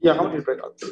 Yeah, how many breakouts?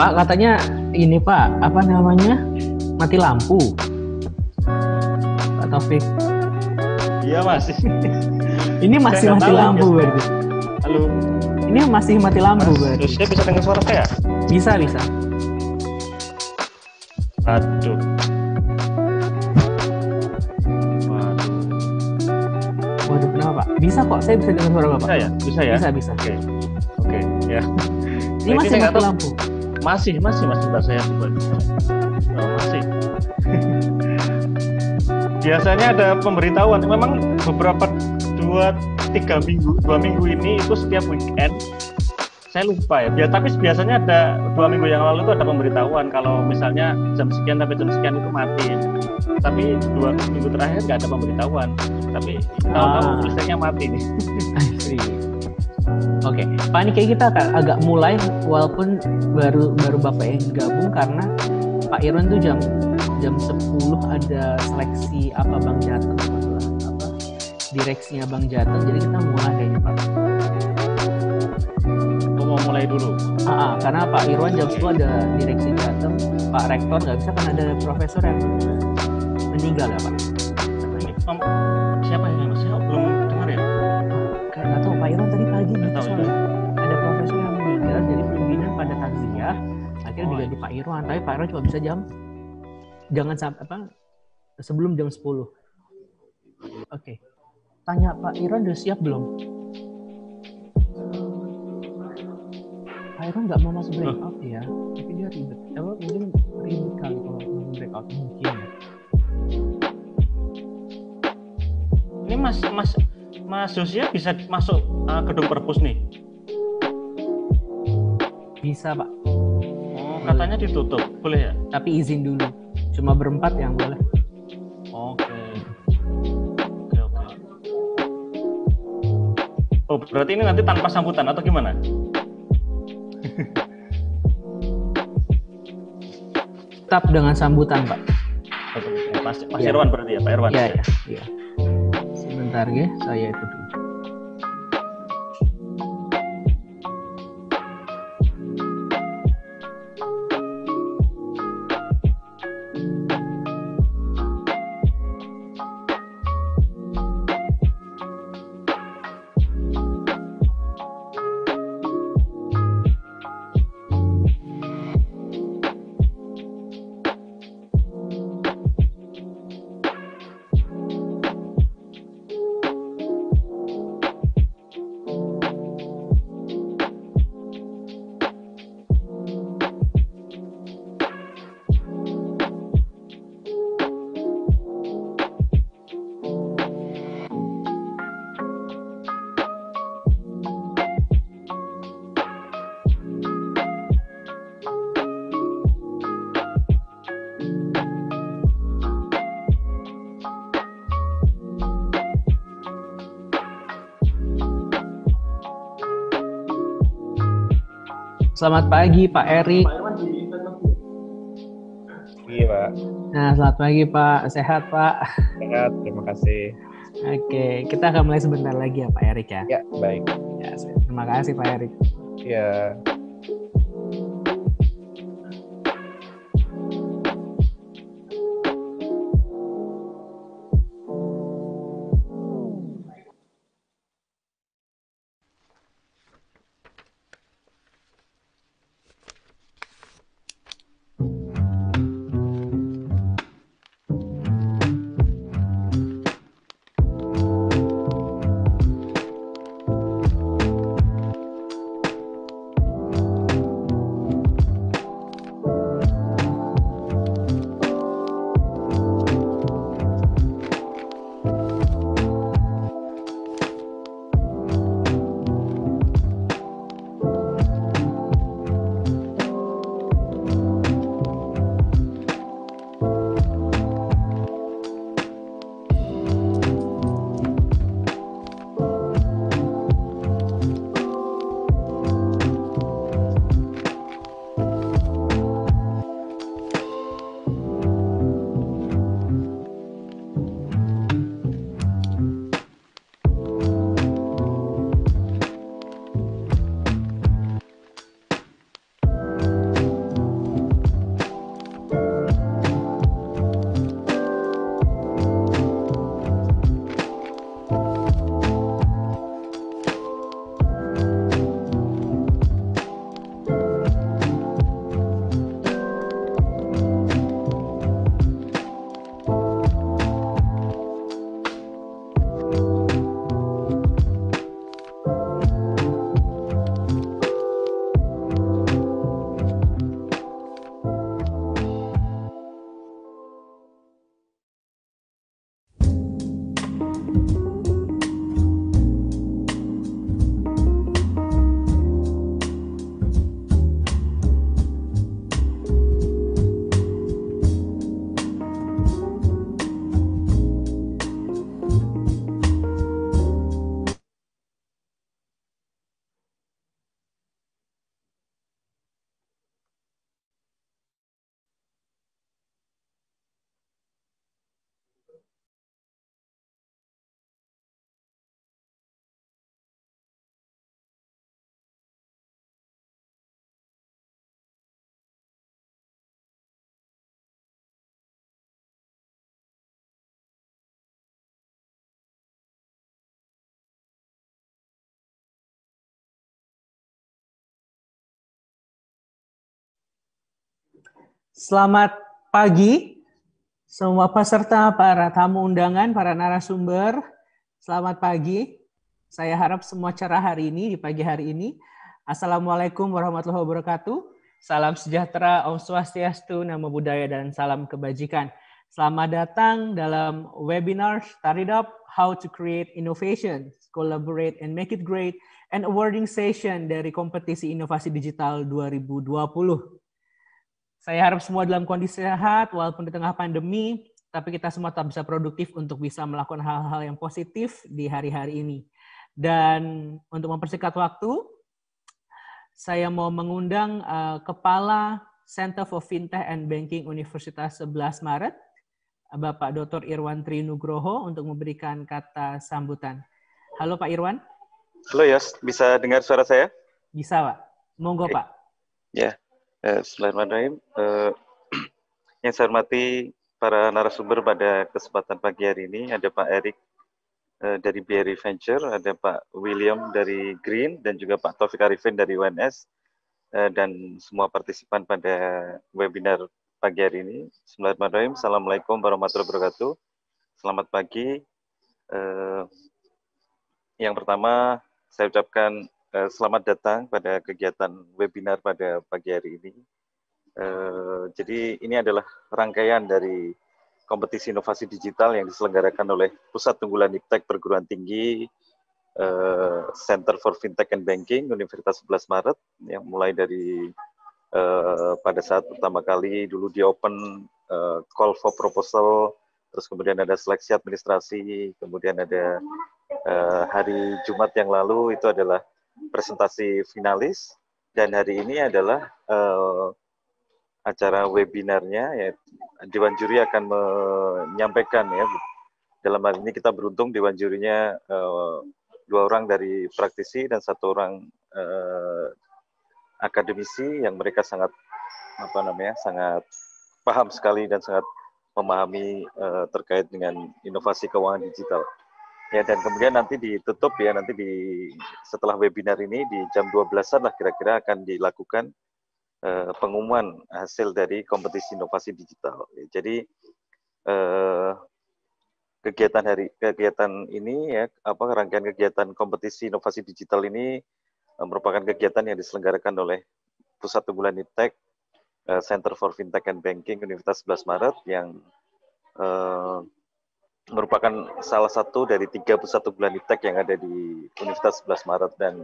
Pak, katanya ini Pak, apa namanya? Mati lampu. Pak Taufik. Iya Mas. ini masih mati ya. lampu ya. berarti. Halo. Ini masih mati lampu Mas, berarti. Saya bisa dengar suara saya? Bisa, bisa. Aduh. Waduh. Waduh, kenapa Pak? Bisa kok, saya bisa dengar suara Bapak. Bisa ya? Bisa ya? Bisa, bisa. Oke. Okay. Oke, okay. ya. Yeah. Ini masih mati lampu masih masih masih tak saya buka oh, masih biasanya ada pemberitahuan memang beberapa dua tiga minggu dua minggu ini itu setiap weekend saya lupa ya. Ya tapi biasanya ada dua minggu yang lalu itu ada pemberitahuan kalau misalnya jam sekian sampai jam sekian itu mati. Tapi dua minggu terakhir nggak ada pemberitahuan. Tapi ah. tahu-tahu ah. listriknya mati nih. Oke, okay. Pak ini kayak kita akan agak mulai walaupun baru baru Bapak yang gabung karena Pak Irwan tuh jam jam 10 ada seleksi apa Bang Jateng apa direksinya Bang Jateng. Jadi kita mulai kayaknya Pak. Kita mau mulai dulu. Ah, ah karena Pak Irwan jam 10 ada direksi Jateng, Pak Rektor nggak bisa kan ada profesor yang meninggal ya Pak. ruangan tapi Pak Irwan cuma bisa jam jangan sampai apa sebelum jam 10 oke okay. tanya Pak Iron udah siap belum Pak Iron nggak mau masuk breakout huh? ya tapi dia ribet apa mungkin ribet kali kalau masuk breakout mungkin ya. ini mas mas mas Josia bisa masuk uh, gedung perpus nih bisa pak katanya ditutup, boleh ya? Tapi izin dulu. Cuma berempat yang boleh. Oke. Oke, Oh, berarti ini nanti tanpa sambutan atau gimana? Tetap dengan sambutan, Pak. Pas, Pak ya. berarti ya, Pak Irwan. Iya, iya. Ya. Sebentar ya, saya itu dulu. Selamat pagi Pak Eri. Iya Pak. Nah selamat pagi Pak, sehat Pak. Sehat, terima kasih. Oke, kita akan mulai sebentar lagi ya Pak Erik ya. Ya, baik. Ya, terima kasih Pak Erik. Ya. Selamat pagi semua peserta, para tamu undangan, para narasumber. Selamat pagi. Saya harap semua cerah hari ini, di pagi hari ini. Assalamualaikum warahmatullahi wabarakatuh. Salam sejahtera, Om Swastiastu, Nama Budaya, dan Salam Kebajikan. Selamat datang dalam webinar startup How to Create Innovation, Collaborate and Make It Great, and Awarding Session dari Kompetisi Inovasi Digital 2020. Saya harap semua dalam kondisi sehat, walaupun di tengah pandemi, tapi kita semua tetap bisa produktif untuk bisa melakukan hal-hal yang positif di hari-hari ini. Dan untuk mempersingkat waktu, saya mau mengundang uh, Kepala Center for Fintech and Banking Universitas 11 Maret, Bapak Dr. Irwan Trinugroho untuk memberikan kata sambutan. Halo Pak Irwan. Halo Yos, bisa dengar suara saya? Bisa Pak. Monggo okay. Pak. Ya, Bismillahirrahmanirrahim. Eh, eh yang saya hormati para narasumber pada kesempatan pagi hari ini, ada Pak Erik eh, dari BRI Venture, ada Pak William dari Green, dan juga Pak Taufik Arifin dari UNS, eh, dan semua partisipan pada webinar pagi hari ini. Selamat Bismillahirrahmanirrahim. Assalamualaikum warahmatullahi wabarakatuh. Selamat pagi. Eh, yang pertama, saya ucapkan Eh, selamat datang pada kegiatan webinar pada pagi hari ini. Eh, jadi ini adalah rangkaian dari kompetisi inovasi digital yang diselenggarakan oleh Pusat Tunggulan Iptek Perguruan Tinggi eh, Center for Fintech and Banking Universitas 11 Maret yang mulai dari pada saat pertama kali dulu di open call for proposal terus kemudian ada seleksi administrasi kemudian ada hari Jumat yang lalu itu adalah presentasi finalis dan hari ini adalah uh, acara webinarnya ya Dewan Juri akan menyampaikan ya dalam hal ini kita beruntung Dewan Jurinya uh, dua orang dari praktisi dan satu orang uh, akademisi yang mereka sangat apa namanya sangat paham sekali dan sangat memahami uh, terkait dengan inovasi keuangan digital. Ya dan kemudian nanti ditutup ya nanti di setelah webinar ini di jam 12-an lah kira-kira akan dilakukan eh, pengumuman hasil dari kompetisi inovasi digital. Ya, jadi eh, kegiatan hari kegiatan ini ya apa rangkaian kegiatan kompetisi inovasi digital ini eh, merupakan kegiatan yang diselenggarakan oleh Pusat Unggulan Iptek eh, Center for Fintech and Banking Universitas 11 Maret yang eh, merupakan salah satu dari tiga 31 bulan iptek yang ada di Universitas 11 Maret dan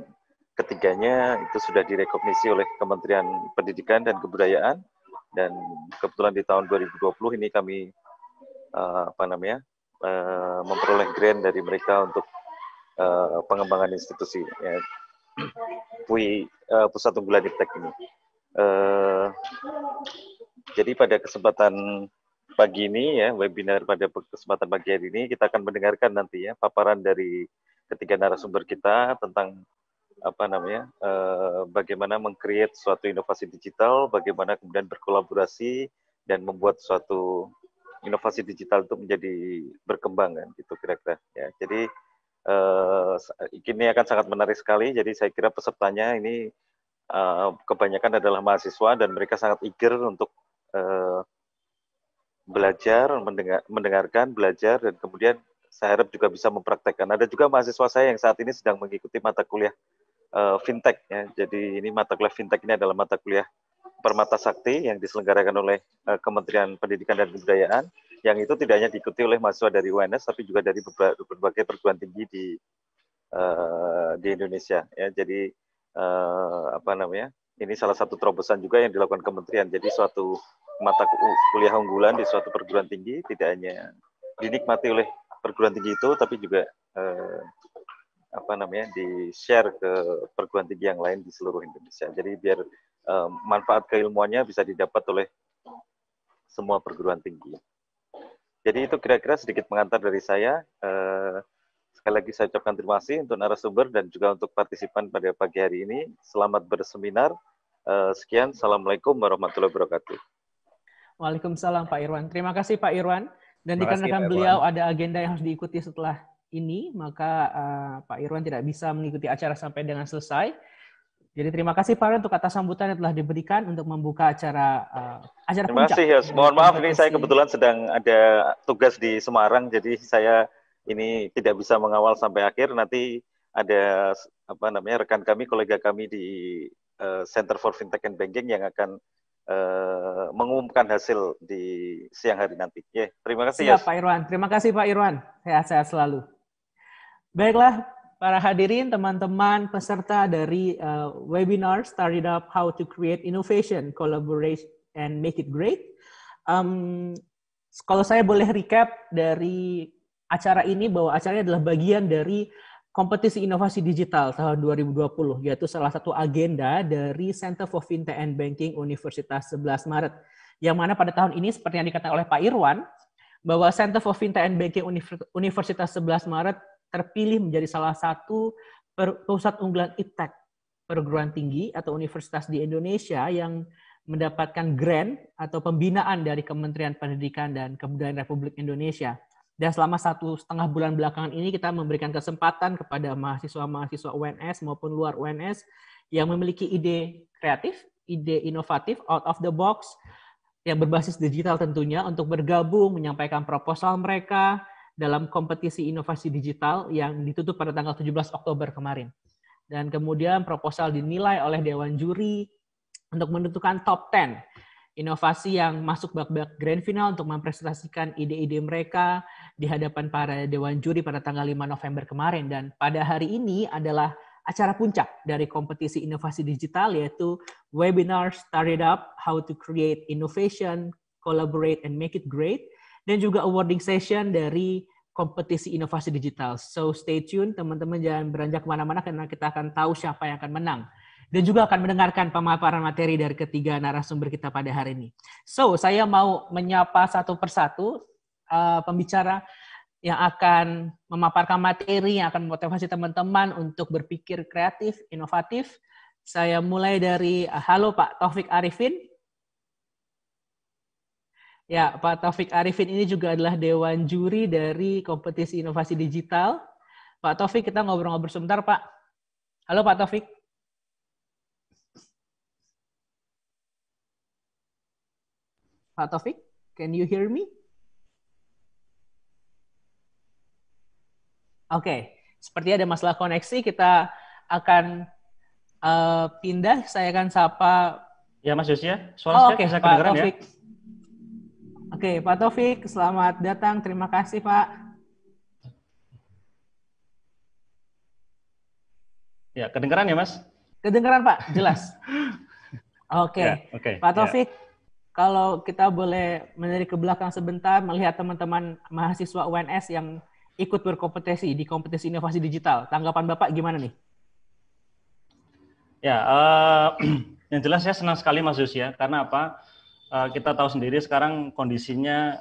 ketiganya itu sudah direkognisi oleh Kementerian Pendidikan dan Kebudayaan dan kebetulan di tahun 2020 ini kami eh, apa namanya eh, memperoleh grant dari mereka untuk eh, pengembangan institusi ya, PUI Pusat Unggulan Iptek ini. jadi pada kesempatan pagi ini ya webinar pada kesempatan pagi hari ini kita akan mendengarkan nanti ya paparan dari ketiga narasumber kita tentang apa namanya eh, bagaimana mengcreate suatu inovasi digital, bagaimana kemudian berkolaborasi dan membuat suatu inovasi digital itu menjadi berkembang kan gitu kira-kira ya. Jadi eh, ini akan sangat menarik sekali. Jadi saya kira pesertanya ini eh, kebanyakan adalah mahasiswa dan mereka sangat eager untuk eh, belajar, mendengar, mendengarkan, belajar, dan kemudian saya harap juga bisa mempraktekkan. Ada juga mahasiswa saya yang saat ini sedang mengikuti mata kuliah uh, fintech. Ya. Jadi ini mata kuliah fintech ini adalah mata kuliah permata sakti yang diselenggarakan oleh uh, Kementerian Pendidikan dan Kebudayaan, yang itu tidak hanya diikuti oleh mahasiswa dari UNS, tapi juga dari berbagai perguruan tinggi di uh, di Indonesia. Ya. Jadi uh, apa namanya? Ini salah satu terobosan juga yang dilakukan kementerian. Jadi suatu mata kuliah unggulan di suatu perguruan tinggi tidak hanya dinikmati oleh perguruan tinggi itu tapi juga eh, apa namanya di share ke perguruan tinggi yang lain di seluruh Indonesia jadi biar eh, manfaat keilmuannya bisa didapat oleh semua perguruan tinggi jadi itu kira-kira sedikit mengantar dari saya eh, sekali lagi saya ucapkan terima kasih untuk narasumber dan juga untuk partisipan pada pagi hari ini selamat berseminar eh, sekian assalamualaikum warahmatullahi wabarakatuh Waalaikumsalam Pak Irwan. Terima kasih Pak Irwan. Dan Terima dikarenakan kasih, beliau Irwan. ada agenda yang harus diikuti setelah ini, maka uh, Pak Irwan tidak bisa mengikuti acara sampai dengan selesai. Jadi terima kasih Pak Irwan untuk kata sambutan yang telah diberikan untuk membuka acara uh, acara Terima puncak. kasih Ya, Mohon maaf ini saya kebetulan sedang ada tugas di Semarang, jadi saya ini tidak bisa mengawal sampai akhir. Nanti ada apa namanya rekan kami, kolega kami di uh, Center for Fintech and Banking yang akan Eh, mengumumkan hasil di siang hari nanti. Ya, terima kasih Siap, ya. Pak Irwan. Terima kasih Pak Irwan. Sehat-sehat selalu. Baiklah, para hadirin, teman-teman peserta dari uh, webinar Startup How to Create Innovation, Collaboration and Make It Great. Um, kalau saya boleh recap dari acara ini bahwa acaranya adalah bagian dari Kompetisi Inovasi Digital tahun 2020, yaitu salah satu agenda dari Center for Fintech and Banking Universitas 11 Maret. Yang mana pada tahun ini, seperti yang dikatakan oleh Pak Irwan, bahwa Center for Fintech and Banking Universitas 11 Maret terpilih menjadi salah satu pusat unggulan iptek perguruan tinggi atau universitas di Indonesia yang mendapatkan grant atau pembinaan dari Kementerian Pendidikan dan Kebudayaan Republik Indonesia. Dan selama satu setengah bulan belakangan ini kita memberikan kesempatan kepada mahasiswa-mahasiswa UNS maupun luar UNS yang memiliki ide kreatif, ide inovatif, out of the box, yang berbasis digital tentunya untuk bergabung, menyampaikan proposal mereka dalam kompetisi inovasi digital yang ditutup pada tanggal 17 Oktober kemarin. Dan kemudian proposal dinilai oleh Dewan Juri untuk menentukan top 10 inovasi yang masuk bak-bak grand final untuk mempresentasikan ide-ide mereka di hadapan para dewan juri pada tanggal 5 November kemarin dan pada hari ini adalah acara puncak dari kompetisi inovasi digital yaitu webinar startup How to Create Innovation, Collaborate and Make It Great dan juga awarding session dari kompetisi inovasi digital. So stay tune teman-teman jangan beranjak kemana-mana karena kita akan tahu siapa yang akan menang dan juga akan mendengarkan pemaparan materi dari ketiga narasumber kita pada hari ini. So, saya mau menyapa satu persatu uh, pembicara yang akan memaparkan materi yang akan memotivasi teman-teman untuk berpikir kreatif, inovatif. Saya mulai dari uh, halo Pak Taufik Arifin. Ya, Pak Taufik Arifin ini juga adalah dewan juri dari kompetisi inovasi digital. Pak Taufik, kita ngobrol-ngobrol sebentar, Pak. Halo Pak Taufik. Pak Taufik, can you hear me? Oke, okay. seperti ada masalah koneksi, kita akan uh, pindah. Saya akan sapa. Ya, Mas Yosia. Suara oh, okay. bisa kedengeran ya. Oke, okay, Pak Taufik, selamat datang. Terima kasih, Pak. Ya, kedengeran ya, Mas? Kedengeran, Pak. Jelas. Oke. Okay. Ya, okay. Pak ya. Taufik, ya kalau kita boleh menarik ke belakang sebentar melihat teman-teman mahasiswa UNS yang ikut berkompetisi di kompetisi inovasi digital. Tanggapan Bapak gimana nih? Ya, uh, yang jelas saya senang sekali Mas Yus ya, karena apa? Uh, kita tahu sendiri sekarang kondisinya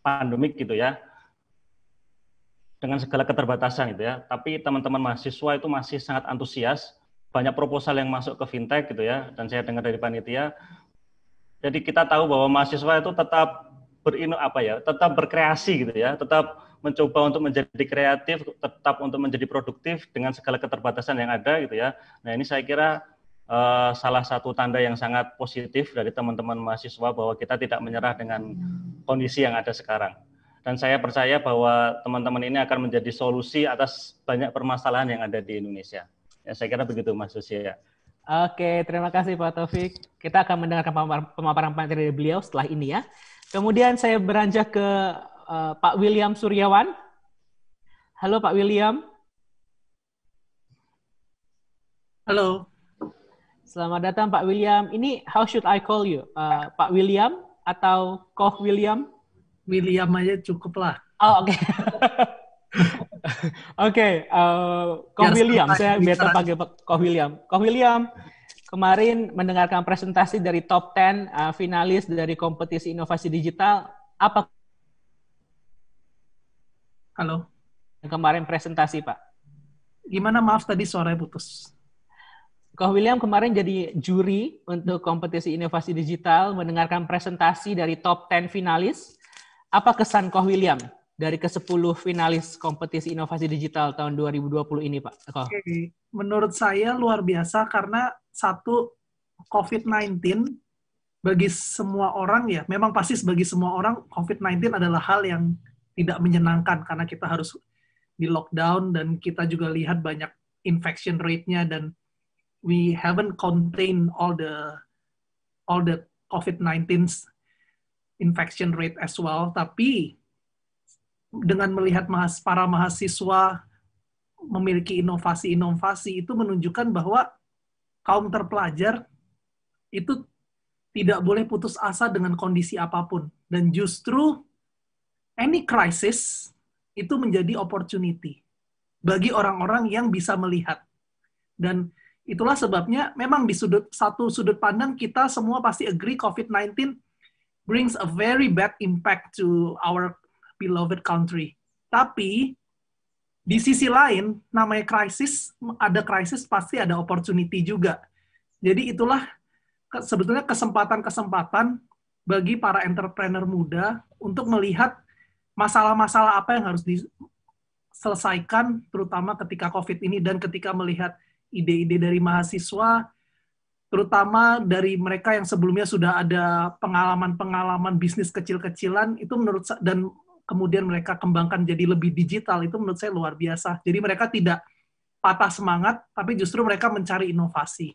pandemik gitu ya, dengan segala keterbatasan gitu ya. Tapi teman-teman mahasiswa itu masih sangat antusias, banyak proposal yang masuk ke fintech gitu ya, dan saya dengar dari panitia jadi kita tahu bahwa mahasiswa itu tetap berino apa ya, tetap berkreasi gitu ya, tetap mencoba untuk menjadi kreatif, tetap untuk menjadi produktif dengan segala keterbatasan yang ada gitu ya. Nah ini saya kira uh, salah satu tanda yang sangat positif dari teman-teman mahasiswa bahwa kita tidak menyerah dengan kondisi yang ada sekarang. Dan saya percaya bahwa teman-teman ini akan menjadi solusi atas banyak permasalahan yang ada di Indonesia. Ya, saya kira begitu Mas Susi ya. Oke, terima kasih Pak Taufik. Kita akan mendengarkan pemaparan materi dari beliau setelah ini ya. Kemudian saya beranjak ke uh, Pak William Suryawan. Halo Pak William. Halo. Selamat datang Pak William. Ini how should I call you? Uh, Pak William atau Koh William? William aja cukup lah. Oh, oke. Okay. Oke, okay, uh, Ko William, saya beta pakai Ko William. Ko William, kemarin mendengarkan presentasi dari top 10 uh, eh, finalis dari kompetisi inovasi digital, apa Halo. Kemarin presentasi, Pak. Gimana maaf tadi suaranya putus. Koh William kemarin jadi juri untuk kompetisi inovasi digital mendengarkan presentasi dari top 10 finalis. Apa kesan Koh William dari ke-10 finalis kompetisi inovasi digital tahun 2020 ini, Pak? Oke, okay. menurut saya luar biasa karena satu COVID-19 bagi semua orang ya, memang pasti bagi semua orang COVID-19 adalah hal yang tidak menyenangkan karena kita harus di lockdown dan kita juga lihat banyak infection rate-nya dan we haven't contained all the all the COVID-19 infection rate as well, tapi dengan melihat para mahasiswa memiliki inovasi-inovasi itu menunjukkan bahwa kaum terpelajar itu tidak boleh putus asa dengan kondisi apapun dan justru any crisis itu menjadi opportunity bagi orang-orang yang bisa melihat dan itulah sebabnya memang di sudut satu sudut pandang kita semua pasti agree COVID-19 brings a very bad impact to our beloved country. Tapi di sisi lain, namanya krisis, ada krisis pasti ada opportunity juga. Jadi itulah sebetulnya kesempatan-kesempatan bagi para entrepreneur muda untuk melihat masalah-masalah apa yang harus diselesaikan, terutama ketika COVID ini dan ketika melihat ide-ide dari mahasiswa, terutama dari mereka yang sebelumnya sudah ada pengalaman-pengalaman bisnis kecil-kecilan itu menurut dan kemudian mereka kembangkan jadi lebih digital itu menurut saya luar biasa. Jadi mereka tidak patah semangat, tapi justru mereka mencari inovasi.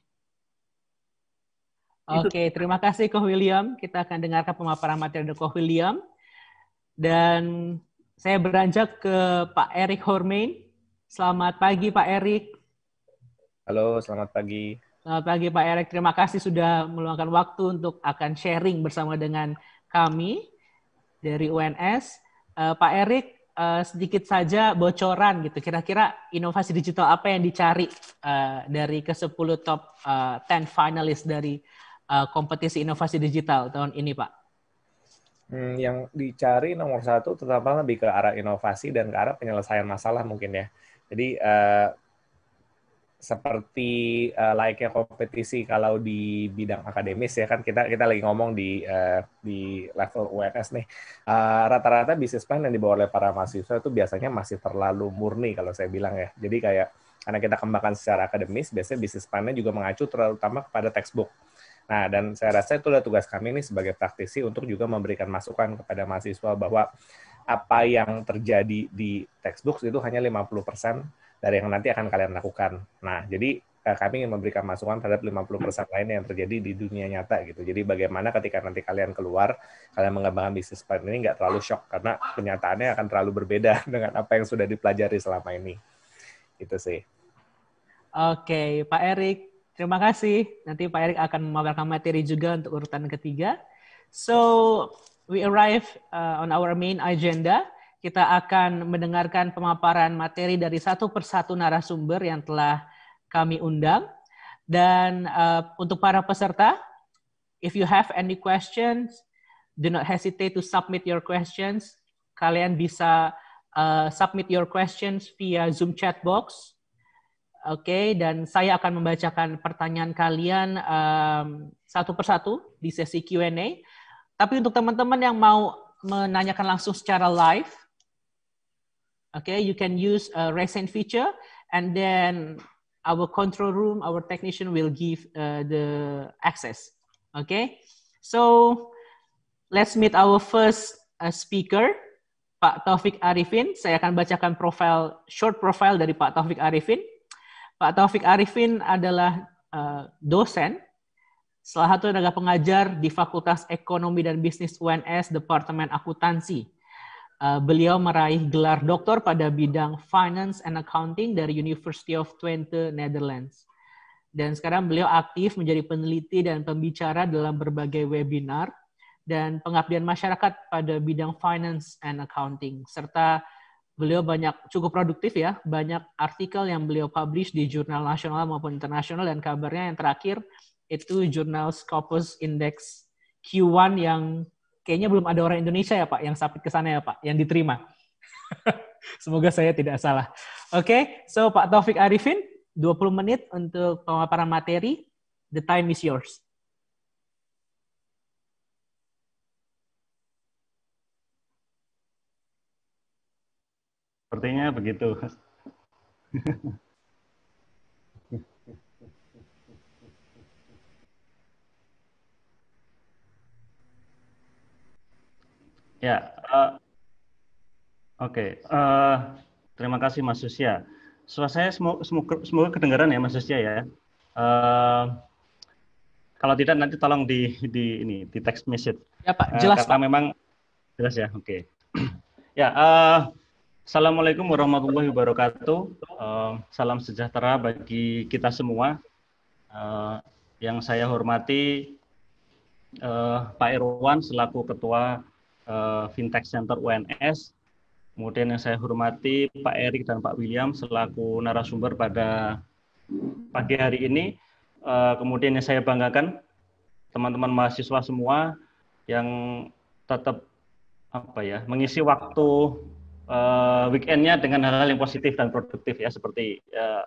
Oke, terima kasih Koh William. Kita akan dengarkan pemaparan materi dari Koh William. Dan saya beranjak ke Pak Erik Hormain. Selamat pagi Pak Erik. Halo, selamat pagi. Selamat pagi Pak Erik. Terima kasih sudah meluangkan waktu untuk akan sharing bersama dengan kami dari UNS uh, Pak Erik uh, eh, sedikit saja bocoran gitu. Kira-kira inovasi digital apa yang dicari uh, dari ke-10 top uh, 10 finalis dari uh, kompetisi inovasi digital tahun ini, Pak? Hmm, yang dicari nomor satu terutama lebih ke arah inovasi dan ke arah penyelesaian masalah mungkin ya. Jadi uh, seperti uh, layaknya kompetisi kalau di bidang akademis ya kan kita kita lagi ngomong di uh, di level UNS nih uh, rata-rata bisnis plan yang dibawa oleh para mahasiswa itu biasanya masih terlalu murni kalau saya bilang ya jadi kayak karena kita kembangkan secara akademis biasanya bisnis plannya juga mengacu terutama kepada textbook Nah, dan saya rasa itu adalah tugas kami ini sebagai praktisi untuk juga memberikan masukan kepada mahasiswa bahwa apa yang terjadi di textbook itu hanya 50 persen dari yang nanti akan kalian lakukan. Nah, jadi eh, kami ingin memberikan masukan terhadap 50% persen lain yang terjadi di dunia nyata gitu. Jadi bagaimana ketika nanti kalian keluar, kalian mengembangkan bisnis plan ini nggak terlalu shock karena kenyataannya akan terlalu berbeda dengan apa yang sudah dipelajari selama ini. Itu sih. Oke, Pak Erik, terima kasih. Nanti Pak Erik akan memaparkan materi juga untuk urutan ketiga. So, we arrive uh, on our main agenda kita akan mendengarkan pemaparan materi dari satu persatu narasumber yang telah kami undang. Dan uh, untuk para peserta, if you have any questions, do not hesitate to submit your questions. Kalian bisa uh, submit your questions via Zoom chat box. Oke, okay, dan saya akan membacakan pertanyaan kalian um, satu persatu di sesi Q&A. Tapi untuk teman-teman yang mau menanyakan langsung secara live, Okay, you can use a recent feature and then our control room, our technician will give uh, the access. Okay, so let's meet our first uh, speaker, Pak Taufik Arifin. Saya akan bacakan profile, short profile dari Pak Taufik Arifin. Pak Taufik Arifin adalah uh, dosen, salah satu tenaga pengajar di Fakultas Ekonomi dan Bisnis UNS Departemen Akuntansi Eh, beliau meraih gelar doktor pada bidang Finance and Accounting dari University of Twente, Netherlands. Dan sekarang beliau aktif menjadi peneliti dan pembicara dalam berbagai webinar dan pengabdian masyarakat pada bidang finance and accounting serta beliau banyak cukup produktif ya, banyak artikel yang beliau publish di jurnal nasional maupun internasional dan kabarnya yang terakhir itu jurnal Scopus Index Q1 yang kayaknya belum ada orang Indonesia ya Pak yang sapit ke sana ya Pak, yang diterima. Semoga saya tidak salah. Oke, okay, so Pak Taufik Arifin, 20 menit untuk pemaparan materi. The time is yours. Sepertinya begitu. Ya, uh, oke. Okay. Uh, eh, terima kasih Mas Susya. Suara saya semoga, semoga kedengaran ya Mas Susya ya. Uh, kalau tidak nanti tolong di di ini di text message. Ya Pak, jelas. Uh, karena Pak. memang jelas ya. Oke. Okay. ya. Uh, Assalamualaikum warahmatullahi wabarakatuh. Uh, salam sejahtera bagi kita semua. Uh, yang saya hormati uh, Pak Irwan selaku Ketua uh, Fintech Center UNS. Kemudian yang saya hormati Pak Erik dan Pak William selaku narasumber pada pagi hari ini. Uh, kemudian yang saya banggakan teman-teman mahasiswa semua yang tetap apa ya mengisi waktu uh, weekendnya dengan hal-hal yang positif dan produktif ya seperti uh,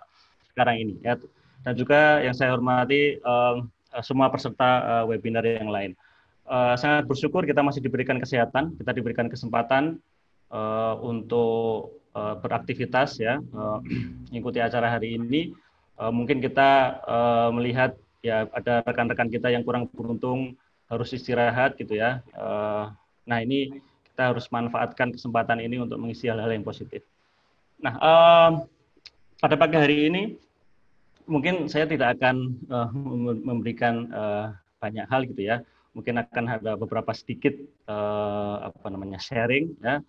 sekarang ini ya dan juga yang saya hormati uh, semua peserta uh, webinar yang lain. Eh, sangat bersyukur kita masih diberikan kesehatan, kita diberikan kesempatan uh, untuk uh, beraktivitas ya, uh, mengikuti acara hari ini. Uh, mungkin kita uh, melihat ya ada rekan-rekan kita yang kurang beruntung harus istirahat gitu ya. Uh, nah ini kita harus manfaatkan kesempatan ini untuk mengisi hal-hal yang positif. Nah uh, pada pagi hari ini mungkin saya tidak akan uh, memberikan uh, banyak hal gitu ya mungkin akan ada beberapa sedikit uh, apa namanya sharing ya.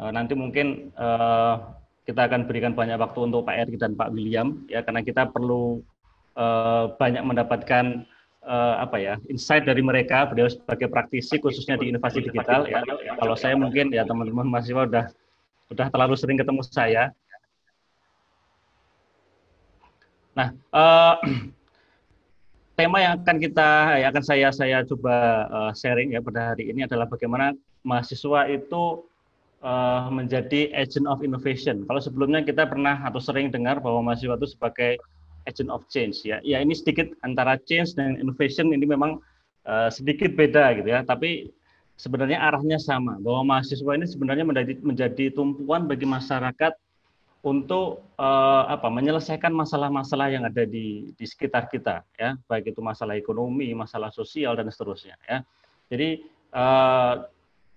Uh, nanti mungkin uh, kita akan berikan banyak waktu untuk Pak Erick dan Pak William ya karena kita perlu uh, banyak mendapatkan uh, apa ya insight dari mereka beliau sebagai praktisi khususnya di inovasi digital ya. Kalau saya mungkin ya teman-teman mahasiswa sudah udah terlalu sering ketemu saya. Nah, uh, tema yang akan kita ya akan saya saya coba uh, sharing ya pada hari ini adalah bagaimana mahasiswa itu uh, menjadi agent of innovation. Kalau sebelumnya kita pernah atau sering dengar bahwa mahasiswa itu sebagai agent of change ya. Ya ini sedikit antara change dan innovation ini memang uh, sedikit beda gitu ya, tapi sebenarnya arahnya sama bahwa mahasiswa ini sebenarnya menjadi menjadi tumpuan bagi masyarakat untuk uh, apa menyelesaikan masalah-masalah yang ada di di sekitar kita ya baik itu masalah ekonomi masalah sosial dan seterusnya ya jadi uh,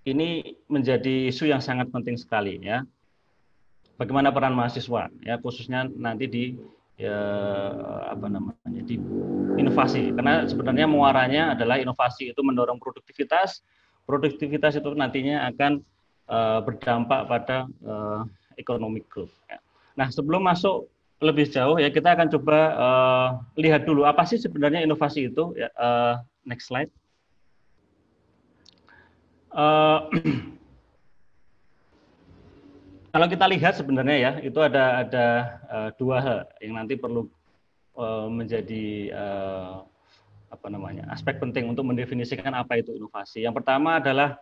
ini menjadi isu yang sangat penting sekali ya bagaimana peran mahasiswa ya khususnya nanti di ya, apa namanya di inovasi karena sebenarnya muaranya adalah inovasi itu mendorong produktivitas produktivitas itu nantinya akan eh, berdampak pada Ekonomi Group. Ya. Nah, sebelum masuk lebih jauh ya kita akan coba uh, lihat dulu apa sih sebenarnya inovasi itu. Ya, uh, next slide. Uh, kalau kita lihat sebenarnya ya itu ada ada uh, dua hal yang nanti perlu uh, menjadi uh, apa namanya aspek penting untuk mendefinisikan apa itu inovasi. Yang pertama adalah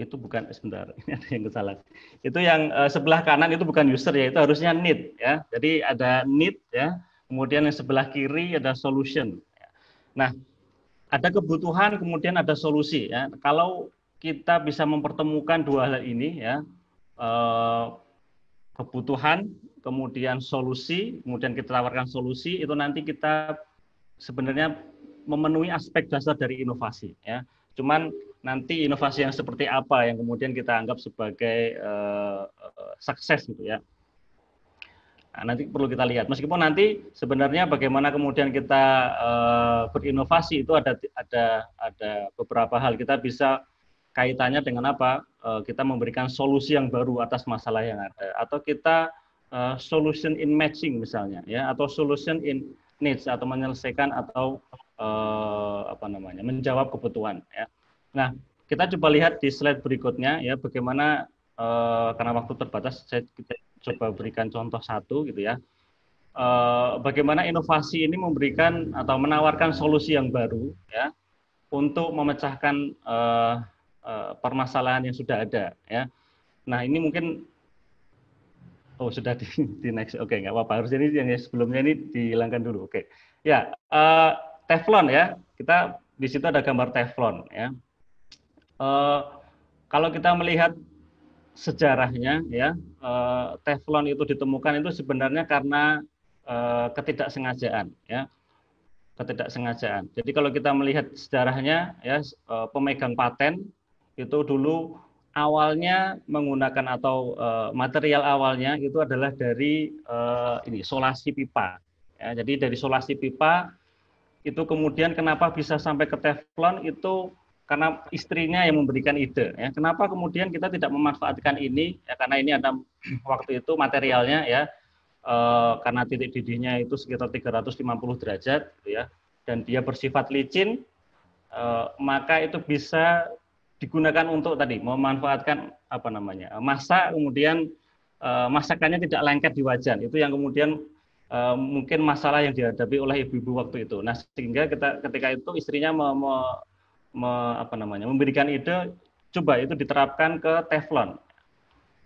itu bukan eh, sebentar ini ada yang kesalahan itu yang uh, sebelah kanan itu bukan user ya itu harusnya need ya jadi ada need ya kemudian yang sebelah kiri ada solution ya. nah ada kebutuhan kemudian ada solusi ya kalau kita bisa mempertemukan dua hal ini ya uh, kebutuhan kemudian solusi kemudian kita tawarkan solusi itu nanti kita sebenarnya memenuhi aspek dasar dari inovasi ya cuman nanti inovasi yang seperti apa yang kemudian kita anggap sebagai uh, sukses gitu ya. Nah, nanti perlu kita lihat. Meskipun nanti sebenarnya bagaimana kemudian kita uh, berinovasi itu ada ada ada beberapa hal kita bisa kaitannya dengan apa? Uh, kita memberikan solusi yang baru atas masalah yang ada atau kita uh, solution in matching misalnya ya atau solution in needs atau menyelesaikan atau uh, apa namanya menjawab kebutuhan ya Nah, kita coba lihat di slide berikutnya ya bagaimana eh, karena waktu terbatas saya kita coba berikan contoh satu gitu ya. Eh, bagaimana inovasi ini memberikan atau menawarkan solusi yang baru ya untuk memecahkan eh, permasalahan yang sudah ada ya. Nah, ini mungkin Oh sudah di, di next, oke okay, nggak apa-apa. Harus ini yang sebelumnya ini dihilangkan dulu, oke. Okay. Ya uh, teflon ya, kita di situ ada gambar teflon ya uh, kalau kita melihat sejarahnya ya uh, teflon itu ditemukan itu sebenarnya karena uh, ketidaksengajaan ya ketidaksengajaan. Jadi kalau kita melihat sejarahnya ya uh, pemegang paten itu dulu awalnya menggunakan atau uh, material awalnya itu adalah dari uh, ini solasi pipa. Ya, jadi dari solasi pipa itu kemudian kenapa bisa sampai ke teflon itu karena istrinya yang memberikan ide. Ya. Kenapa kemudian kita tidak memanfaatkan ini? Ya, karena ini ada waktu itu materialnya ya, e, karena titik didihnya itu sekitar 350 derajat, gitu ya, dan dia bersifat licin, e, maka itu bisa digunakan untuk tadi memanfaatkan apa namanya eh, masa kemudian e, masakannya tidak lengket di wajan itu yang kemudian e, mungkin masalah yang dihadapi oleh ibu-ibu waktu itu nah sehingga kita ketika itu istrinya me, me, me, apa namanya memberikan ide coba itu diterapkan ke teflon.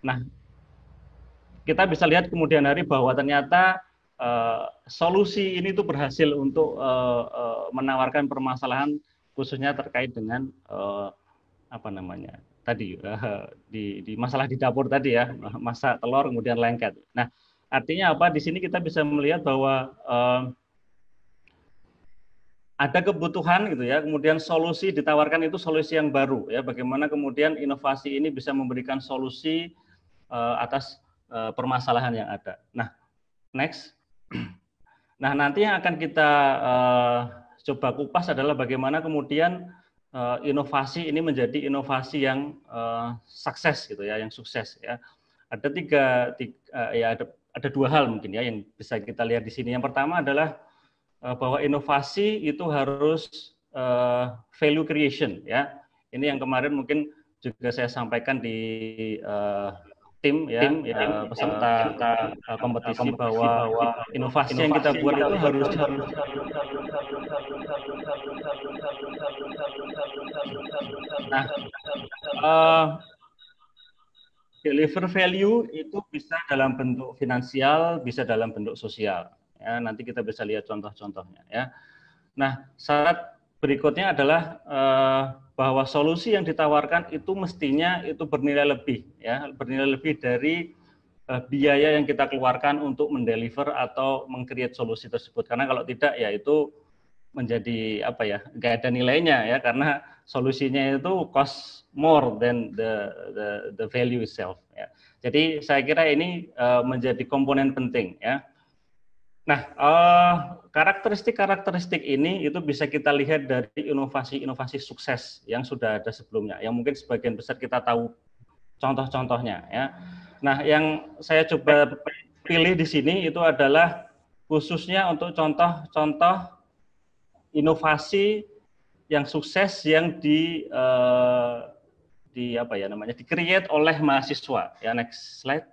Nah, kita bisa lihat kemudian hari bahwa ternyata uh, solusi ini tuh berhasil untuk uh, uh, menawarkan permasalahan khususnya terkait dengan uh, apa namanya tadi uh, di, di masalah di dapur tadi ya masak telur kemudian lengket. Nah, artinya apa? Di sini kita bisa melihat bahwa uh, ada kebutuhan gitu ya, kemudian solusi ditawarkan itu solusi yang baru ya. Bagaimana kemudian inovasi ini bisa memberikan solusi uh, atas uh, permasalahan yang ada. Nah, next. Nah, nanti yang akan kita uh, coba kupas adalah bagaimana kemudian uh, inovasi ini menjadi inovasi yang uh, sukses gitu ya, yang sukses ya. Ada tiga, tiga uh, ya ada ada dua hal mungkin ya yang bisa kita lihat di sini. Yang pertama adalah bahwa inovasi itu harus uh, value creation ya. Ini yang kemarin mungkin juga saya sampaikan di uh, tim ya, tim, uh, peserta uh, uh, kompetisi, kompetisi bahwa, bahwa inovasi, inovasi yang kita buat itu harus harus nah uh, deliver value itu bisa dalam bentuk finansial bisa dalam bentuk sosial Ya, nanti kita bisa lihat contoh-contohnya. Ya. Nah, syarat berikutnya adalah eh, bahwa solusi yang ditawarkan itu mestinya itu bernilai lebih, ya, bernilai lebih dari eh, biaya yang kita keluarkan untuk mendeliver atau mengcreate solusi tersebut. Karena kalau tidak, ya itu menjadi apa ya nggak ada nilainya ya karena solusinya itu cost more than the the, the value itself ya. Jadi saya kira ini uh, menjadi komponen penting ya Nah, uh, eh, karakteristik-karakteristik ini itu bisa kita lihat dari inovasi-inovasi sukses yang sudah ada sebelumnya, yang mungkin sebagian besar kita tahu contoh-contohnya. Ya. Nah, yang saya coba pilih di sini itu adalah khususnya untuk contoh-contoh inovasi yang sukses yang di uh, di apa ya namanya di create oleh mahasiswa. Ya next slide.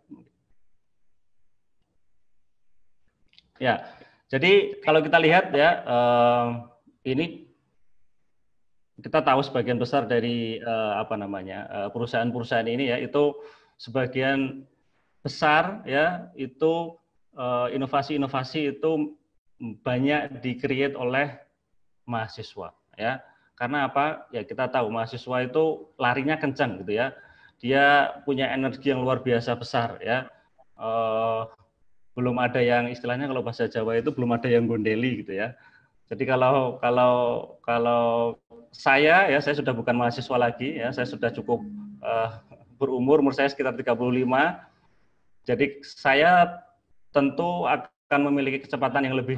Ya, jadi kalau kita lihat ya, uh, ini kita tahu sebagian besar dari uh, apa namanya eh, perusahaan-perusahaan ini ya itu sebagian besar ya itu eh, inovasi-inovasi itu banyak dikreat oleh mahasiswa ya karena apa ya kita tahu mahasiswa itu larinya kencang gitu ya dia punya energi yang luar biasa besar ya uh, belum ada yang istilahnya kalau bahasa Jawa itu belum ada yang gondeli gitu ya. Jadi kalau kalau kalau saya ya saya sudah bukan mahasiswa lagi ya, saya sudah cukup uh, berumur, umur saya sekitar 35. Jadi saya tentu akan memiliki kecepatan yang lebih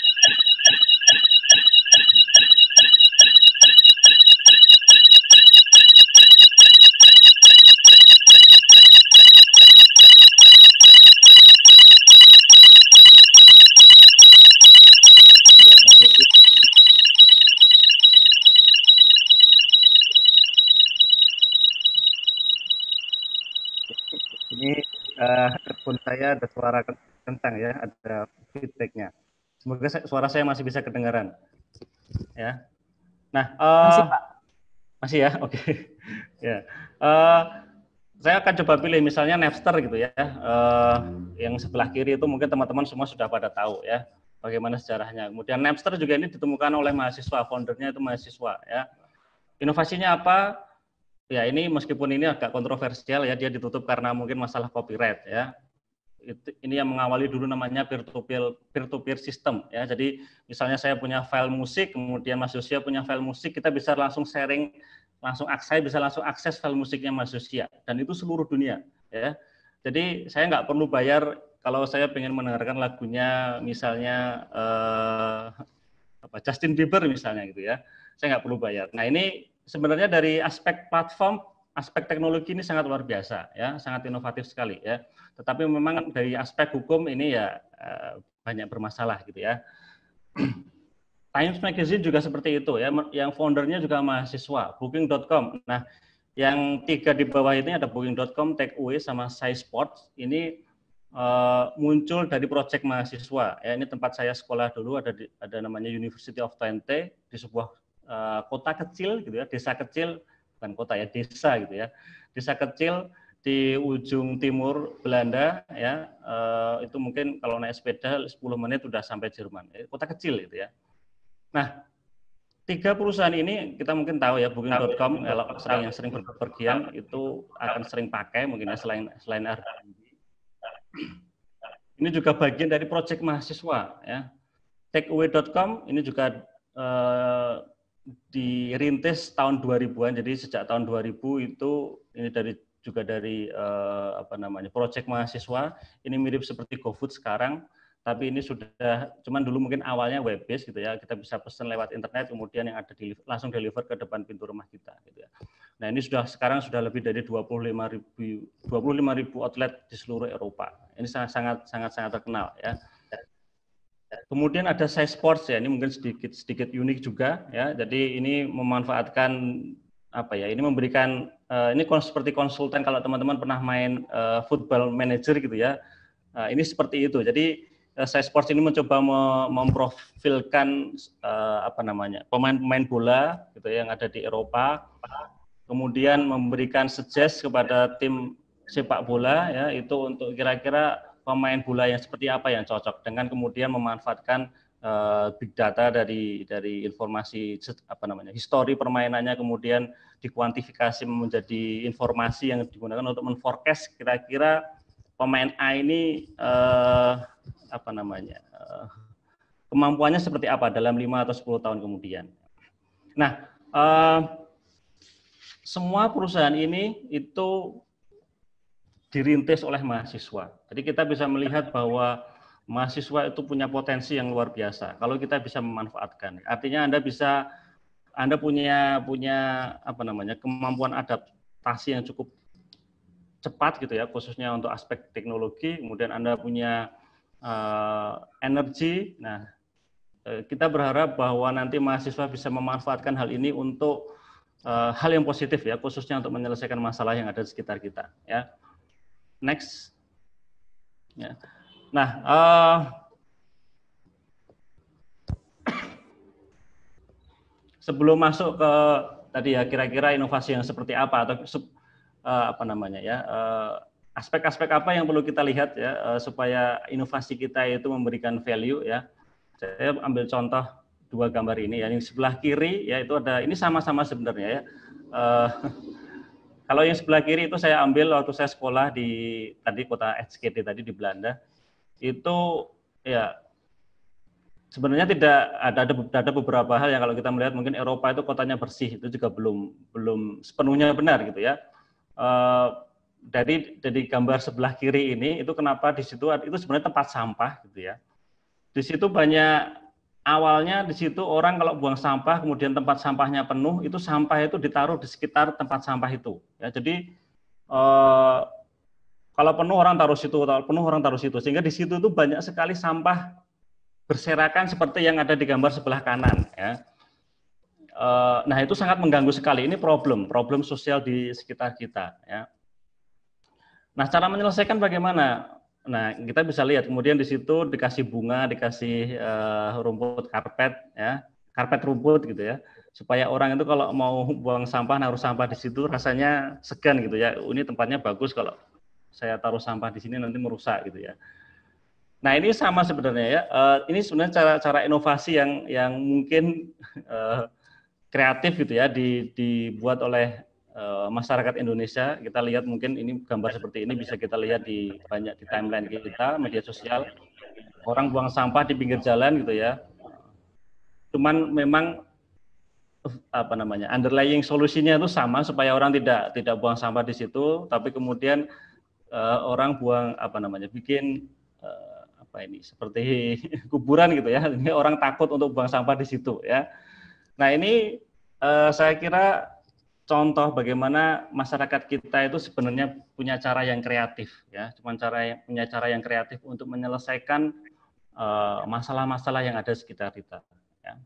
saya ada suara kentang ya, ada feedbacknya. Semoga suara saya masih bisa kedengaran. Ya. Nah, uh, masih Pak. Masih ya, oke. Okay. ya. Uh, saya akan coba pilih misalnya Napster gitu ya, uh, yang sebelah kiri itu mungkin teman-teman semua sudah pada tahu ya bagaimana sejarahnya. Kemudian Napster juga ini ditemukan oleh mahasiswa, foundernya itu mahasiswa ya. Inovasinya apa? Ya ini meskipun ini agak kontroversial ya, dia ditutup karena mungkin masalah copyright ya ini yang mengawali dulu namanya peer-to-peer peer-to-peer system ya. Jadi misalnya saya punya file musik, kemudian Mas Yosia punya file musik, kita bisa langsung sharing, langsung akses bisa langsung akses file musiknya Mas Yosia dan itu seluruh dunia ya. Jadi saya nggak perlu bayar kalau saya ingin mendengarkan lagunya misalnya eh, apa Justin Bieber misalnya gitu ya. Saya nggak perlu bayar. Nah ini sebenarnya dari aspek platform aspek teknologi ini sangat luar biasa ya, sangat inovatif sekali ya. Tetapi memang dari aspek hukum ini ya eh, banyak bermasalah gitu ya. Times Magazine juga seperti itu ya, yang foundernya juga mahasiswa, booking.com. Nah, yang tiga di bawah ini ada booking.com, takeaway sama Sports. Ini uh, muncul dari proyek mahasiswa. Ya, ini tempat saya sekolah dulu ada di, ada namanya University of Twente di sebuah uh, kota kecil gitu ya, desa kecil bukan kota ya desa gitu ya desa kecil di ujung timur Belanda ya eh, itu mungkin kalau naik sepeda 10 menit sudah sampai Jerman eh, kota kecil gitu ya nah tiga perusahaan ini kita mungkin tahu ya booking.com kalau orang yang sering berpergian itu akan sering pakai mungkin ya, selain selain Airbnb ini juga bagian dari proyek mahasiswa ya takeaway.com ini juga eh, dirintis tahun 2000-an. Jadi sejak tahun 2000 itu ini dari juga dari uh, apa namanya proyek mahasiswa. Ini mirip seperti GoFood sekarang, tapi ini sudah cuman dulu mungkin awalnya web based gitu ya. Kita bisa pesan lewat internet kemudian yang ada di, langsung deliver ke depan pintu rumah kita gitu ya. Nah, ini sudah sekarang sudah lebih dari 25.000 25.000 outlet di seluruh Eropa. Ini sangat sangat sangat terkenal ya. Kemudian ada size sports ya, ini mungkin sedikit sedikit unik juga ya. Jadi ini memanfaatkan apa ya? Ini memberikan uh, ini seperti konsultan kalau teman-teman pernah main uh, football manager gitu ya. Uh, ini seperti itu. Jadi uh, size sports ini mencoba me memprofilkan uh, apa namanya pemain-pemain bola gitu ya, yang ada di Eropa. Kemudian memberikan suggest kepada tim sepak bola ya itu untuk kira-kira pemain bola yang seperti apa yang cocok dengan kemudian memanfaatkan uh, big data dari dari informasi apa namanya histori permainannya kemudian dikuantifikasi menjadi informasi yang digunakan untuk menforecast kira-kira pemain A ini uh, apa namanya uh, kemampuannya seperti apa dalam 5 atau 10 tahun kemudian. Nah, uh, semua perusahaan ini itu dirintis oleh mahasiswa. Jadi kita bisa melihat bahwa mahasiswa itu punya potensi yang luar biasa kalau kita bisa memanfaatkan. Artinya Anda bisa Anda punya punya apa namanya kemampuan adaptasi yang cukup cepat gitu ya khususnya untuk aspek teknologi, kemudian Anda punya uh, energi. Nah, eh, kita berharap bahwa nanti mahasiswa bisa memanfaatkan hal ini untuk uh, hal yang positif ya khususnya untuk menyelesaikan masalah yang ada di sekitar kita ya Next. Ya. Nah, uh, sebelum masuk ke tadi ya kira-kira inovasi yang seperti apa atau sub, uh, eh, apa namanya ya eh, aspek-aspek uh, apa yang perlu kita lihat ya uh, supaya inovasi kita itu memberikan value ya saya ambil contoh dua gambar ini ya yang sebelah kiri ya itu ada ini sama-sama sebenarnya ya uh, kalau yang sebelah kiri itu saya ambil waktu saya sekolah di tadi kota HKT tadi di Belanda. Itu ya sebenarnya tidak ada, ada ada beberapa hal yang kalau kita melihat mungkin Eropa itu kotanya bersih itu juga belum belum sepenuhnya benar gitu ya. E, dari dari gambar sebelah kiri ini itu kenapa di situ itu sebenarnya tempat sampah gitu ya. Di situ banyak awalnya di situ orang kalau buang sampah kemudian tempat sampahnya penuh itu sampah itu ditaruh di sekitar tempat sampah itu ya jadi eh, kalau penuh orang taruh situ kalau penuh orang taruh situ sehingga di situ itu banyak sekali sampah berserakan seperti yang ada di gambar sebelah kanan ya eh, nah itu sangat mengganggu sekali ini problem problem sosial di sekitar kita ya nah cara menyelesaikan bagaimana Nah, kita bisa lihat kemudian di situ dikasih bunga, dikasih uh, rumput karpet ya, karpet rumput gitu ya. Supaya orang itu kalau mau buang sampah naruh sampah di situ rasanya segan gitu ya. Ini tempatnya bagus kalau saya taruh sampah di sini nanti merusak gitu ya. Nah, ini sama sebenarnya ya. Uh, ini sebenarnya cara-cara inovasi yang yang mungkin uh, kreatif gitu ya dibuat oleh Eh, masyarakat Indonesia. Kita lihat mungkin ini gambar seperti ini bisa kita lihat di banyak di timeline kita, media sosial. Orang buang sampah di pinggir jalan gitu ya. Cuman memang eh, apa namanya underlying solusinya itu sama supaya orang tidak tidak buang sampah di situ, tapi kemudian uh, orang buang apa namanya bikin uh, apa ini seperti kuburan gitu ya. Ini orang takut untuk buang sampah di situ ya. Nah ini uh, saya kira contoh bagaimana masyarakat kita itu sebenarnya punya cara yang kreatif ya cuman cara yang punya cara yang kreatif untuk menyelesaikan eh, masalah-masalah uh, yang ada sekitar kita ya.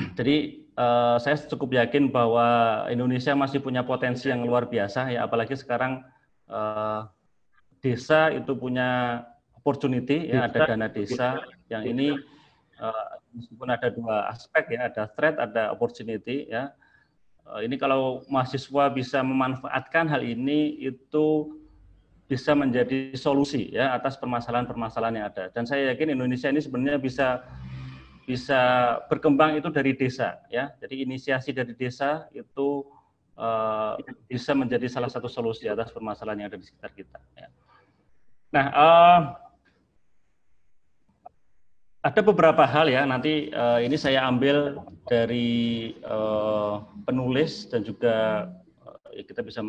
Jadi uh, saya cukup yakin bahwa Indonesia masih punya potensi yang luar biasa ya apalagi sekarang uh, desa itu punya opportunity ya ada dana desa yang ini uh, meskipun ada dua aspek ya ada threat ada opportunity ya Eh, ini kalau mahasiswa bisa memanfaatkan hal ini itu bisa menjadi solusi ya atas permasalahan-permasalahan yang ada. Dan saya yakin Indonesia ini sebenarnya bisa bisa berkembang itu dari desa ya. Jadi inisiasi dari desa itu uh, bisa menjadi salah satu solusi atas permasalahan yang ada di sekitar kita. Ya. Nah, uh, ada beberapa hal ya nanti uh, ini saya ambil dari uh, penulis dan juga uh, kita bisa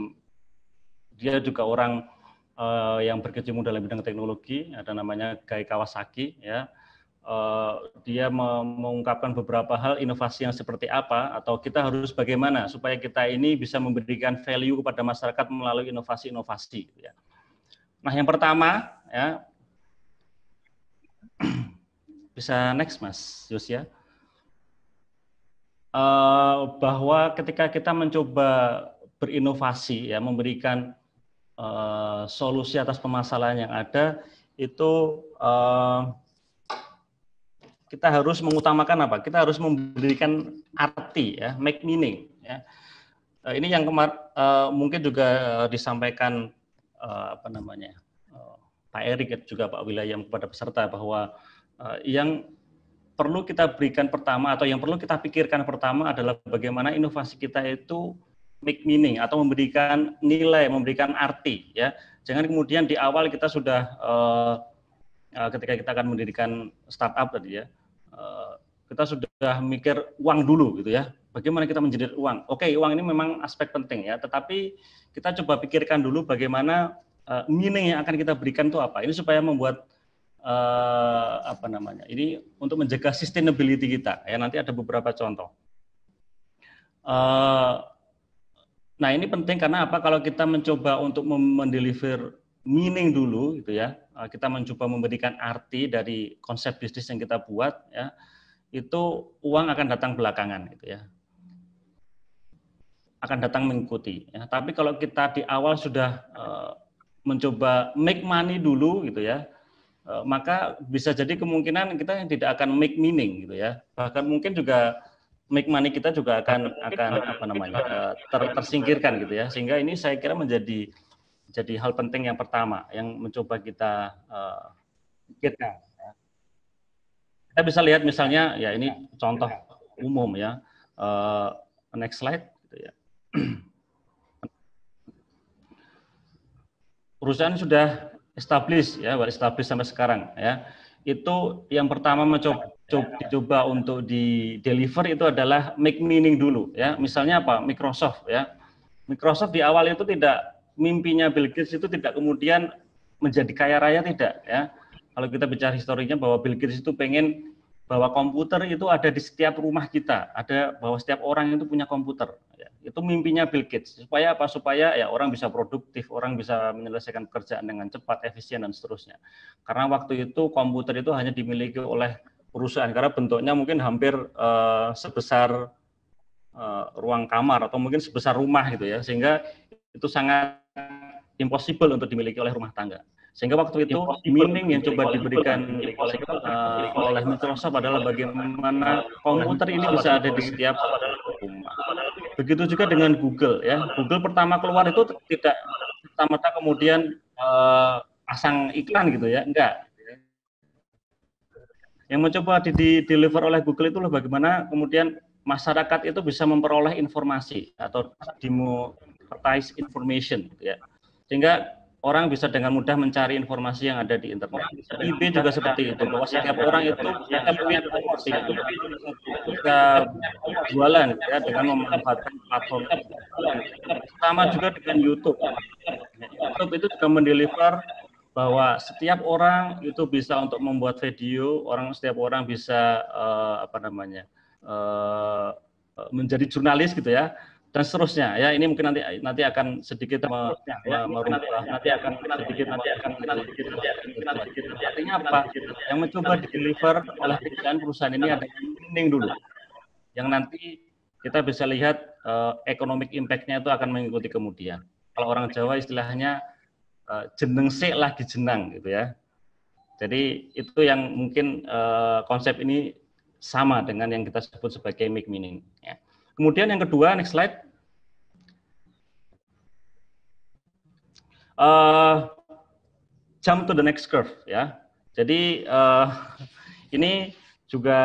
dia juga orang uh, yang berkecimpung dalam bidang teknologi ada namanya Gai Kawasaki ya uh, dia mengungkapkan beberapa hal inovasi yang seperti apa atau kita harus bagaimana supaya kita ini bisa memberikan value kepada masyarakat melalui inovasi-inovasi ya. Nah yang pertama ya Bisa next Mas Yus Uh, eh, bahwa ketika kita mencoba berinovasi ya memberikan uh, solusi atas permasalahan yang ada itu uh, kita harus mengutamakan apa? Kita harus memberikan arti ya, make meaning ya. Uh, ini yang kemar uh, mungkin juga disampaikan uh, apa namanya? Uh, Pak Erik juga Pak William kepada peserta bahwa Eh, yang perlu kita berikan pertama atau yang perlu kita pikirkan pertama adalah bagaimana inovasi kita itu make meaning atau memberikan nilai, memberikan arti ya. Jangan kemudian di awal kita sudah eh, eh, ketika kita akan mendirikan startup tadi ya, kita sudah mikir uang dulu gitu ya. Bagaimana kita menjadi uang? Oke, okay, uang ini memang aspek penting ya, tetapi kita coba pikirkan dulu bagaimana uh, meaning yang akan kita berikan itu apa. Ini supaya membuat uh, apa namanya ini untuk menjaga sustainability kita ya nanti ada beberapa contoh uh, nah ini penting karena apa kalau kita mencoba untuk mendeliver meaning dulu gitu ya eh, kita mencoba memberikan arti dari konsep bisnis yang kita buat ya itu uang akan datang belakangan gitu ya akan datang mengikuti ya tapi kalau kita di awal sudah uh, mencoba make money dulu gitu ya Eh, maka bisa jadi kemungkinan kita tidak akan make meaning gitu ya bahkan mungkin juga make money kita juga akan akan apa namanya eh, ter, tersingkirkan gitu ya sehingga ini saya kira menjadi jadi hal penting yang pertama yang mencoba kita uh, kita bisa lihat misalnya ya ini contoh umum ya uh, next slide gitu ya perusahaan sudah established ya, well established sampai sekarang ya. Itu yang pertama mencoba dicoba untuk di deliver itu adalah make meaning dulu ya. Misalnya apa? Microsoft ya. Microsoft di awal itu tidak mimpinya Bill Gates itu tidak kemudian menjadi kaya raya tidak ya. Kalau kita bicara historinya bahwa Bill Gates itu pengen bahwa komputer itu ada di setiap rumah kita, ada bahwa setiap orang itu punya komputer. Ya, itu mimpinya Bill Gates. Supaya apa? Supaya ya orang bisa produktif, orang bisa menyelesaikan pekerjaan dengan cepat, efisien dan seterusnya. Karena waktu itu komputer itu hanya dimiliki oleh perusahaan karena bentuknya mungkin hampir uh, sebesar uh, ruang kamar atau mungkin sebesar rumah gitu ya, sehingga itu sangat impossible untuk dimiliki oleh rumah tangga. Sehingga waktu itu meaning yang coba diberikan uh, oleh Microsoft adalah bagaimana nah, komputer ini bisa ada di setiap rumah. Begitu juga dengan Google ya. Google pertama keluar itu tidak pertama tama kemudian uh, pasang iklan gitu ya, enggak. Yang mencoba di, di deliver oleh Google itu loh bagaimana kemudian masyarakat itu bisa memperoleh informasi atau demo information gitu ya. Sehingga orang bisa dengan mudah mencari informasi yang ada di internet. IB juga seperti itu, bahwa setiap orang itu akan punya itu juga jualan ya, dengan memanfaatkan platform. Sama juga dengan YouTube. YouTube itu juga mendeliver bahwa setiap orang itu bisa untuk membuat video, orang setiap orang bisa uh, apa namanya uh, menjadi jurnalis gitu ya dan seterusnya ya ini mungkin nanti nanti akan sedikit merubah ya, nanti akan sedikit nanti akan sedikit nanti artinya apa yang mencoba di deliver oleh perusahaan-perusahaan ini ada training dulu yang nanti kita bisa lihat uh, economic impact-nya itu akan mengikuti kemudian kalau orang Jawa istilahnya uh, jeneng sik lagi jenang gitu ya jadi itu yang mungkin uh, konsep ini sama dengan yang kita sebut sebagai make meaning ya Kemudian yang kedua, next slide. Uh, jump to the next curve ya. Jadi uh, ini juga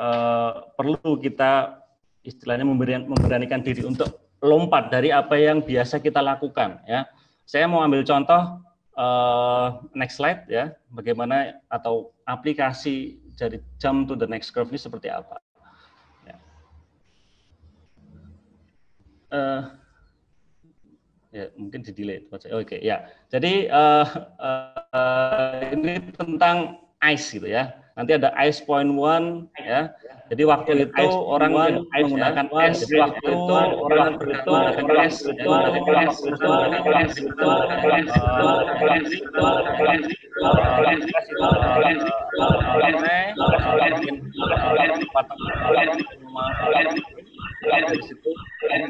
uh, perlu kita istilahnya memberian, memberanikan diri untuk lompat dari apa yang biasa kita lakukan ya. Saya mau ambil contoh uh, next slide ya, bagaimana atau aplikasi dari jump to the next curve ini seperti apa. uh, ya mungkin di delay oke okay, ya jadi uh, uh, ini tentang ice gitu ya nanti ada ice point one ya jadi waktu ya, itu ice orang one, menggunakan ice. Jadi waktu itu orang menggunakan es menggunakan es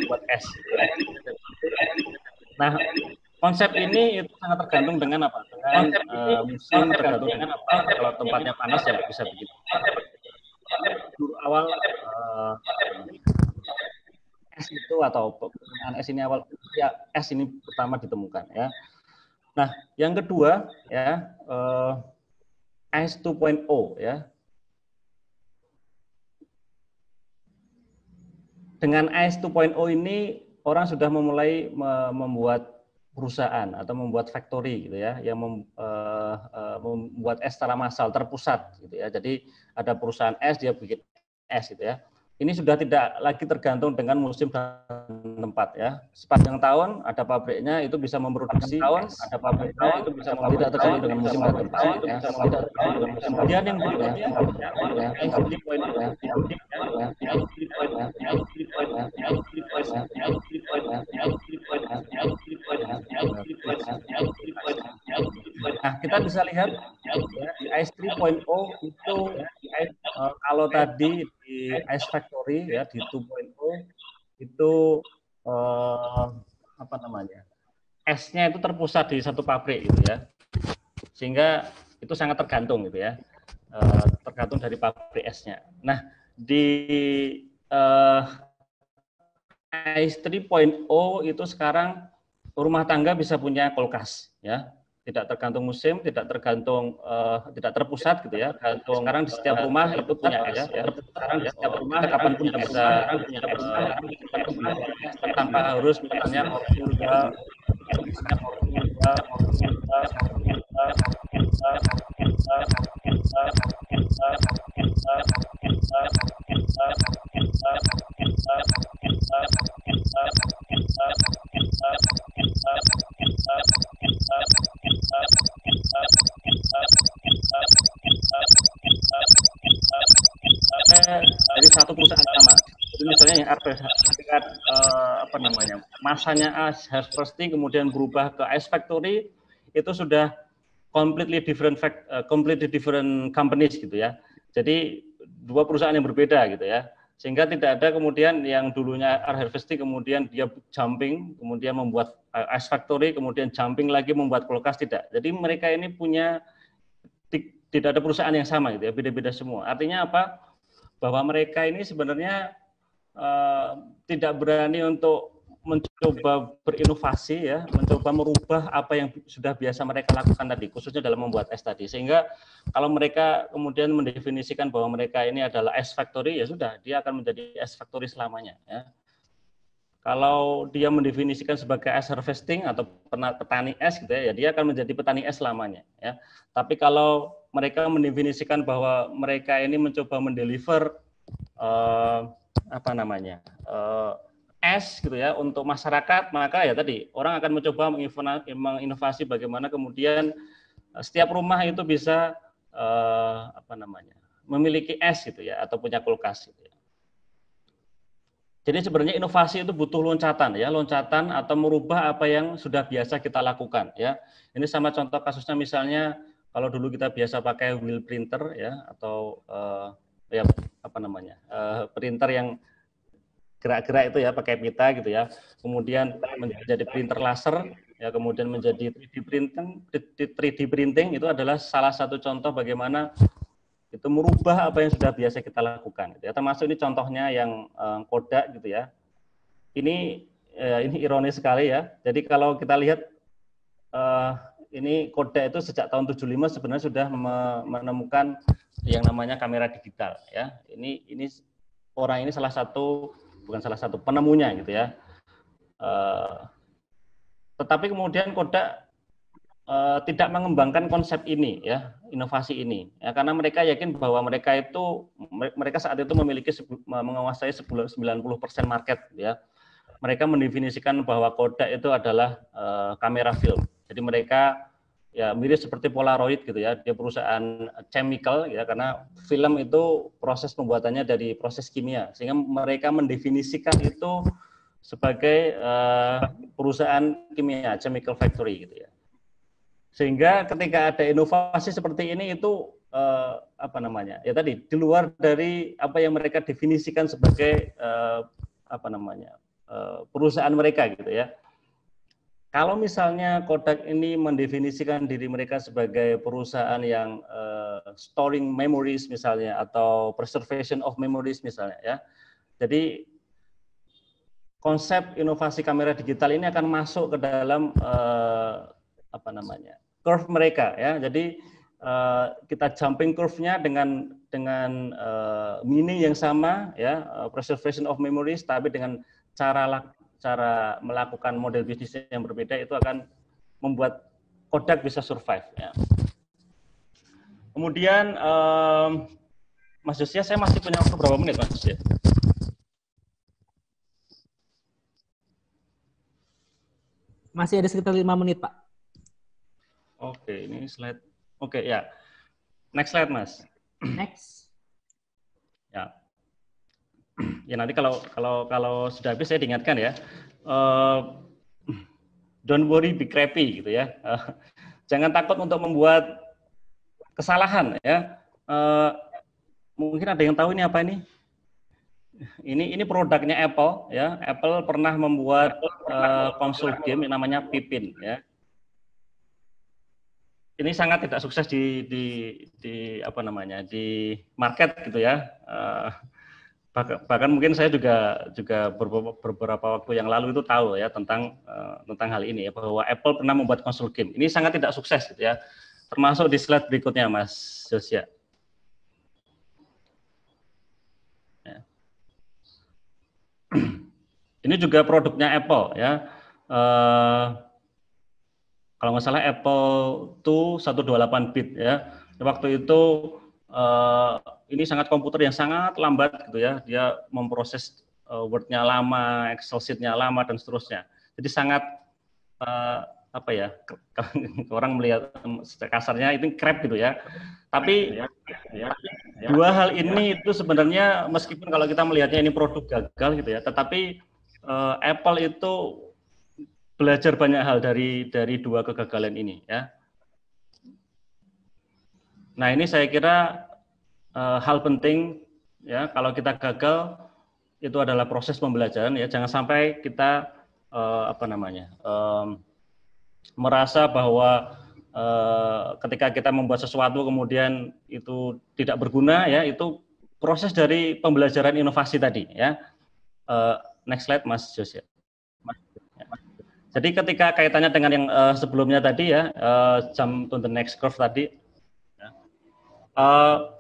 buat es. Nah, konsep ini itu sangat tergantung dengan apa? Dengan uh, musim tergantung dengan apa? Kalau tempatnya panas ya bisa begitu. Dulu awal uh, eh, es itu atau penggunaan es ini awal ya es ini pertama ditemukan ya. Nah, yang kedua ya uh, S 2.0 ya dengan AS 2.0 ini orang sudah memulai membuat perusahaan atau membuat factory gitu ya yang eh, eh, membuat es secara massal terpusat gitu ya. Jadi ada perusahaan es dia bikin es gitu ya ini sudah tidak lagi tergantung dengan musim dan tempat ya. Sepanjang tahun ada pabriknya itu bisa memproduksi tahun ada pabriknya itu bisa tidak tergantung dengan musim dan tempat ya. Tidak tergantung dengan musim. Kemudian yang berikutnya ya. Nah, kita bisa lihat ya, di IS 3.0 itu ya, eh, kalau tadi di iya. Ice Factory ya di 2.0 itu eh, apa namanya esnya itu terpusat di satu pabrik gitu ya sehingga itu sangat tergantung gitu ya eh, tergantung dari pabrik esnya. Nah di eh, Ice 3.0 itu sekarang rumah tangga bisa punya kulkas ya tidak tergantung musim, tidak tergantung uh, tidak terpusat gitu ya. Tergantung sekarang di setiap rumah itu punya ya. ya. Sekarang di setiap rumah kapan pun bisa tanpa harus misalnya dari satu perusahaan sama. Jadi misalnya yang tingkat eh, apa namanya masanya as pasti kemudian berubah ke ice factory itu sudah completely different fact, uh, completely different companies gitu ya. Jadi dua perusahaan yang berbeda gitu ya. Sehingga tidak ada kemudian yang dulunya air Harvesting kemudian dia jumping, kemudian membuat eh, Ice Factory, kemudian jumping lagi membuat kulkas tidak. Jadi mereka ini punya tidak ada perusahaan yang sama gitu ya, beda-beda semua. Artinya apa? Bahwa mereka ini sebenarnya uh, tidak berani untuk mencoba berinovasi ya, mencoba merubah apa yang sudah biasa mereka lakukan tadi, khususnya dalam membuat es tadi. Sehingga kalau mereka kemudian mendefinisikan bahwa mereka ini adalah es factory, ya sudah, dia akan menjadi es factory selamanya. Ya. Kalau dia mendefinisikan sebagai es harvesting atau petani es gitu ya, ya dia akan menjadi petani es selamanya. Ya. Tapi kalau mereka mendefinisikan bahwa mereka ini mencoba mendeliver uh, apa namanya uh, S gitu ya untuk masyarakat maka ya tadi orang akan mencoba menginovasi bagaimana kemudian eh, setiap rumah itu bisa eh, apa namanya memiliki S gitu ya atau punya kulkas gitu ya. Jadi sebenarnya inovasi itu butuh loncatan ya, loncatan atau merubah apa yang sudah biasa kita lakukan ya. Ini sama contoh kasusnya misalnya kalau dulu kita biasa pakai wheel printer ya atau eh, ya apa namanya eh, printer yang gerak-gerak itu ya pakai pita gitu ya. Kemudian menjadi printer laser, ya kemudian menjadi 3D printing. 3D printing itu adalah salah satu contoh bagaimana itu merubah apa yang sudah biasa kita lakukan. Gitu ya. Termasuk ini contohnya yang um, kodak gitu ya. Ini eh, ini ironis sekali ya. Jadi kalau kita lihat uh, ini kodak itu sejak tahun 75 sebenarnya sudah menemukan yang namanya kamera digital ya. Ini ini orang ini salah satu bukan salah satu penemunya gitu ya. Uh, tetapi kemudian Kodak uh, tidak mengembangkan konsep ini ya, inovasi ini. Ya, karena mereka yakin bahwa mereka itu mereka saat itu memiliki menguasai 90% market ya. Mereka mendefinisikan bahwa Kodak itu adalah uh, kamera film. Jadi mereka ya mirip seperti Polaroid gitu ya dia perusahaan chemical ya karena film itu proses pembuatannya dari proses kimia sehingga mereka mendefinisikan itu sebagai uh, perusahaan kimia chemical factory gitu ya sehingga ketika ada inovasi seperti ini itu uh, apa namanya ya tadi di luar dari apa yang mereka definisikan sebagai uh, apa namanya uh, perusahaan mereka gitu ya kalau misalnya Kodak ini mendefinisikan diri mereka sebagai perusahaan yang uh, storing memories misalnya atau preservation of memories misalnya ya. Jadi konsep inovasi kamera digital ini akan masuk ke dalam uh, apa namanya? curve mereka ya. Jadi uh, kita jumping curve-nya dengan dengan uh, meaning yang sama ya, uh, preservation of memories tapi dengan cara cara melakukan model bisnis yang berbeda itu akan membuat Kodak bisa survive. Ya. Kemudian um, Mas Josia, saya masih punya waktu berapa menit Mas Josia? Masih ada sekitar lima menit Pak. Oke, ini slide. Oke ya. Next slide Mas. Next. ya nanti kalau kalau kalau sudah habis saya diingatkan ya. Uh, don't worry, be crappy gitu ya. Uh, jangan takut untuk membuat kesalahan ya. Uh, mungkin ada yang tahu ini apa ini? Ini ini produknya Apple ya. Apple pernah membuat uh, konsol game yang namanya Pipin ya. Ini sangat tidak sukses di di di apa namanya di market gitu ya. Uh, bahkan mungkin saya juga juga beberapa waktu yang lalu itu tahu ya tentang uh, tentang hal ini ya bahwa Apple pernah membuat konsol game ini sangat tidak sukses gitu ya termasuk di slide berikutnya Mas Josia. Ya. ini juga produknya Apple ya. Uh, kalau nggak salah Apple 2 128 bit ya. Waktu itu uh, ini sangat komputer yang sangat lambat gitu ya. Dia memproses uh, Word-nya lama, Excel sheet lama dan seterusnya. Jadi sangat uh, apa ya? orang melihat eh, kasarnya itu crap gitu ya. Tapi ya, ya, ya, dua hal ini itu sebenarnya meskipun kalau kita melihatnya ini produk gagal gitu ya, tetapi uh, Apple itu belajar banyak hal dari dari dua kegagalan ini ya. Nah, ini saya kira Eh, hal penting ya kalau kita gagal itu adalah proses pembelajaran ya jangan sampai kita uh, apa namanya um, merasa bahwa uh, ketika kita membuat sesuatu kemudian itu tidak berguna ya itu proses dari pembelajaran inovasi tadi ya uh, next slide mas Jose ya. jadi ketika kaitannya dengan yang uh, sebelumnya tadi ya uh, jump to the next curve tadi ya, uh,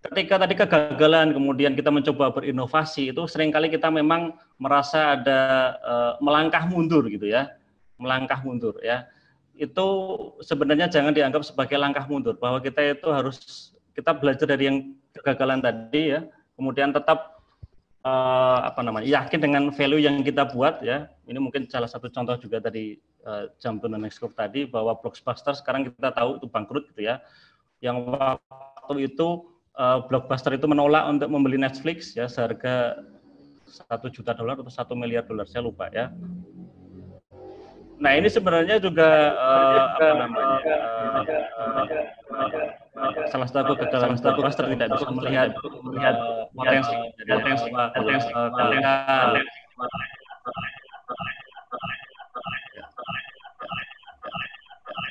ketika tadi kegagalan kemudian kita mencoba berinovasi itu seringkali kita memang merasa ada e, melangkah mundur gitu ya melangkah mundur ya itu sebenarnya jangan dianggap sebagai langkah mundur bahwa kita itu harus kita belajar dari yang kegagalan tadi ya kemudian tetap e, apa namanya yakin dengan value yang kita buat ya ini mungkin salah satu contoh juga dari eh, jam jam Next Group tadi bahwa Blockbuster sekarang kita tahu itu bangkrut gitu ya yang waktu itu uh, Blockbuster itu menolak untuk membeli Netflix ya seharga satu juta dolar atau satu miliar dolar saya lupa ya. Nah ini sebenarnya juga eh, apa namanya eh, salah satu kegagalan Blockbuster tidak bisa melihat melihat potensi potensi potensi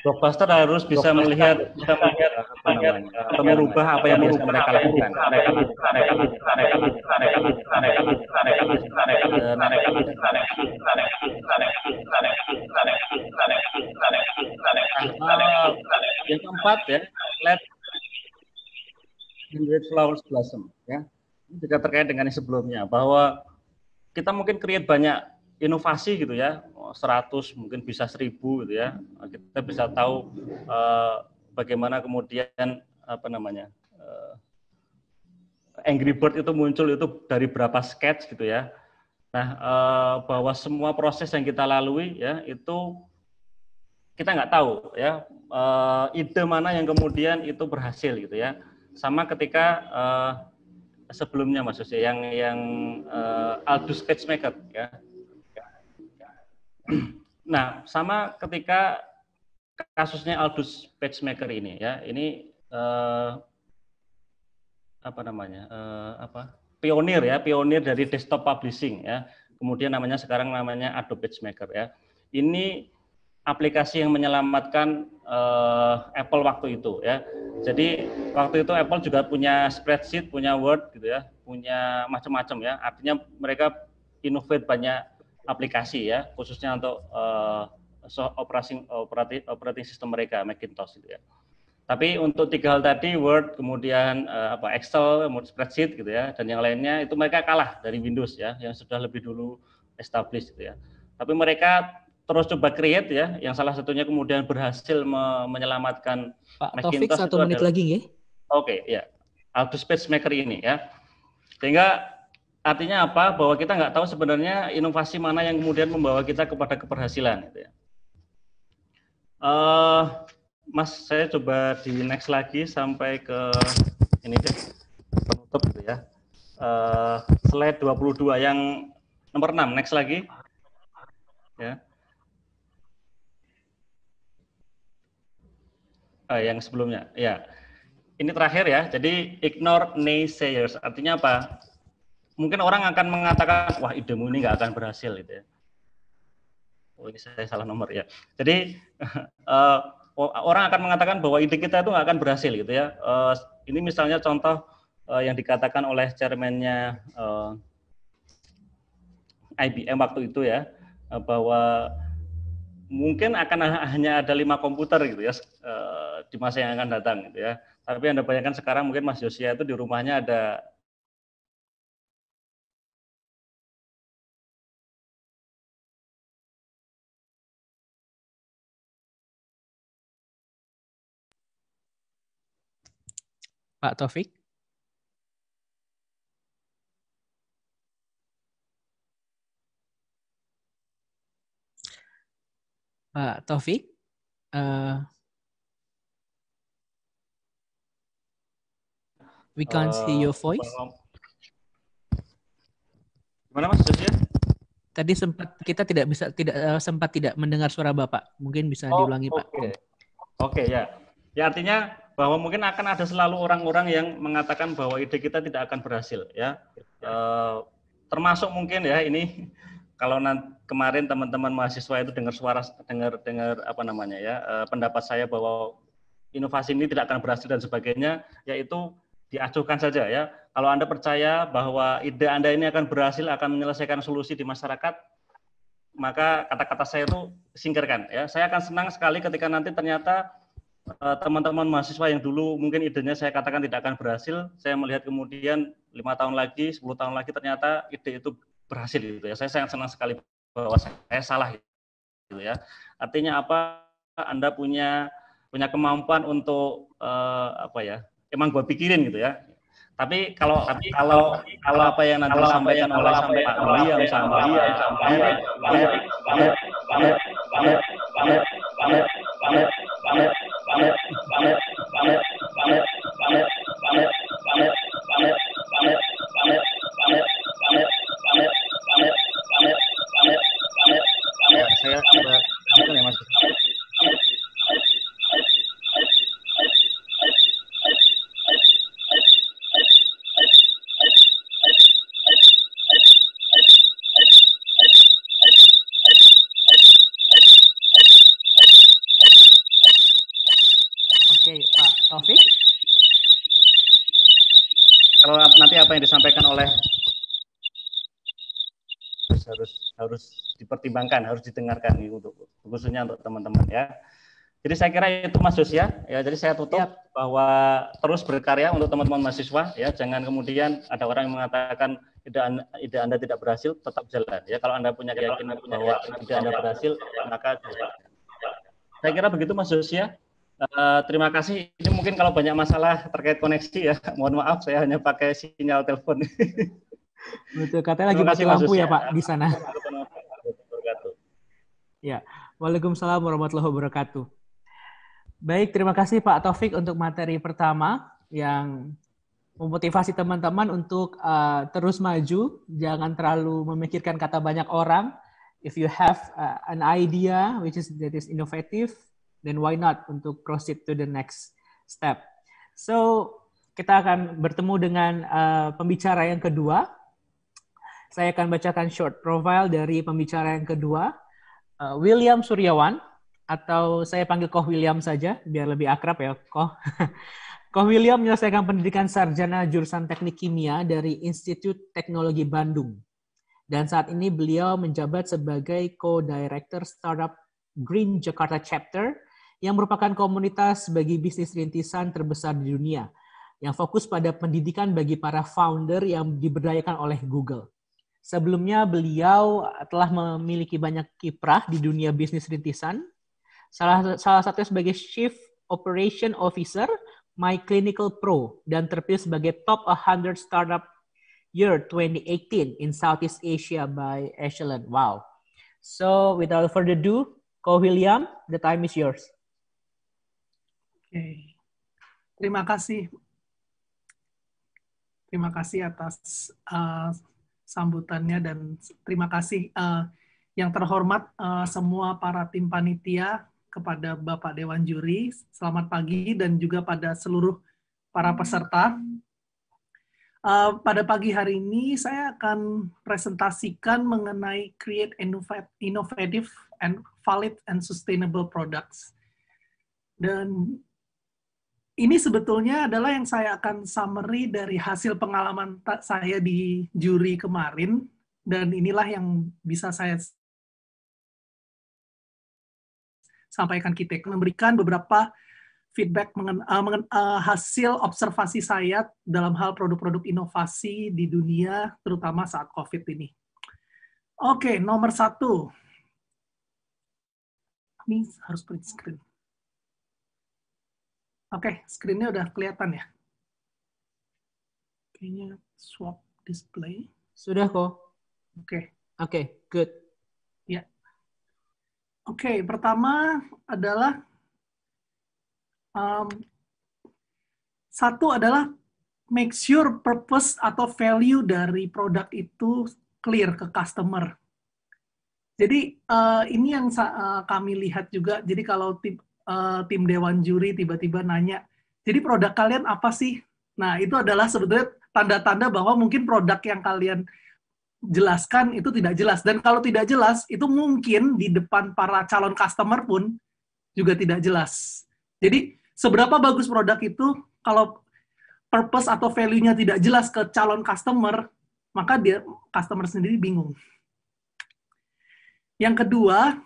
Blockbuster harus bisa melihat bisa melihat atau merubah apa yang biasa mereka lakukan. Mereka lakukan, mereka lakukan, mereka lakukan, mereka lakukan, mereka lakukan, mereka lakukan, mereka lakukan, mereka lakukan, mereka lakukan, mereka lakukan, mereka lakukan, mereka lakukan, Yang keempat ya, let Hundred Flowers Blossom ya. Ini juga terkait dengan yang sebelumnya bahwa kita mungkin Mereka banyak inovasi gitu ya 100 mungkin bisa 1000 gitu ya kita bisa tahu uh, bagaimana kemudian apa namanya uh, Angry Bird itu muncul itu dari berapa sketch gitu ya nah uh, bahwa semua proses yang kita lalui ya itu kita nggak tahu ya uh, ide mana yang kemudian itu berhasil gitu ya sama ketika uh, sebelumnya maksudnya yang yang uh, Aldous Sketchmaker ya Nah, sama ketika kasusnya Aldus PageMaker ini ya, ini eh, apa namanya? Eh, apa? Pionir ya, pionir dari desktop publishing ya. Kemudian namanya sekarang namanya Adobe PageMaker ya. Ini aplikasi yang menyelamatkan eh, Apple waktu itu ya. Jadi waktu itu Apple juga punya spreadsheet, punya Word gitu ya, punya macam-macam ya. Artinya mereka innovate banyak aplikasi ya, khususnya untuk uh, so operating operating operating system mereka Macintosh gitu ya. Tapi untuk tiga hal tadi Word kemudian uh, apa Excel, spreadsheet gitu ya dan yang lainnya itu mereka kalah dari Windows ya yang sudah lebih dulu established gitu ya. Tapi mereka terus coba create ya yang salah satunya kemudian berhasil me menyelamatkan Pak Macintosh Taufik satu menit adalah, lagi ya. Oke, okay, ya. Aldous Pacemaker ini ya. Sehingga artinya apa? Bahwa kita nggak tahu sebenarnya inovasi mana yang kemudian membawa kita kepada keberhasilan. Gitu ya. uh, Mas, saya coba di next lagi sampai ke ini deh penutup gitu ya. Uh, slide 22 yang nomor 6 next lagi. Ya. Uh, yang sebelumnya, ya. Ini terakhir ya. Jadi ignore naysayers. Artinya apa? mungkin orang akan mengatakan wah idemu ini nggak akan berhasil itu. ya. Oh ini saya salah nomor ya. Jadi uh, orang akan mengatakan bahwa ide kita itu nggak akan berhasil gitu ya. Uh, ini misalnya contoh uh, yang dikatakan oleh chairmannya uh, IBM waktu itu ya bahwa mungkin akan hanya ada lima komputer gitu ya di masa yang akan datang gitu ya. Tapi anda bayangkan sekarang mungkin Mas Yosia itu di rumahnya ada Pak Taufik? Pak Taufik? Uh, we can't uh, see eh, your voice. Gimana Mas Tadi sempat kita tidak bisa tidak uh, sempat tidak mendengar suara Bapak. Mungkin bisa oh, diulangi okay. Pak. Oke okay, ya. Ya artinya bahwa mungkin akan ada selalu orang-orang yang mengatakan bahwa ide kita tidak akan berhasil ya. E, termasuk mungkin ya ini kalau nanti, kemarin teman-teman mahasiswa itu dengar suara dengar dengar apa namanya ya e, pendapat saya bahwa inovasi ini tidak akan berhasil dan sebagainya yaitu diacuhkan saja ya. Kalau Anda percaya bahwa ide Anda ini akan berhasil akan menyelesaikan solusi di masyarakat maka kata-kata saya itu singkirkan ya. Saya akan senang sekali ketika nanti ternyata teman-teman mahasiswa yang dulu mungkin idenya saya katakan tidak akan berhasil, saya melihat kemudian lima tahun lagi, 10 tahun lagi ternyata ide itu berhasil gitu ya. Saya sangat senang sekali bahwa saya salah gitu ya. Artinya apa? Anda punya punya kemampuan untuk uh, apa ya? Emang gue pikirin gitu ya. Tapi kalau tapi, kalau kalau apa yang nanti sampaikan oleh sampai Pak William sama dia sama saya coba ini masuk dipertimbangkan, harus didengarkan ini gitu, untuk khususnya untuk teman-teman ya. Jadi saya kira itu Mas Yus ya. ya jadi saya tutup ya. bahwa terus berkarya untuk teman-teman mahasiswa ya. Jangan kemudian ada orang yang mengatakan ide anda, ide anda tidak berhasil, tetap jalan ya. Kalau anda punya ya, keyakinan ya, bahwa ide anda berhasil, maka jalan. Saya kira begitu Mas Yus ya. Uh, terima kasih. Ini mungkin kalau banyak masalah terkait koneksi ya, mohon maaf saya hanya pakai sinyal telepon. Betul, katanya lagi pakai lampu ya, ya Pak di sana. Waalaikumsalam warahmatullahi wabarakatuh. Baik, terima kasih Pak Taufik untuk materi pertama yang memotivasi teman-teman untuk uh, terus maju, jangan terlalu memikirkan kata banyak orang. If you have uh, an idea which is that is innovative, then why not untuk proceed to the next step. So, kita akan bertemu dengan uh, pembicara yang kedua. Saya akan bacakan short profile dari pembicara yang kedua Eh, William Suryawan atau saya panggil Koh William saja biar lebih akrab ya Koh. Koh William menyelesaikan pendidikan sarjana jurusan teknik kimia dari Institut Teknologi Bandung. Dan saat ini beliau menjabat sebagai co-director startup Green Jakarta Chapter yang merupakan komunitas bagi bisnis rintisan terbesar di dunia yang fokus pada pendidikan bagi para founder yang diberdayakan oleh Google. Sebelumnya beliau telah memiliki banyak kiprah di dunia bisnis rintisan. Salah, salah satunya sebagai Chief Operation Officer My Clinical Pro dan terpilih sebagai Top 100 Startup Year 2018 in Southeast Asia by Ashland. Wow. So without further ado, Ko William, the time is yours. Oke. Okay. Terima kasih. Terima kasih atas uh, sambutannya dan terima kasih uh, yang terhormat uh, semua para tim panitia kepada Bapak Dewan Juri, selamat pagi dan juga pada seluruh para peserta. Uh, pada pagi hari ini saya akan presentasikan mengenai create innovative and valid and sustainable products. Dan ini sebetulnya adalah yang saya akan summary dari hasil pengalaman saya di juri kemarin dan inilah yang bisa saya sampaikan kita memberikan beberapa feedback mengen, uh, mengen, uh, hasil observasi saya dalam hal produk-produk inovasi di dunia terutama saat COVID ini. Oke, okay, nomor satu. Ini harus print screen. Oke, okay, screen-nya udah kelihatan ya? Kayaknya swap display. Sudah kok. Oke. Okay. Oke, okay, good. Ya. Yeah. Oke, okay, pertama adalah um, satu adalah make sure purpose atau value dari produk itu clear ke customer. Jadi uh, ini yang uh, kami lihat juga. Jadi kalau tip, uh, tim dewan juri tiba-tiba nanya, jadi produk kalian apa sih? Nah, itu adalah sebetulnya tanda-tanda bahwa mungkin produk yang kalian jelaskan itu tidak jelas. Dan kalau tidak jelas, itu mungkin di depan para calon customer pun juga tidak jelas. Jadi, seberapa bagus produk itu, kalau purpose atau value-nya tidak jelas ke calon customer, maka dia customer sendiri bingung. Yang kedua,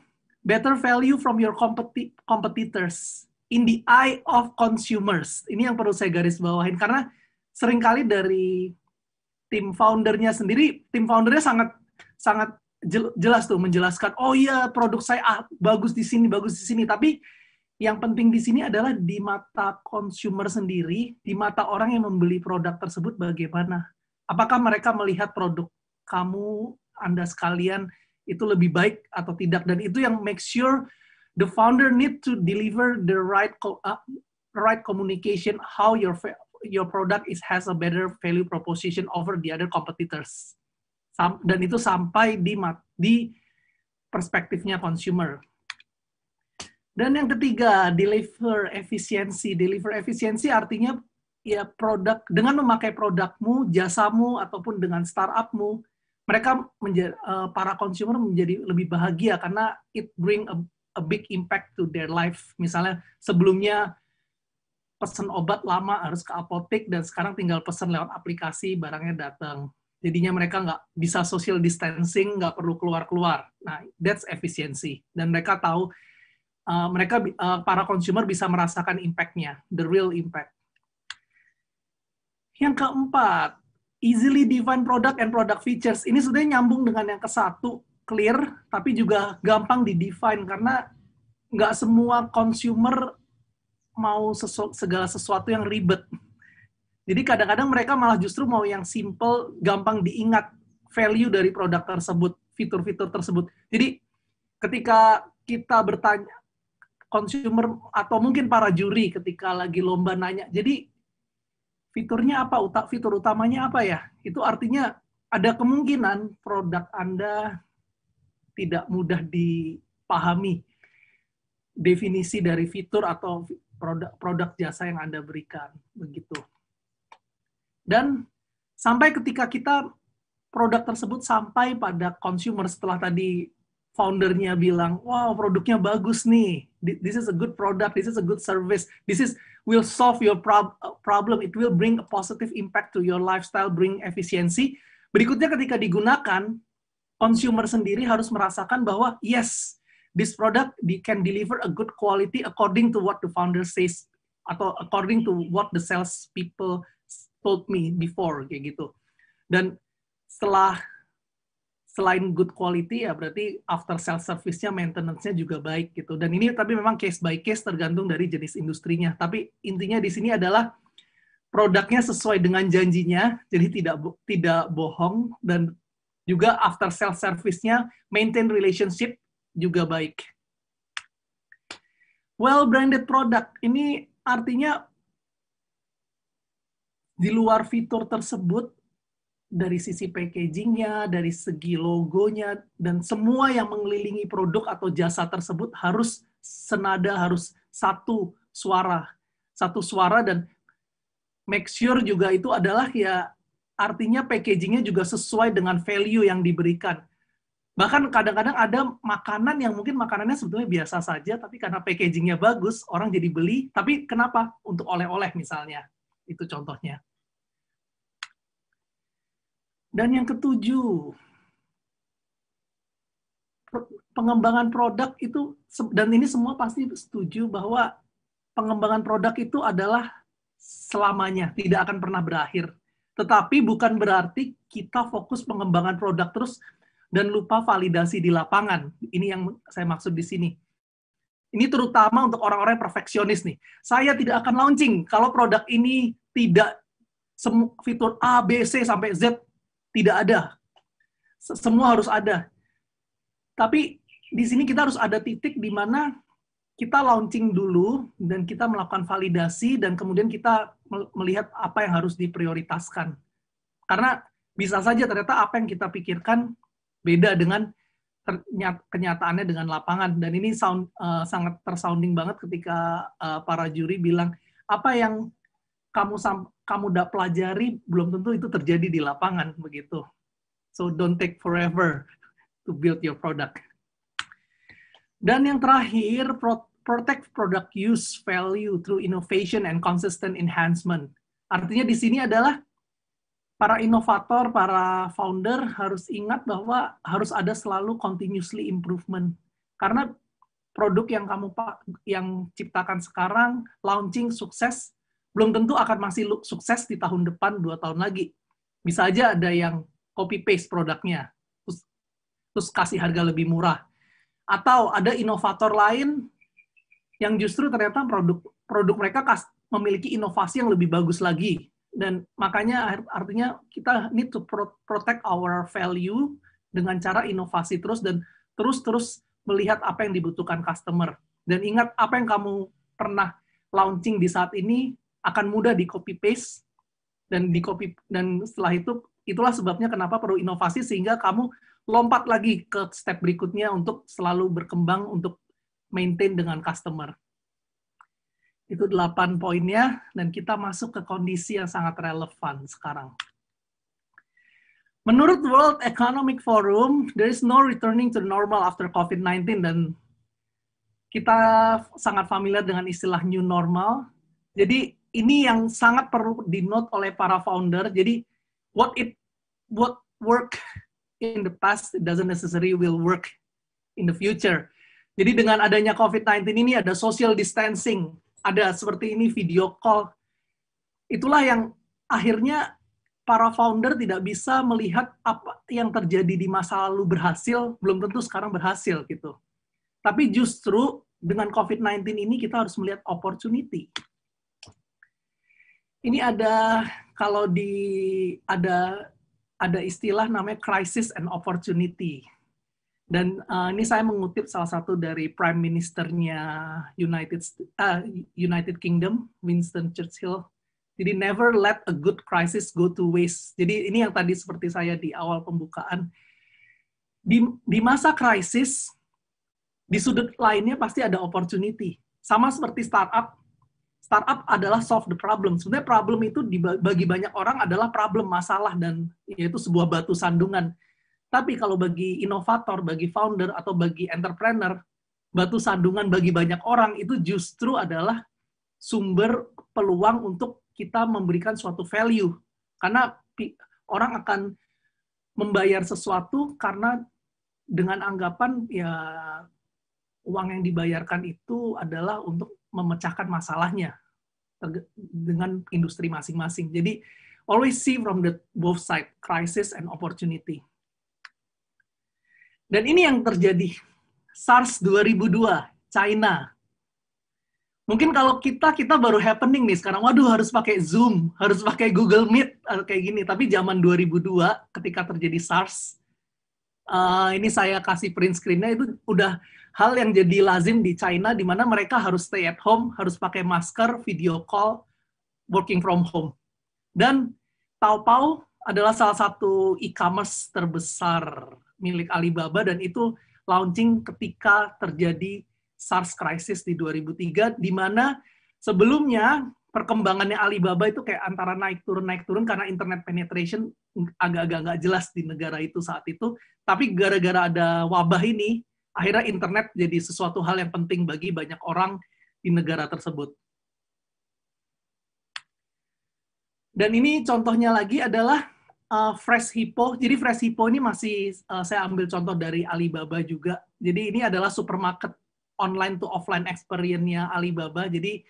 better value from your competi competitors in the eye of consumers. Ini yang perlu saya garis bawahin karena seringkali dari tim foundernya sendiri, tim foundernya sangat sangat jelas tuh menjelaskan, oh iya produk saya ah, bagus di sini, bagus di sini, tapi yang penting di sini adalah di mata consumer sendiri, di mata orang yang membeli produk tersebut bagaimana. Apakah mereka melihat produk kamu, Anda sekalian, itu lebih baik atau tidak dan itu yang make sure the founder need to deliver the right uh, right communication how your your product is has a better value proposition over the other competitors Sam, dan itu sampai di di perspektifnya consumer dan yang ketiga deliver efisiensi deliver efisiensi artinya ya produk dengan memakai produkmu jasamu ataupun dengan startupmu mereka menjadi, uh, eh, para consumer menjadi lebih bahagia karena it bring a, a big impact to their life. Misalnya sebelumnya pesan obat lama harus ke apotek dan sekarang tinggal pesan lewat aplikasi barangnya datang. Jadinya mereka nggak bisa social distancing, nggak perlu keluar-keluar. Nah, that's efficiency. Dan mereka tahu, uh, mereka uh, para consumer bisa merasakan impact-nya, the real impact. Yang keempat, easily define product and product features. Ini sudah nyambung dengan yang ke satu, clear, tapi juga gampang di-define karena nggak semua consumer mau sesu segala sesuatu yang ribet. Jadi kadang-kadang mereka malah justru mau yang simple, gampang diingat value dari produk tersebut, fitur-fitur tersebut. Jadi ketika kita bertanya, consumer atau mungkin para juri ketika lagi lomba nanya, jadi fiturnya apa, utak fitur utamanya apa ya? Itu artinya ada kemungkinan produk Anda tidak mudah dipahami definisi dari fitur atau produk produk jasa yang Anda berikan begitu. Dan sampai ketika kita produk tersebut sampai pada consumer setelah tadi foundernya bilang, wow produknya bagus nih, this is a good product, this is a good service, this is will solve your prob problem. It will bring a positive impact to your lifestyle, bring efficiency. Berikutnya ketika digunakan, consumer sendiri harus merasakan bahwa yes, this product can deliver a good quality according to what the founder says atau according to what the sales people told me before kayak gitu. Dan setelah selain good quality ya berarti after sales service-nya maintenance-nya juga baik gitu. Dan ini tapi memang case by case tergantung dari jenis industrinya. Tapi intinya di sini adalah produknya sesuai dengan janjinya, jadi tidak tidak bohong dan juga after sales service-nya maintain relationship juga baik. Well branded product ini artinya di luar fitur tersebut dari sisi packagingnya, dari segi logonya, dan semua yang mengelilingi produk atau jasa tersebut harus senada, harus satu suara, satu suara dan make sure juga itu adalah ya artinya packagingnya juga sesuai dengan value yang diberikan. Bahkan kadang-kadang ada makanan yang mungkin makanannya sebetulnya biasa saja, tapi karena packagingnya bagus, orang jadi beli. Tapi kenapa? Untuk oleh-oleh misalnya. Itu contohnya. Dan yang ketujuh, pengembangan produk itu dan ini semua pasti setuju bahwa pengembangan produk itu adalah selamanya, tidak akan pernah berakhir. Tetapi bukan berarti kita fokus pengembangan produk terus dan lupa validasi di lapangan. Ini yang saya maksud di sini. Ini terutama untuk orang-orang yang perfeksionis nih. Saya tidak akan launching kalau produk ini tidak fitur A, B, C sampai Z tidak ada. Semua harus ada. Tapi di sini kita harus ada titik di mana kita launching dulu dan kita melakukan validasi dan kemudian kita melihat apa yang harus diprioritaskan. Karena bisa saja ternyata apa yang kita pikirkan beda dengan kenyataannya dengan lapangan dan ini sound, uh, sangat tersounding banget ketika uh, para juri bilang apa yang kamu kamu udah pelajari belum tentu itu terjadi di lapangan begitu. So don't take forever to build your product. Dan yang terakhir protect product use value through innovation and consistent enhancement. Artinya di sini adalah para inovator, para founder harus ingat bahwa harus ada selalu continuously improvement. Karena produk yang kamu yang ciptakan sekarang launching sukses belum tentu akan masih sukses di tahun depan dua tahun lagi. Bisa aja ada yang copy paste produknya, terus, terus kasih harga lebih murah. Atau ada inovator lain yang justru ternyata produk produk mereka kas, memiliki inovasi yang lebih bagus lagi. Dan makanya artinya kita need to protect our value dengan cara inovasi terus dan terus-terus melihat apa yang dibutuhkan customer. Dan ingat apa yang kamu pernah launching di saat ini akan mudah di copy paste dan di copy dan setelah itu itulah sebabnya kenapa perlu inovasi sehingga kamu lompat lagi ke step berikutnya untuk selalu berkembang untuk maintain dengan customer. Itu delapan poinnya dan kita masuk ke kondisi yang sangat relevan sekarang. Menurut World Economic Forum, there is no returning to normal after COVID-19 dan kita sangat familiar dengan istilah new normal. Jadi ini yang sangat perlu di note oleh para founder. Jadi what it what work in the past doesn't necessarily will work in the future. Jadi dengan adanya COVID-19 ini ada social distancing, ada seperti ini video call. Itulah yang akhirnya para founder tidak bisa melihat apa yang terjadi di masa lalu berhasil, belum tentu sekarang berhasil gitu. Tapi justru dengan COVID-19 ini kita harus melihat opportunity ini ada kalau di ada ada istilah namanya crisis and opportunity. Dan uh, ini saya mengutip salah satu dari Prime Ministernya United uh, United Kingdom, Winston Churchill. Jadi never let a good crisis go to waste. Jadi ini yang tadi seperti saya di awal pembukaan. Di, di masa krisis, di sudut lainnya pasti ada opportunity. Sama seperti startup, startup adalah solve the problem. Sebenarnya problem itu bagi banyak orang adalah problem masalah dan yaitu sebuah batu sandungan. Tapi kalau bagi inovator, bagi founder atau bagi entrepreneur, batu sandungan bagi banyak orang itu justru adalah sumber peluang untuk kita memberikan suatu value. Karena orang akan membayar sesuatu karena dengan anggapan ya uang yang dibayarkan itu adalah untuk memecahkan masalahnya dengan industri masing-masing. Jadi always see from the both side crisis and opportunity. Dan ini yang terjadi SARS 2002 China. Mungkin kalau kita kita baru happening nih sekarang. Waduh harus pakai Zoom, harus pakai Google Meet kayak gini. Tapi zaman 2002 ketika terjadi SARS uh, ini saya kasih print screennya itu udah hal yang jadi lazim di China di mana mereka harus stay at home, harus pakai masker, video call, working from home. Dan Taobao adalah salah satu e-commerce terbesar milik Alibaba dan itu launching ketika terjadi SARS crisis di 2003 di mana sebelumnya perkembangannya Alibaba itu kayak antara naik turun naik turun karena internet penetration agak-agak nggak jelas di negara itu saat itu tapi gara-gara ada wabah ini akhirnya internet jadi sesuatu hal yang penting bagi banyak orang di negara tersebut. Dan ini contohnya lagi adalah uh, Fresh Hippo. Jadi Fresh Hippo ini masih uh, saya ambil contoh dari Alibaba juga. Jadi ini adalah supermarket online to offline experience-nya Alibaba. Jadi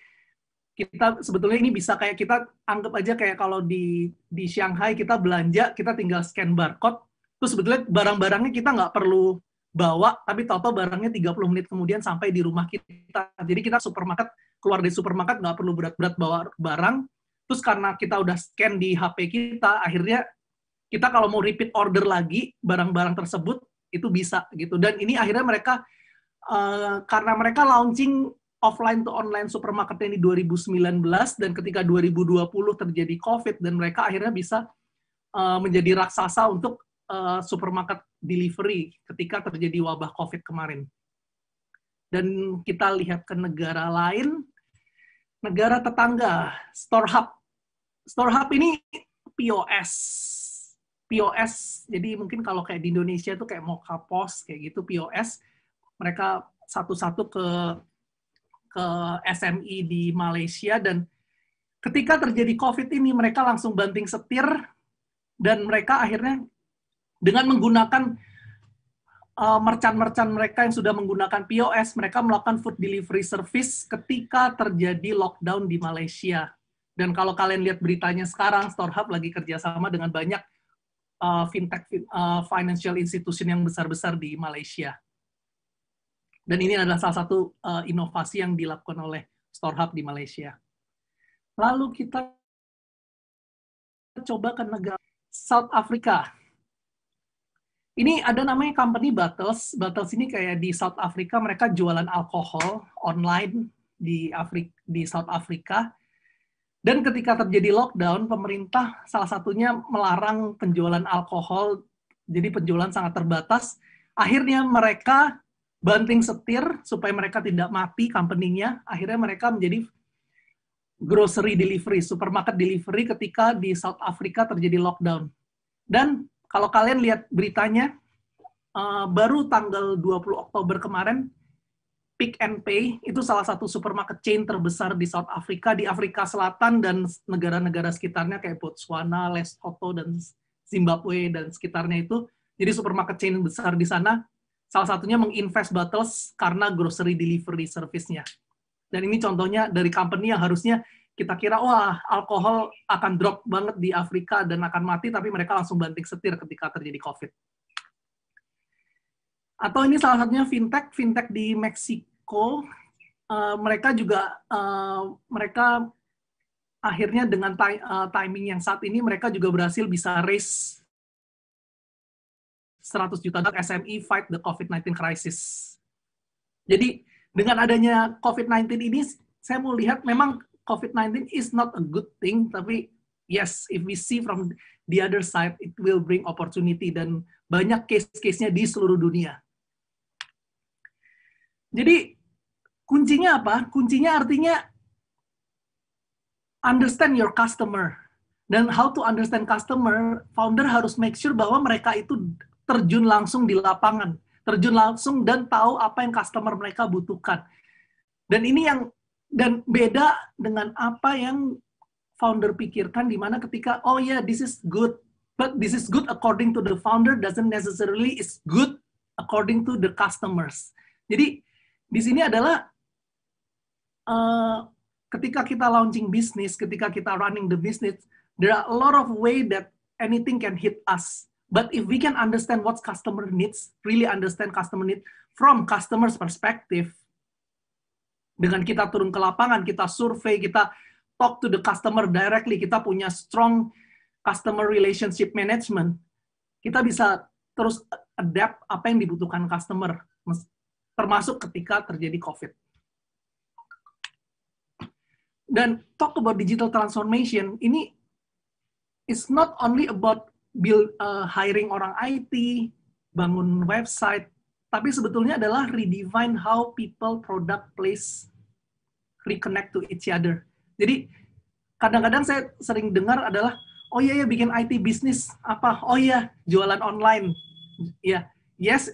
kita sebetulnya ini bisa kayak kita anggap aja kayak kalau di di Shanghai kita belanja kita tinggal scan barcode terus sebetulnya barang-barangnya kita nggak perlu bawa tapi tahu-tahu barangnya 30 menit kemudian sampai di rumah kita. Jadi kita supermarket keluar dari supermarket nggak perlu berat-berat bawa barang. Terus karena kita udah scan di HP kita, akhirnya kita kalau mau repeat order lagi barang-barang tersebut itu bisa gitu. Dan ini akhirnya mereka uh, karena mereka launching offline to online supermarketnya ini 2019 dan ketika 2020 terjadi COVID dan mereka akhirnya bisa uh, menjadi raksasa untuk uh, supermarket delivery ketika terjadi wabah COVID kemarin. Dan kita lihat ke negara lain, negara tetangga, Store Hub. Store Hub ini POS. POS, jadi mungkin kalau kayak di Indonesia itu kayak Moka Pos, kayak gitu POS, mereka satu-satu ke ke SMI di Malaysia dan ketika terjadi COVID ini mereka langsung banting setir dan mereka akhirnya dengan menggunakan eh, merchant-merchant uh, mereka yang sudah menggunakan POS, mereka melakukan food delivery service ketika terjadi lockdown di Malaysia. Dan kalau kalian lihat beritanya sekarang, StoreHub lagi kerjasama dengan banyak uh, fintech uh, financial institution yang besar-besar di Malaysia. Dan ini adalah salah satu uh, inovasi yang dilakukan oleh StoreHub di Malaysia. Lalu kita coba ke negara South Africa ini ada namanya company Battles. Battles ini kayak di South Africa mereka jualan alkohol online di Afrika di South Africa. Dan ketika terjadi lockdown, pemerintah salah satunya melarang penjualan alkohol, jadi penjualan sangat terbatas. Akhirnya mereka banting setir supaya mereka tidak mati company-nya. Akhirnya mereka menjadi grocery delivery, supermarket delivery ketika di South Africa terjadi lockdown. Dan kalau kalian lihat beritanya, uh, baru tanggal 20 Oktober kemarin, Pick and Pay itu salah satu supermarket chain terbesar di South Africa, di Afrika Selatan dan negara-negara sekitarnya kayak Botswana, Lesotho dan Zimbabwe dan sekitarnya itu. Jadi supermarket chain besar di sana salah satunya menginvest battles karena grocery delivery service-nya. Dan ini contohnya dari company yang harusnya kita kira wah alkohol akan drop banget di Afrika dan akan mati tapi mereka langsung banting setir ketika terjadi COVID. Atau ini salah satunya fintech, fintech di Meksiko uh, mereka juga uh, mereka akhirnya dengan uh, timing yang saat ini mereka juga berhasil bisa raise 100 juta dolar SME fight the COVID-19 crisis. Jadi dengan adanya COVID-19 ini saya mau lihat memang COVID-19 is not a good thing, tapi yes, if we see from the other side, it will bring opportunity dan banyak case-case-nya di seluruh dunia. Jadi kuncinya apa? Kuncinya artinya understand your customer. Dan how to understand customer, founder harus make sure bahwa mereka itu terjun langsung di lapangan, terjun langsung dan tahu apa yang customer mereka butuhkan. Dan ini yang dan beda dengan apa yang founder pikirkan di mana ketika oh ya yeah, this is good but this is good according to the founder doesn't necessarily is good according to the customers. Jadi di sini adalah uh, ketika kita launching bisnis, ketika kita running the business, there are a lot of way that anything can hit us. But if we can understand what customer needs, really understand customer need from customer's perspective, dengan kita turun ke lapangan, kita survei, kita talk to the customer directly, kita punya strong customer relationship management, kita bisa terus adapt apa yang dibutuhkan customer, termasuk ketika terjadi COVID. Dan talk about digital transformation, ini is not only about build uh, hiring orang IT, bangun website, tapi sebetulnya adalah redefine how people, product, place reconnect to each other. Jadi kadang-kadang saya sering dengar adalah oh iya ya bikin IT bisnis apa? Oh iya jualan online. Ya, yeah. yes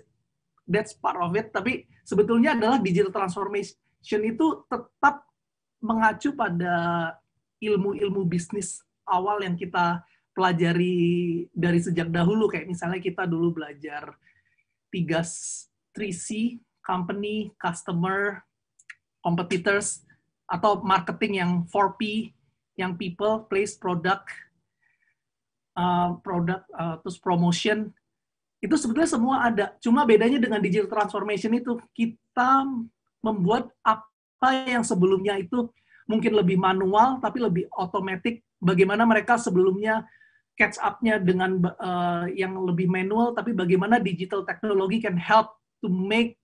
that's part of it, tapi sebetulnya adalah digital transformation itu tetap mengacu pada ilmu-ilmu bisnis awal yang kita pelajari dari sejak dahulu kayak misalnya kita dulu belajar tiga 3C, company, customer, competitors, atau marketing yang 4P, yang people, place, product, uh, product uh, terus promotion, itu sebetulnya semua ada. Cuma bedanya dengan digital transformation itu, kita membuat apa yang sebelumnya itu mungkin lebih manual, tapi lebih otomatis. Bagaimana mereka sebelumnya catch up-nya dengan uh, yang lebih manual, tapi bagaimana digital technology can help to make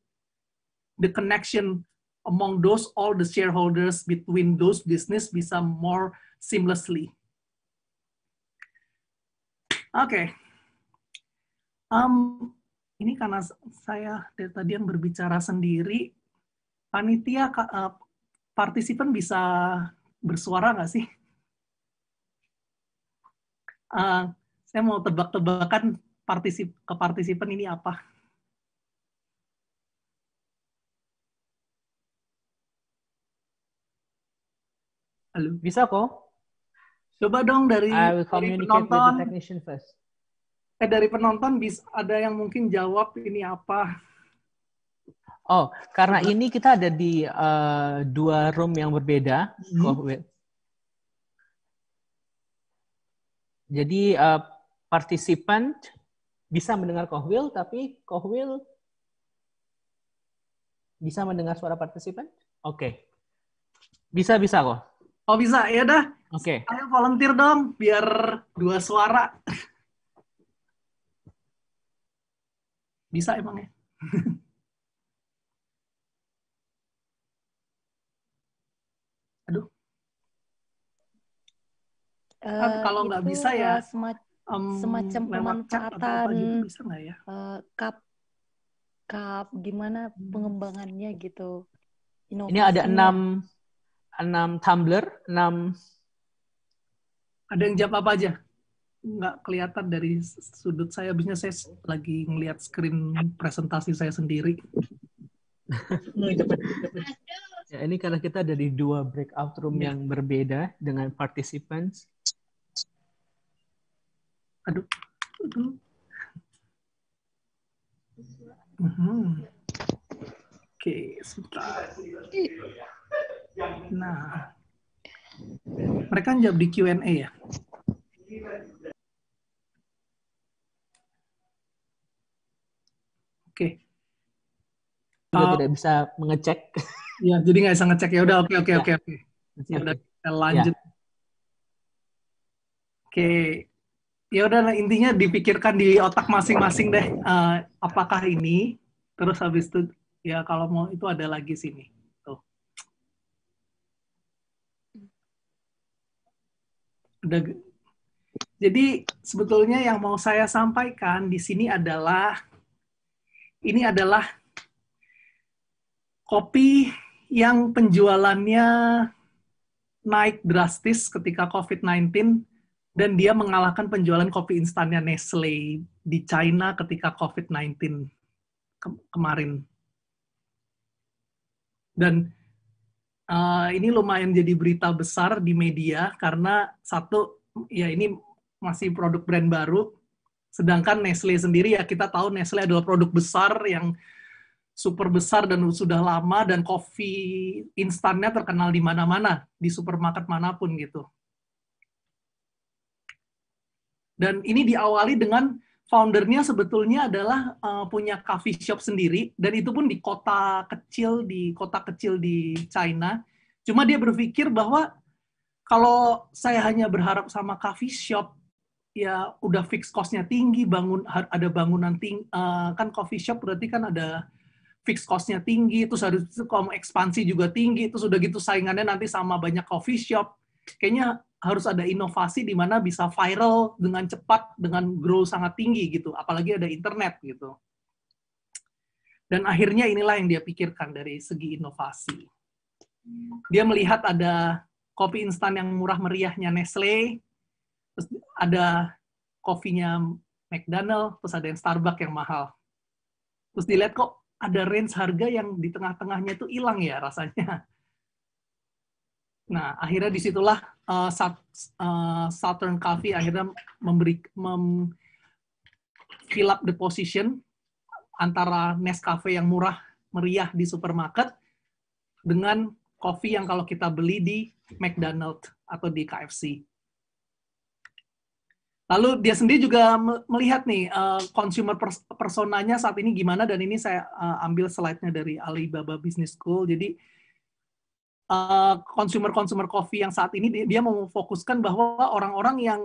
the connection among those all the shareholders between those business bisa more seamlessly. Oke. Okay. Um, ini karena saya dari tadi yang berbicara sendiri, panitia uh, partisipan bisa bersuara nggak sih? Uh, saya mau tebak-tebakan partisip ke partisipan ini apa? Halo. Bisa kok. Coba dong dari, dari penonton. technician first. Eh dari penonton bisa ada yang mungkin jawab ini apa? Oh, karena Coba. ini kita ada di uh, dua room yang berbeda. Mm -hmm. Jadi uh, eh, partisipan bisa mendengar Kohwil, tapi Kohwil bisa mendengar suara partisipan? Oke. Okay. Bisa-bisa kok. Oh bisa, ya dah. Oke. Okay. Ayo volunteer dong, biar dua suara. bisa emangnya. Aduh. Uh, kalau nggak bisa ya. Eh, semacam, um, semacam pemanfaatan. Gitu, bisa nggak ya? Uh, cup, cup, gimana pengembangannya gitu. Inovasi. Ini ada enam enam tumbler, enam ada yang jawab apa aja? Nggak kelihatan dari sudut saya, biasanya saya lagi ngelihat screen presentasi saya sendiri. ya, ini karena kita ada di dua breakout room ya. yang berbeda dengan participants. Aduh. uh-huh, Oke, okay, sebentar. Nah, mereka jawab di Q&A ya? Oke. Okay. Uh, tidak bisa mengecek. Ya, jadi nggak bisa ngecek. Ya udah, oke, oke, ya. oke, oke. Udah kita lanjut. Ya. Oke, okay. ya udah nah, intinya dipikirkan di otak masing-masing deh. Uh, apakah ini? Terus habis itu ya kalau mau itu ada lagi sini. udah jadi sebetulnya yang mau saya sampaikan di sini adalah ini adalah kopi yang penjualannya naik drastis ketika COVID-19 dan dia mengalahkan penjualan kopi instannya Nestle di China ketika COVID-19 kemarin. Dan Eh, ini lumayan jadi berita besar di media karena satu ya ini masih produk brand baru sedangkan Nestle sendiri ya kita tahu Nestle adalah produk besar yang super besar dan sudah lama dan kopi instannya terkenal di mana-mana di supermarket manapun gitu dan ini diawali dengan foundernya sebetulnya adalah uh, punya coffee shop sendiri dan itu pun di kota kecil di kota kecil di China. Cuma dia berpikir bahwa kalau saya hanya berharap sama coffee shop ya udah fix costnya tinggi bangun ada bangunan ting uh, kan coffee shop berarti kan ada fix costnya tinggi itu harus ekspansi juga tinggi itu sudah gitu saingannya nanti sama banyak coffee shop kayaknya harus ada inovasi di mana bisa viral dengan cepat dengan grow sangat tinggi gitu apalagi ada internet gitu dan akhirnya inilah yang dia pikirkan dari segi inovasi dia melihat ada kopi instan yang murah meriahnya Nestle terus ada kopinya McDonald terus ada yang Starbucks yang mahal terus dilihat kok ada range harga yang di tengah-tengahnya itu hilang ya rasanya nah akhirnya disitulah uh, Saturn Coffee akhirnya memberi mem, fill up the position antara Nescafe yang murah meriah di supermarket dengan kopi yang kalau kita beli di McDonald atau di KFC. Lalu dia sendiri juga melihat nih uh, consumer personanya saat ini gimana dan ini saya ambil slide-nya dari Alibaba Business School. Jadi Eh, consumer-consumer uh, coffee yang saat ini dia mau fokuskan bahwa orang-orang yang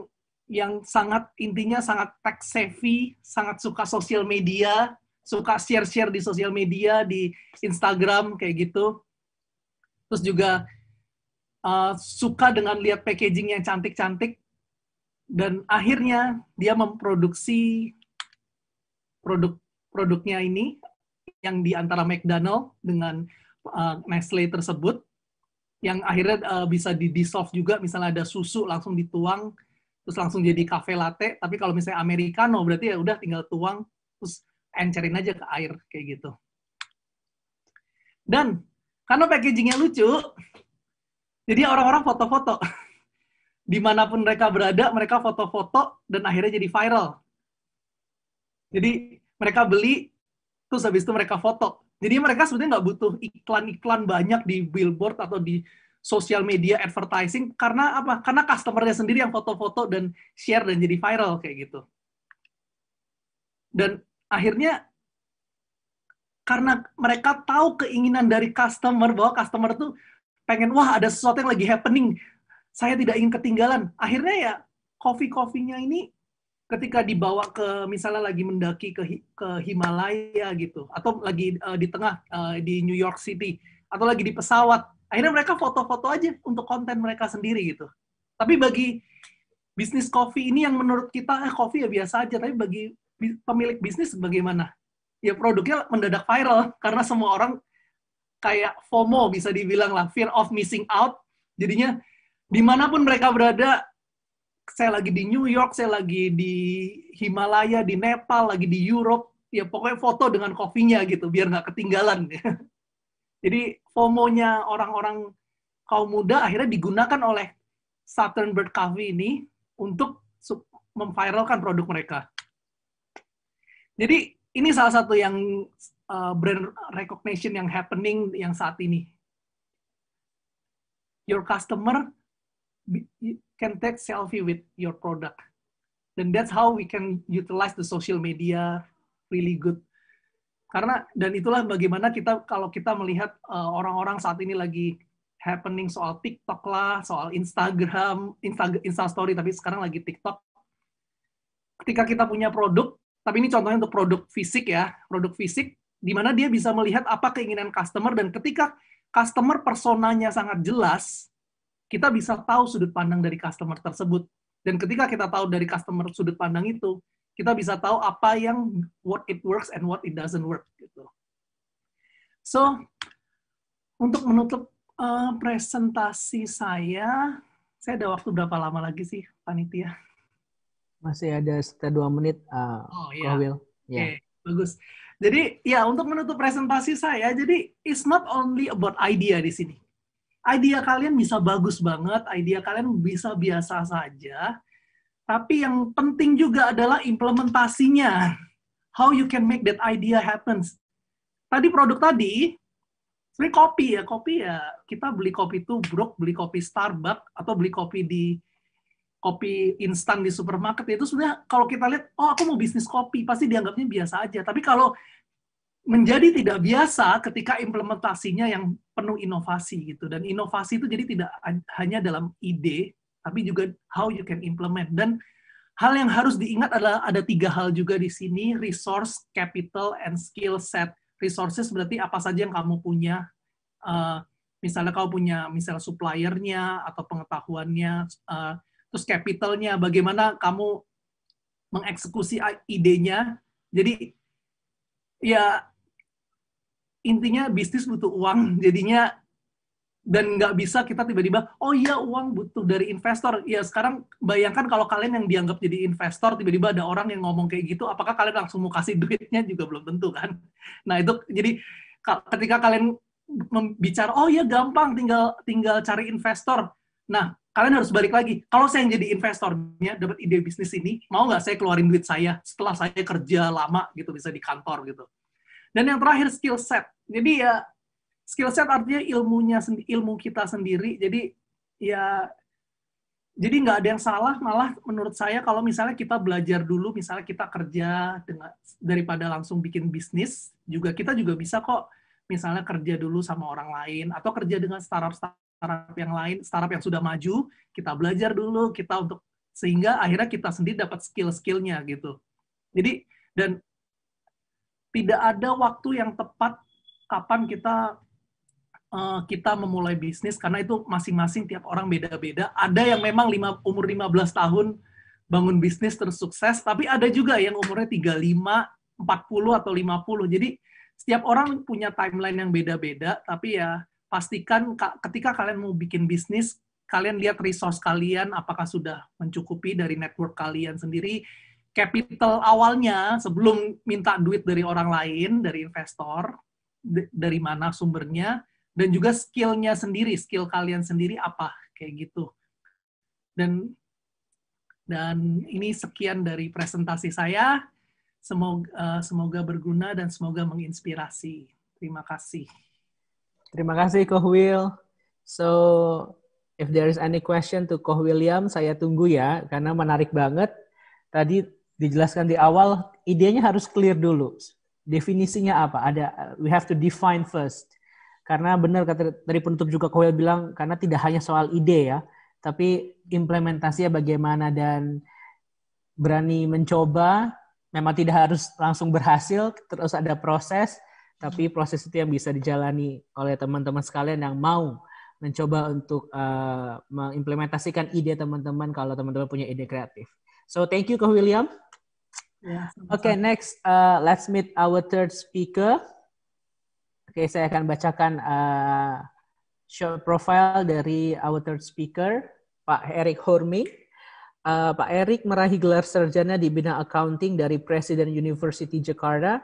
yang sangat intinya sangat tech savvy, sangat suka sosial media, suka share-share di sosial media, di Instagram kayak gitu. Terus juga uh, suka dengan lihat packaging yang cantik-cantik dan akhirnya dia memproduksi produk produknya ini yang di antara McDonald dengan uh, Nestle tersebut yang akhirnya uh, bisa di dissolve juga misalnya ada susu langsung dituang terus langsung jadi cafe latte tapi kalau misalnya americano berarti ya udah tinggal tuang terus encerin aja ke air kayak gitu dan karena packagingnya lucu jadi orang-orang foto-foto dimanapun mereka berada mereka foto-foto dan akhirnya jadi viral jadi mereka beli terus habis itu mereka foto jadi mereka sebenarnya nggak butuh iklan-iklan banyak di billboard atau di sosial media advertising karena apa? Karena customernya sendiri yang foto-foto dan share dan jadi viral kayak gitu. Dan akhirnya karena mereka tahu keinginan dari customer bahwa customer tuh pengen wah ada sesuatu yang lagi happening, saya tidak ingin ketinggalan. Akhirnya ya coffee-coffee-nya ini ketika dibawa ke misalnya lagi mendaki ke ke Himalaya gitu atau lagi uh, di tengah uh, di New York City atau lagi di pesawat akhirnya mereka foto-foto aja untuk konten mereka sendiri gitu tapi bagi bisnis kopi ini yang menurut kita eh kopi ya biasa aja tapi bagi pemilik bisnis bagaimana ya produknya mendadak viral karena semua orang kayak FOMO bisa dibilang lah fear of missing out jadinya dimanapun mereka berada saya lagi di New York, saya lagi di Himalaya, di Nepal, lagi di Europe, ya pokoknya foto dengan kopinya gitu, biar nggak ketinggalan. Jadi FOMO-nya orang-orang kaum muda akhirnya digunakan oleh Saturn Bird Coffee ini untuk memviralkan produk mereka. Jadi ini salah satu yang uh, brand recognition yang happening yang saat ini. Your customer can take selfie with your product. then that's how we can utilize the social media really good. Karena dan itulah bagaimana kita kalau kita melihat eh, orang-orang uh, saat ini lagi happening soal TikTok lah, soal Instagram, Insta, Insta Story, tapi sekarang lagi TikTok. Ketika kita punya produk, tapi ini contohnya untuk produk fisik ya, produk fisik, di mana dia bisa melihat apa keinginan customer dan ketika customer personanya sangat jelas, kita bisa tahu sudut pandang dari customer tersebut. Dan ketika kita tahu dari customer sudut pandang itu, kita bisa tahu apa yang what it works and what it doesn't work gitu. So untuk menutup uh, presentasi saya, saya ada waktu berapa lama lagi sih panitia? Masih ada sekitar dua menit. Uh, oh iya. Will. Yeah. bagus. Jadi ya untuk menutup presentasi saya, jadi it's not only about idea di sini idea kalian bisa bagus banget, idea kalian bisa biasa saja, tapi yang penting juga adalah implementasinya. How you can make that idea happens. Tadi produk tadi, beli kopi ya, kopi ya. Kita beli kopi itu brok, beli kopi Starbucks, atau beli kopi di kopi instan di supermarket itu sebenarnya kalau kita lihat oh aku mau bisnis kopi pasti dianggapnya biasa aja tapi kalau menjadi tidak biasa ketika implementasinya yang penuh inovasi gitu dan inovasi itu jadi tidak hanya dalam ide tapi juga how you can implement dan hal yang harus diingat adalah ada tiga hal juga di sini resource capital and skill set resources berarti apa saja yang kamu punya uh, misalnya kamu punya misalnya suppliernya atau pengetahuannya uh, terus capitalnya bagaimana kamu mengeksekusi idenya jadi ya intinya bisnis butuh uang jadinya dan nggak bisa kita tiba-tiba oh iya uang butuh dari investor ya sekarang bayangkan kalau kalian yang dianggap jadi investor tiba-tiba ada orang yang ngomong kayak gitu apakah kalian langsung mau kasih duitnya juga belum tentu kan nah itu jadi ketika kalian membicara oh iya gampang tinggal tinggal cari investor nah kalian harus balik lagi kalau saya yang jadi investornya dapat ide bisnis ini mau nggak saya keluarin duit saya setelah saya kerja lama gitu bisa di kantor gitu dan yang terakhir skill set. Jadi ya skill set artinya ilmunya ilmu kita sendiri. Jadi ya jadi nggak ada yang salah malah menurut saya kalau misalnya kita belajar dulu misalnya kita kerja dengan daripada langsung bikin bisnis juga kita juga bisa kok misalnya kerja dulu sama orang lain atau kerja dengan startup startup yang lain startup yang sudah maju kita belajar dulu kita untuk sehingga akhirnya kita sendiri dapat skill skillnya gitu jadi dan tidak ada waktu yang tepat kapan kita eh, kita memulai bisnis karena itu masing-masing tiap orang beda-beda. Ada yang memang lima, umur 15 tahun bangun bisnis terus sukses, tapi ada juga yang umurnya 35, 40 atau 50. Jadi setiap orang punya timeline yang beda-beda, tapi ya pastikan ketika kalian mau bikin bisnis, kalian lihat resource kalian apakah sudah mencukupi dari network kalian sendiri capital awalnya sebelum minta duit dari orang lain, dari investor, dari mana sumbernya, dan juga skillnya sendiri, skill kalian sendiri apa kayak gitu. Dan dan ini sekian dari presentasi saya. Semoga eh, semoga berguna dan semoga menginspirasi. Terima kasih. Terima kasih Koh Will. So if there is any question to Koh William, saya tunggu ya karena menarik banget. Tadi dijelaskan di awal, idenya harus clear dulu. Definisinya apa? Ada we have to define first. Karena benar kata dari penutup juga Koel bilang karena tidak hanya soal ide ya, tapi implementasinya bagaimana dan berani mencoba. Memang tidak harus langsung berhasil, terus ada proses, tapi proses itu yang bisa dijalani oleh teman-teman sekalian yang mau mencoba untuk uh, mengimplementasikan ide teman-teman kalau teman-teman punya ide kreatif. So thank you ke William. Yeah. Oke, okay, next uh, let's meet our third speaker. Oke, okay, saya akan bacakan uh, short profile dari our third speaker, Pak Erik Hormi. Uh, Pak Erik meraih gelar sarjana di bidang accounting dari Presiden University Jakarta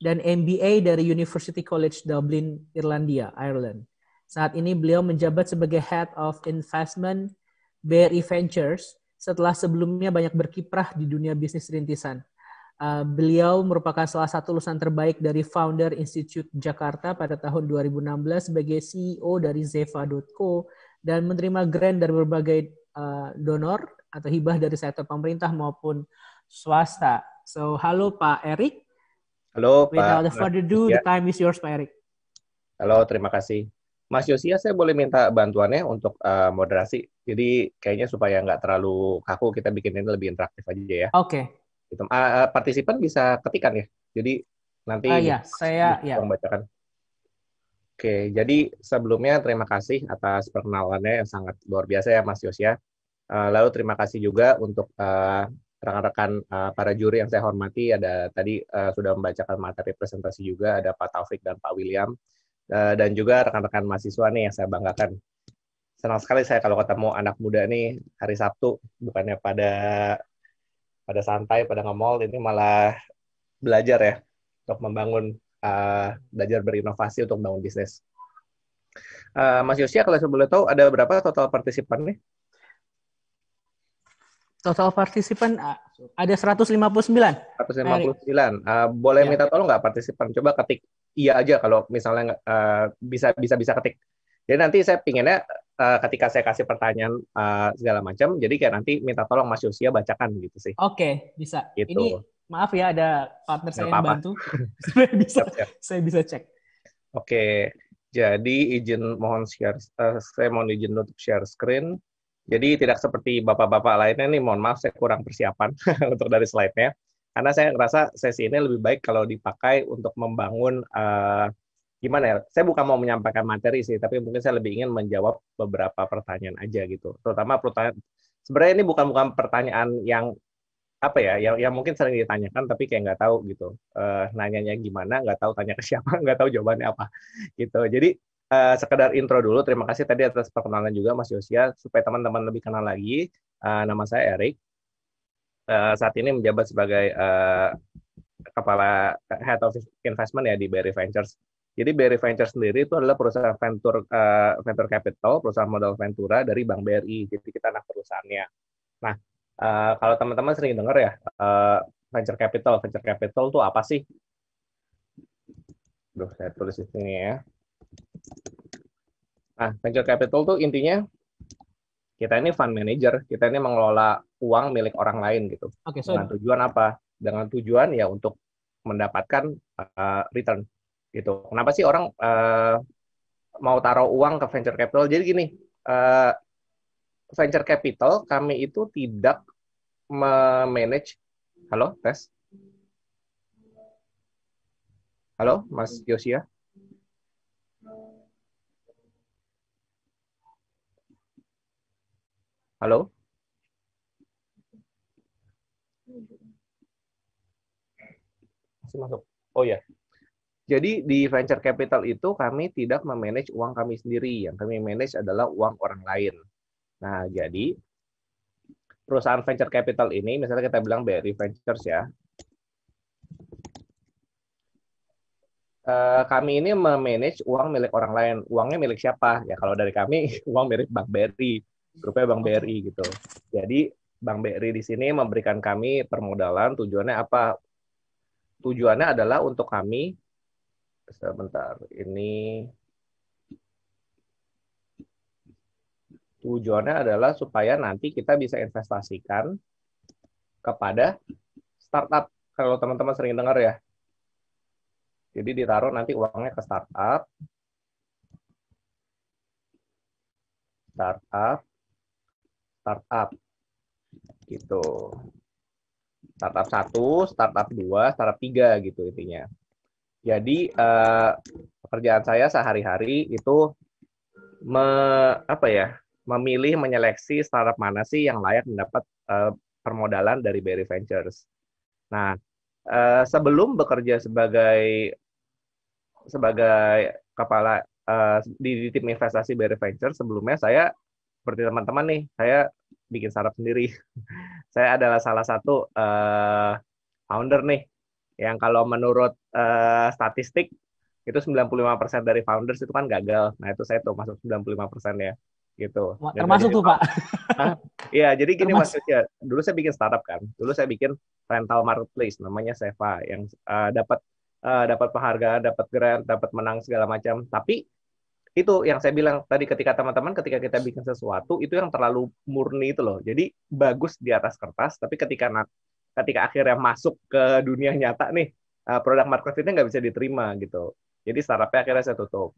dan MBA dari University College Dublin, Irlandia, Ireland. Saat ini beliau menjabat sebagai Head of Investment BRI Ventures setelah sebelumnya banyak berkiprah di dunia bisnis rintisan. Uh, beliau merupakan salah satu lulusan terbaik dari Founder Institute Jakarta pada tahun 2016 sebagai CEO dari Zeva.co dan menerima grant dari berbagai uh, donor atau hibah dari sektor pemerintah maupun swasta. So, halo Pak Erik. Halo Pak. Without further ado, the time is yours Pak Erik. Halo, terima kasih. Mas Yosia, saya boleh minta bantuannya untuk uh, moderasi. Jadi kayaknya supaya nggak terlalu kaku, kita bikin ini lebih interaktif aja ya. Oke, okay. Gitu. Uh, partisipan bisa ketikan ya. Jadi nanti uh, ya, saya ya. bacakan. Oke, jadi sebelumnya terima kasih atas perkenalannya yang sangat luar biasa ya Mas Yosia. Ya. Uh, lalu terima kasih juga untuk uh, rekan-rekan uh, para juri yang saya hormati. Ada tadi uh, sudah membacakan materi presentasi juga ada Pak Taufik dan Pak William uh, dan juga rekan-rekan mahasiswa nih yang saya banggakan. Senang sekali saya kalau ketemu anak muda nih hari Sabtu bukannya pada pada santai pada nge ini malah belajar ya untuk membangun uh, belajar berinovasi untuk membangun bisnis. Uh, Mas Yosia kalau saya boleh tahu ada berapa total partisipan nih? Total partisipan eh, ada 159. 159. Uh, boleh ya. minta tolong nggak partisipan? Coba ketik iya aja kalau misalnya uh, bisa bisa bisa ketik. Jadi nanti saya pinginnya Eh, ketika saya kasih pertanyaan uh, segala macam, jadi kayak nanti minta tolong Mas Yosia bacakan gitu sih. Oke, okay, bisa. Gitu. Ini maaf ya ada partner Gak saya apa -apa. yang bantu. saya bisa siap, siap. saya bisa cek. Oke. Okay. Jadi izin mohon share uh, saya mohon izin untuk share screen. Jadi tidak seperti bapak-bapak lainnya nih, mohon maaf saya kurang persiapan untuk dari slide-nya. Karena saya ngerasa sesi ini lebih baik kalau dipakai untuk membangun uh, gimana ya? Saya bukan mau menyampaikan materi sih, tapi mungkin saya lebih ingin menjawab beberapa pertanyaan aja gitu. Terutama pertanyaan sebenarnya ini bukan bukan pertanyaan yang apa ya yang, yang mungkin sering ditanyakan tapi kayak nggak tahu gitu uh, nanyanya gimana nggak tahu tanya ke siapa nggak tahu jawabannya apa gitu jadi uh, sekedar intro dulu terima kasih tadi atas perkenalan juga Mas Yosia supaya teman-teman lebih kenal lagi uh, nama saya Erik uh, saat ini menjabat sebagai uh, kepala head of investment ya di Berry Ventures jadi BRI Venture sendiri itu adalah perusahaan venture uh, venture capital, perusahaan modal ventura dari Bank BRI. Jadi kita anak perusahaannya. Nah, uh, kalau teman-teman sering dengar ya uh, venture capital, venture capital itu apa sih? Duh, saya tulis di sini ya. Nah, venture capital itu intinya kita ini fund manager, kita ini mengelola uang milik orang lain gitu. Okay, so... Dengan tujuan apa? Dengan tujuan ya untuk mendapatkan uh, return gitu. Kenapa sih orang uh, mau taruh uang ke venture capital? Jadi gini, uh, venture capital kami itu tidak memanage. Halo, tes. Halo, Mas Yosia. Halo. Masih masuk. Oh ya. Jadi di venture capital itu kami tidak memanage uang kami sendiri, yang kami manage adalah uang orang lain. Nah, jadi perusahaan venture capital ini, misalnya kita bilang BRI Ventures ya, eh, kami ini memanage uang milik orang lain. Uangnya milik siapa? Ya kalau dari kami, uang milik Bank BRI, grupnya Bank BRI gitu. Jadi Bank BRI di sini memberikan kami permodalan. Tujuannya apa? Tujuannya adalah untuk kami sebentar. Ini tujuannya adalah supaya nanti kita bisa investasikan kepada startup. Kalau teman-teman sering dengar ya. Jadi ditaruh nanti uangnya ke startup. Startup. Startup. Gitu. Startup satu startup dua startup tiga gitu intinya. Jadi uh, pekerjaan saya sehari-hari itu me, apa ya memilih menyeleksi startup mana sih yang layak mendapat uh, permodalan dari Berry Ventures. Nah, uh, sebelum bekerja sebagai sebagai kepala uh, di, di tim investasi Berry Ventures sebelumnya saya seperti teman-teman nih, saya bikin startup sendiri. saya adalah salah satu uh, founder nih yang kalau menurut uh, statistik itu 95% dari founders itu kan gagal. Nah, itu saya tuh masuk 95% ya. Gitu. Wah, termasuk tuh, Pak. Iya, jadi gini Termasuk. maksudnya. Dulu saya bikin startup kan. Dulu saya bikin rental marketplace namanya Seva yang uh, dapat uh, dapat penghargaan, dapat grant, dapat menang segala macam. Tapi itu yang saya bilang tadi ketika teman-teman ketika kita bikin sesuatu itu yang terlalu murni itu loh. Jadi bagus di atas kertas, tapi ketika ketika akhirnya masuk ke dunia nyata nih uh, produk market fitnya nggak bisa diterima gitu jadi startupnya akhirnya saya tutup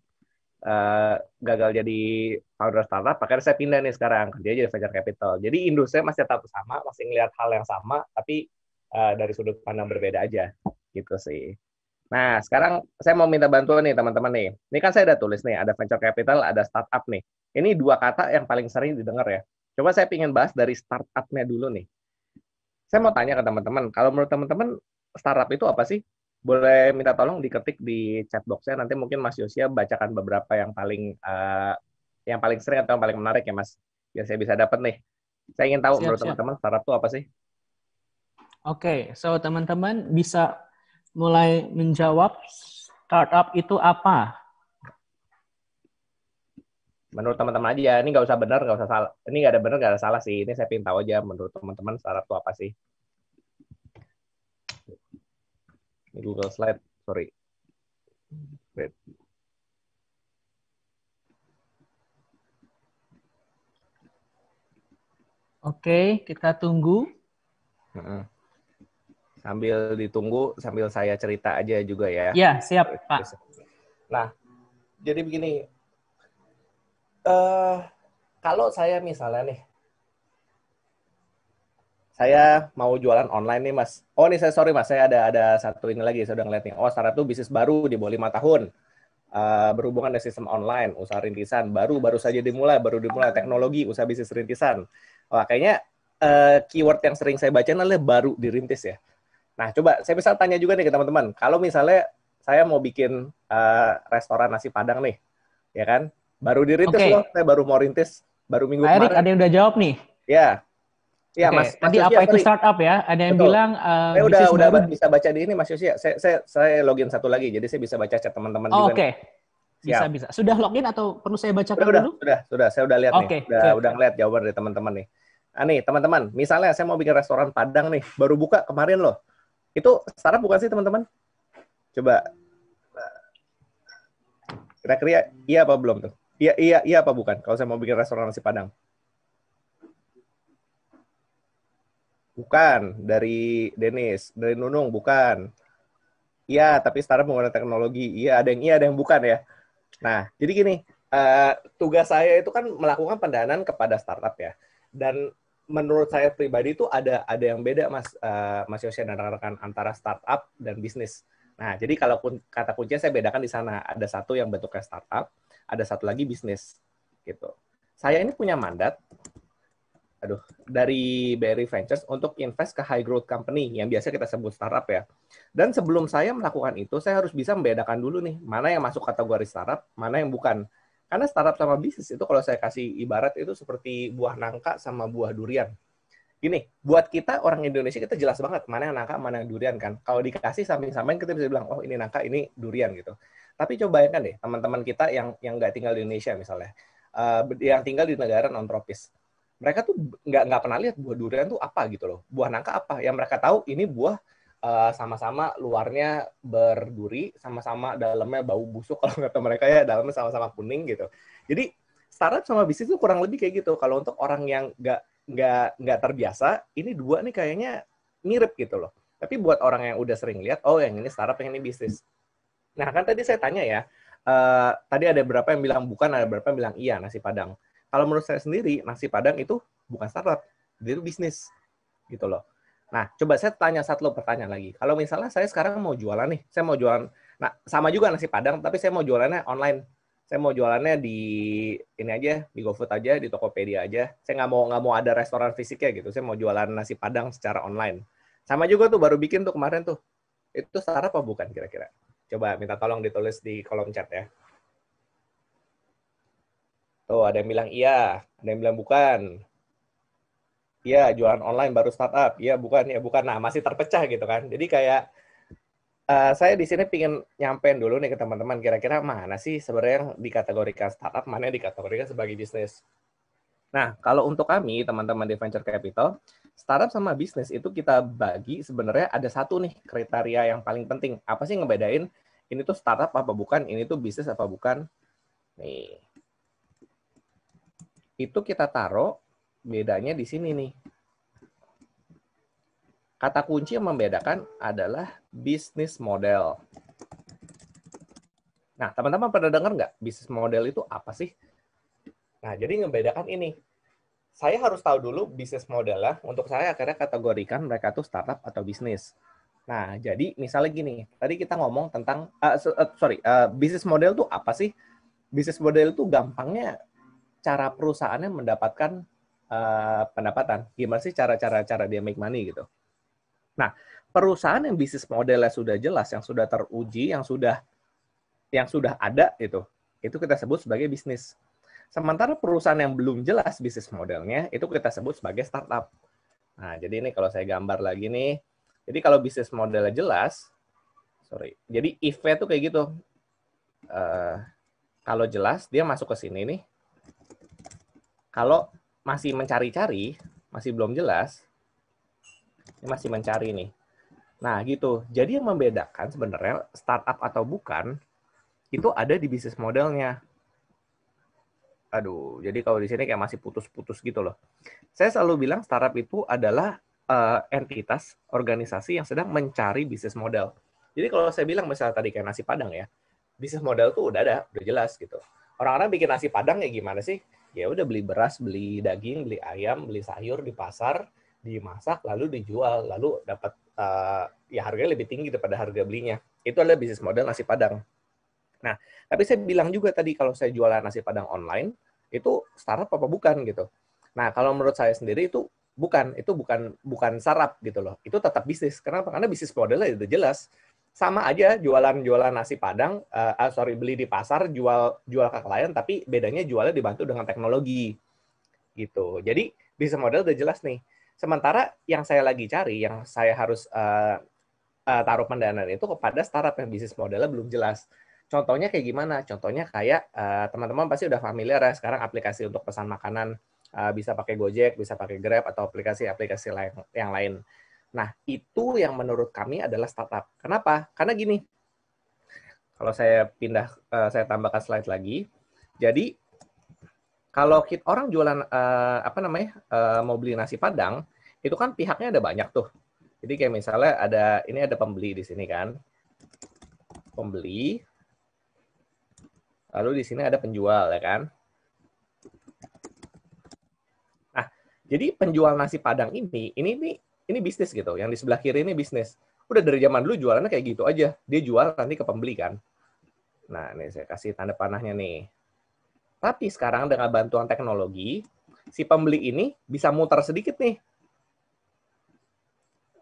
uh, gagal jadi founder startup akhirnya saya pindah nih sekarang kerja jadi venture capital jadi industri masih tetap sama masih ngelihat hal yang sama tapi uh, dari sudut pandang berbeda aja gitu sih Nah, sekarang saya mau minta bantuan nih teman-teman nih. Ini kan saya udah tulis nih, ada venture capital, ada startup nih. Ini dua kata yang paling sering didengar ya. Coba saya ingin bahas dari startupnya dulu nih saya mau tanya ke teman-teman, kalau menurut teman-teman startup itu apa sih? Boleh minta tolong diketik di chat box-nya nanti mungkin Mas Yosia bacakan beberapa yang paling uh, yang paling sering atau yang paling menarik ya Mas. Biar saya bisa dapat nih. Saya ingin tahu siap, menurut teman-teman startup itu apa sih? Oke, okay, so teman-teman bisa mulai menjawab startup itu apa menurut teman-teman aja ya ini nggak usah benar nggak usah salah ini nggak ada benar nggak ada salah sih ini saya pinta aja menurut teman-teman startup itu apa sih ini Google Slide sorry Wait. Oke, kita tunggu. Sambil ditunggu, sambil saya cerita aja juga ya. Ya, siap, Pak. Nah, jadi begini, uh, kalau saya misalnya nih, saya mau jualan online nih mas. Oh nih saya sorry mas, saya ada ada satu ini lagi saya udah ngeliat nih. Oh startup tuh bisnis baru di bawah lima tahun. Uh, berhubungan dengan sistem online, usaha rintisan, baru baru saja dimulai, baru dimulai teknologi, usaha bisnis rintisan. Wah kayaknya uh, keyword yang sering saya baca adalah baru dirintis ya. Nah coba saya bisa tanya juga nih ke teman-teman, kalau misalnya saya mau bikin uh, restoran nasi padang nih, ya kan? Baru dirintis okay. loh, saya baru mau rintis, baru minggu Erik, kemarin. ada yang udah jawab nih. Ya. Ya, okay. Mas, Mas Tadi Yosia, apa itu startup ya? Ada yang Betul. bilang uh, saya udah udah baru... bisa baca di ini Mas Yosia. Ya. Saya, saya saya login satu lagi, jadi saya bisa baca chat teman-teman oh, juga. Oke. Okay. Bisa bisa. Sudah login atau perlu saya bacakan dulu? Udah, sudah, sudah. Saya udah lihat okay. nih. Sudah, okay. udah ngeliat jawaban dari teman-teman nih. Nah, nih teman-teman, misalnya saya mau bikin restoran Padang nih, baru buka kemarin loh. Itu startup bukan sih teman-teman? Coba kira-kira iya apa belum tuh? Iya, iya, iya apa bukan? Kalau saya mau bikin restoran nasi Padang. Bukan, dari Denis, dari Nunung, bukan. Iya, tapi startup menggunakan teknologi. Iya, ada yang iya, ada yang bukan ya. Nah, jadi gini, uh, tugas saya itu kan melakukan pendanaan kepada startup ya. Dan menurut saya pribadi itu ada ada yang beda Mas uh, Mas Yosya dan rekan-rekan antara startup dan bisnis. Nah, jadi kalau kata kuncinya saya bedakan di sana ada satu yang bentuknya startup, ada satu lagi bisnis gitu. Saya ini punya mandat aduh dari BRI Ventures untuk invest ke high growth company yang biasa kita sebut startup ya. Dan sebelum saya melakukan itu, saya harus bisa membedakan dulu nih mana yang masuk kategori startup, mana yang bukan. Karena startup sama bisnis itu kalau saya kasih ibarat itu seperti buah nangka sama buah durian. Gini, buat kita orang Indonesia kita jelas banget mana yang nangka, mana yang durian kan. Kalau dikasih samping-samping kita bisa bilang, oh ini nangka, ini durian gitu. Tapi coba bayangkan deh teman-teman kita yang yang nggak tinggal di Indonesia misalnya, uh, yang tinggal di negara non tropis, mereka tuh nggak nggak pernah lihat buah durian tuh apa gitu loh, buah nangka apa. Yang mereka tahu ini buah eh, sama-sama uh, luarnya berduri, sama-sama dalamnya bau busuk kalau kata mereka ya dalamnya sama-sama kuning gitu. Jadi startup sama bisnis itu kurang lebih kayak gitu. Kalau untuk orang yang nggak nggak nggak terbiasa, ini dua nih kayaknya mirip gitu loh. Tapi buat orang yang udah sering lihat, oh yang ini startup, yang ini bisnis. Nah, kan tadi saya tanya ya, uh, tadi ada berapa yang bilang bukan, ada berapa yang bilang iya nasi Padang. Kalau menurut saya sendiri, nasi Padang itu bukan startup, dia itu bisnis. Gitu loh. Nah, coba saya tanya satu pertanyaan lagi. Kalau misalnya saya sekarang mau jualan nih, saya mau jualan, nah sama juga nasi Padang, tapi saya mau jualannya online. Saya mau jualannya di ini aja, di GoFood aja, di Tokopedia aja. Saya nggak mau nggak mau ada restoran fisiknya gitu. Saya mau jualan nasi Padang secara online. Sama juga tuh baru bikin tuh kemarin tuh. Itu startup apa bukan kira-kira? Coba minta tolong ditulis di kolom chat ya. Tuh, ada yang bilang iya, ada yang bilang bukan. Iya, jualan online baru startup. Iya, bukan, ya bukan. Nah, masih terpecah gitu kan. Jadi kayak uh, saya di sini pingin nyampein dulu nih ke teman-teman kira-kira mana sih sebenarnya yang dikategorikan startup, mana yang dikategorikan sebagai bisnis. Nah, kalau untuk kami teman-teman di venture capital, startup sama bisnis itu kita bagi sebenarnya ada satu nih kriteria yang paling penting. Apa sih ngebedain ini tuh startup apa bukan, ini tuh bisnis apa bukan. Nih. Itu kita taruh bedanya di sini nih. Kata kunci yang membedakan adalah bisnis model. Nah, teman-teman pernah dengar nggak bisnis model itu apa sih? Nah, jadi ngebedakan ini. Saya harus tahu dulu bisnis modelnya. Untuk saya akhirnya kategorikan mereka tuh startup atau bisnis. Nah, jadi misalnya gini, tadi kita ngomong tentang, uh, sorry, uh, bisnis model tuh apa sih? Bisnis model tuh gampangnya cara perusahaannya mendapatkan uh, pendapatan. Gimana sih cara-cara cara dia make money gitu? Nah, perusahaan yang bisnis modelnya sudah jelas, yang sudah teruji, yang sudah yang sudah ada itu, itu kita sebut sebagai bisnis. Sementara perusahaan yang belum jelas bisnis modelnya, itu kita sebut sebagai startup. Nah, jadi ini kalau saya gambar lagi nih, jadi kalau bisnis modelnya jelas, sorry. Jadi if-nya tuh kayak gitu. Uh, kalau jelas dia masuk ke sini nih. Kalau masih mencari-cari, masih belum jelas, ini masih mencari nih. Nah, gitu. Jadi yang membedakan sebenarnya startup atau bukan itu ada di bisnis modelnya. Aduh, jadi kalau di sini kayak masih putus-putus gitu loh. Saya selalu bilang startup itu adalah uh, entitas organisasi yang sedang mencari bisnis model. Jadi kalau saya bilang misalnya tadi kayak nasi padang ya, bisnis model tuh udah ada, udah jelas gitu. Orang-orang bikin nasi padang ya gimana sih? Ya udah beli beras, beli daging, beli ayam, beli sayur di pasar, dimasak lalu dijual, lalu dapat uh, ya harganya lebih tinggi daripada harga belinya. Itu adalah bisnis model nasi padang. Nah, tapi saya bilang juga tadi kalau saya jualan nasi padang online, itu startup apa bukan gitu. Nah, kalau menurut saya sendiri itu bukan itu bukan bukan sarap gitu loh itu tetap bisnis kenapa karena bisnis modelnya itu jelas sama aja jualan jualan nasi padang uh, sorry beli di pasar jual jual ke klien tapi bedanya jualnya dibantu dengan teknologi gitu jadi bisnis model udah jelas nih sementara yang saya lagi cari yang saya harus uh, uh, taruh pendanaan itu kepada startup yang bisnis modelnya belum jelas contohnya kayak gimana contohnya kayak teman teman-teman pasti udah familiar ya sekarang aplikasi untuk pesan makanan uh, bisa pakai Gojek, bisa pakai Grab atau aplikasi-aplikasi lain yang lain. Nah, itu yang menurut kami adalah startup. Kenapa? Karena gini. Kalau saya pindah uh, saya tambahkan slide lagi. Jadi kalau kita, orang jualan uh, apa namanya? Uh, mau beli nasi Padang, itu kan pihaknya ada banyak tuh. Jadi kayak misalnya ada ini ada pembeli di sini kan. Pembeli. Lalu di sini ada penjual ya kan Jadi penjual nasi padang ini, ini ini ini bisnis gitu. Yang di sebelah kiri ini bisnis. Udah dari zaman dulu jualannya kayak gitu aja. Dia jual nanti ke pembeli kan. Nah, ini saya kasih tanda panahnya nih. Tapi sekarang dengan bantuan teknologi, si pembeli ini bisa muter sedikit nih.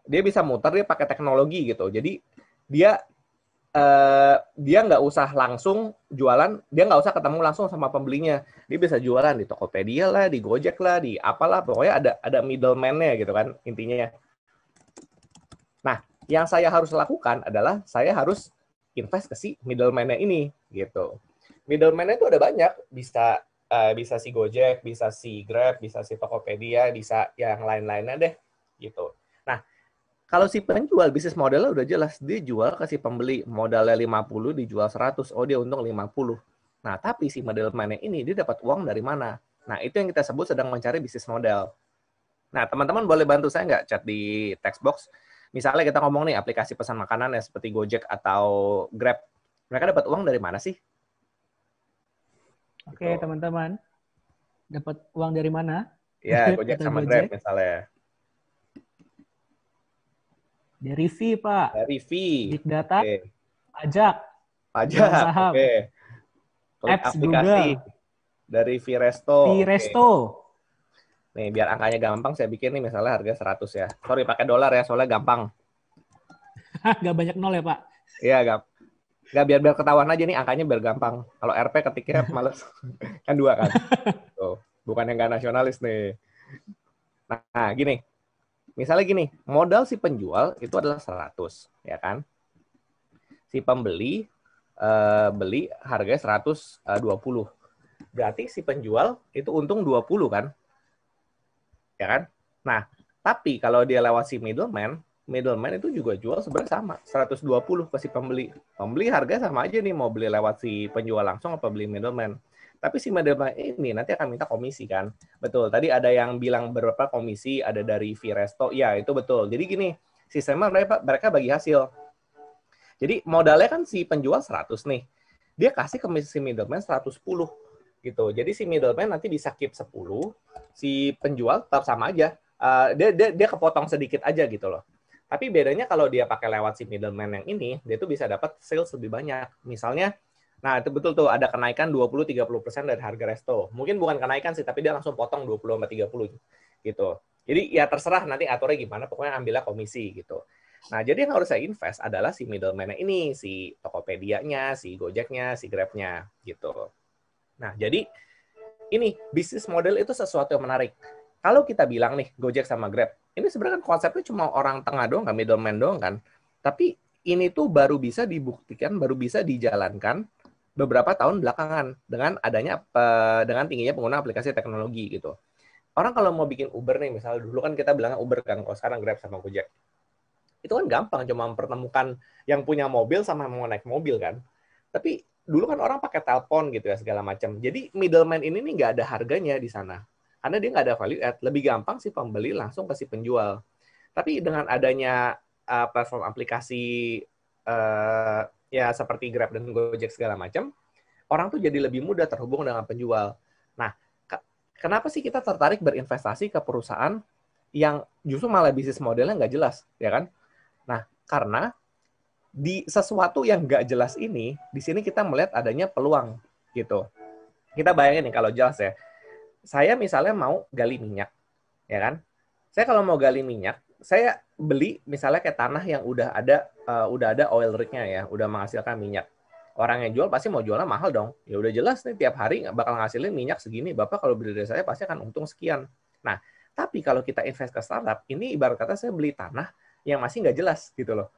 Dia bisa muter dia pakai teknologi gitu. Jadi dia uh, dia nggak usah langsung jualan, dia nggak usah ketemu langsung sama pembelinya. Dia bisa jualan di Tokopedia lah, di Gojek lah, di apalah, pokoknya ada ada middleman-nya gitu kan intinya. Nah, yang saya harus lakukan adalah saya harus invest ke si middleman-nya ini gitu. Middleman-nya itu ada banyak, bisa uh, bisa si Gojek, bisa si Grab, bisa si Tokopedia, bisa yang lain-lainnya deh gitu. Kalau si penjual bisnis modelnya udah jelas, dia jual ke si pembeli modalnya 50 dijual 100, oh dia untung 50. Nah, tapi si model mana ini dia dapat uang dari mana? Nah, itu yang kita sebut sedang mencari bisnis model. Nah, teman-teman boleh bantu saya nggak chat di text box? Misalnya kita ngomong nih aplikasi pesan makanan ya seperti Gojek atau Grab. Mereka dapat uang dari mana sih? Oke, okay, teman-teman. Dapat uang dari mana? Ya, Gojek sama Grab misalnya. Dari V Pak. Dari V. Big data, okay. pajak. Pajak, oke. Okay. Klik Apps aplikasi. Google. Dari V resto. V resto. Okay. Nih, biar angkanya gampang, saya bikin nih misalnya harga 100 ya. Sorry, pakai dolar ya, soalnya gampang. Gak banyak nol ya, Pak? Iya, gak. Gak biar biar ketahuan aja nih angkanya biar gampang. Kalau RP ketiknya males kan dua kan. Tuh, bukan yang gak nasionalis nih. Nah, gini. Misalnya gini, modal si penjual itu adalah 100, ya kan? Si pembeli uh, beli harga 120. Eh, Berarti si penjual itu untung 20 kan? Ya kan? Nah, tapi kalau dia lewat si middleman, middleman itu juga jual sebenarnya sama, 120 ke si pembeli. Pembeli harga sama aja nih mau beli lewat si penjual langsung apa beli middleman. Tapi si middleman ini nanti akan minta komisi kan. Betul. Tadi ada yang bilang berapa komisi, ada dari Viresto. Ya, itu betul. Jadi gini, sistemnya mereka, mereka bagi hasil. Jadi modalnya kan si penjual 100 nih. Dia kasih komisi si middleman 110 gitu. Jadi si middleman nanti bisa keep 10, si penjual tetap sama aja. Uh, dia, dia dia kepotong sedikit aja gitu loh. Tapi bedanya kalau dia pakai lewat si middleman yang ini, dia tuh bisa dapat sales lebih banyak. Misalnya Nah, itu betul tuh ada kenaikan 20-30% dari harga resto. Mungkin bukan kenaikan sih, tapi dia langsung potong 20 tiga 30 gitu. Jadi ya terserah nanti aturnya gimana, pokoknya ambillah komisi gitu. Nah, jadi yang harus saya invest adalah si middleman ini, si Tokopedia-nya, si Gojek-nya, si Grab-nya gitu. Nah, jadi ini bisnis model itu sesuatu yang menarik. Kalau kita bilang nih Gojek sama Grab, ini sebenarnya kan konsepnya cuma orang tengah doang, kan middleman doang kan. Tapi ini tuh baru bisa dibuktikan, baru bisa dijalankan beberapa tahun belakangan dengan adanya uh, dengan tingginya pengguna aplikasi teknologi gitu. Orang kalau mau bikin Uber nih misalnya dulu kan kita bilang Uber kan kalau sekarang Grab sama Gojek. Itu kan gampang cuma mempertemukan yang punya mobil sama yang mau naik mobil kan. Tapi dulu kan orang pakai telepon gitu ya segala macam. Jadi middleman ini nih nggak ada harganya di sana. Karena dia nggak ada value add, lebih gampang sih pembeli langsung ke si penjual. Tapi dengan adanya uh, platform aplikasi uh, ya seperti Grab dan Gojek segala macam, orang tuh jadi lebih mudah terhubung dengan penjual. Nah, ke- kenapa sih kita tertarik berinvestasi ke perusahaan yang justru malah bisnis modelnya nggak jelas, ya kan? Nah, karena di sesuatu yang nggak jelas ini, di sini kita melihat adanya peluang, gitu. Kita bayangin nih kalau jelas ya, saya misalnya mau gali minyak, ya kan? Saya kalau mau gali minyak, saya beli misalnya kayak tanah yang udah ada uh, udah ada oil rignya ya, udah menghasilkan minyak. Orang yang jual pasti mau jualnya mahal dong. Ya udah jelas nih tiap hari bakal ngasilin minyak segini. Bapak kalau beli dari saya pasti akan untung sekian. Nah, tapi kalau kita invest ke startup, ini ibarat kata saya beli tanah yang masih nggak jelas gitu loh.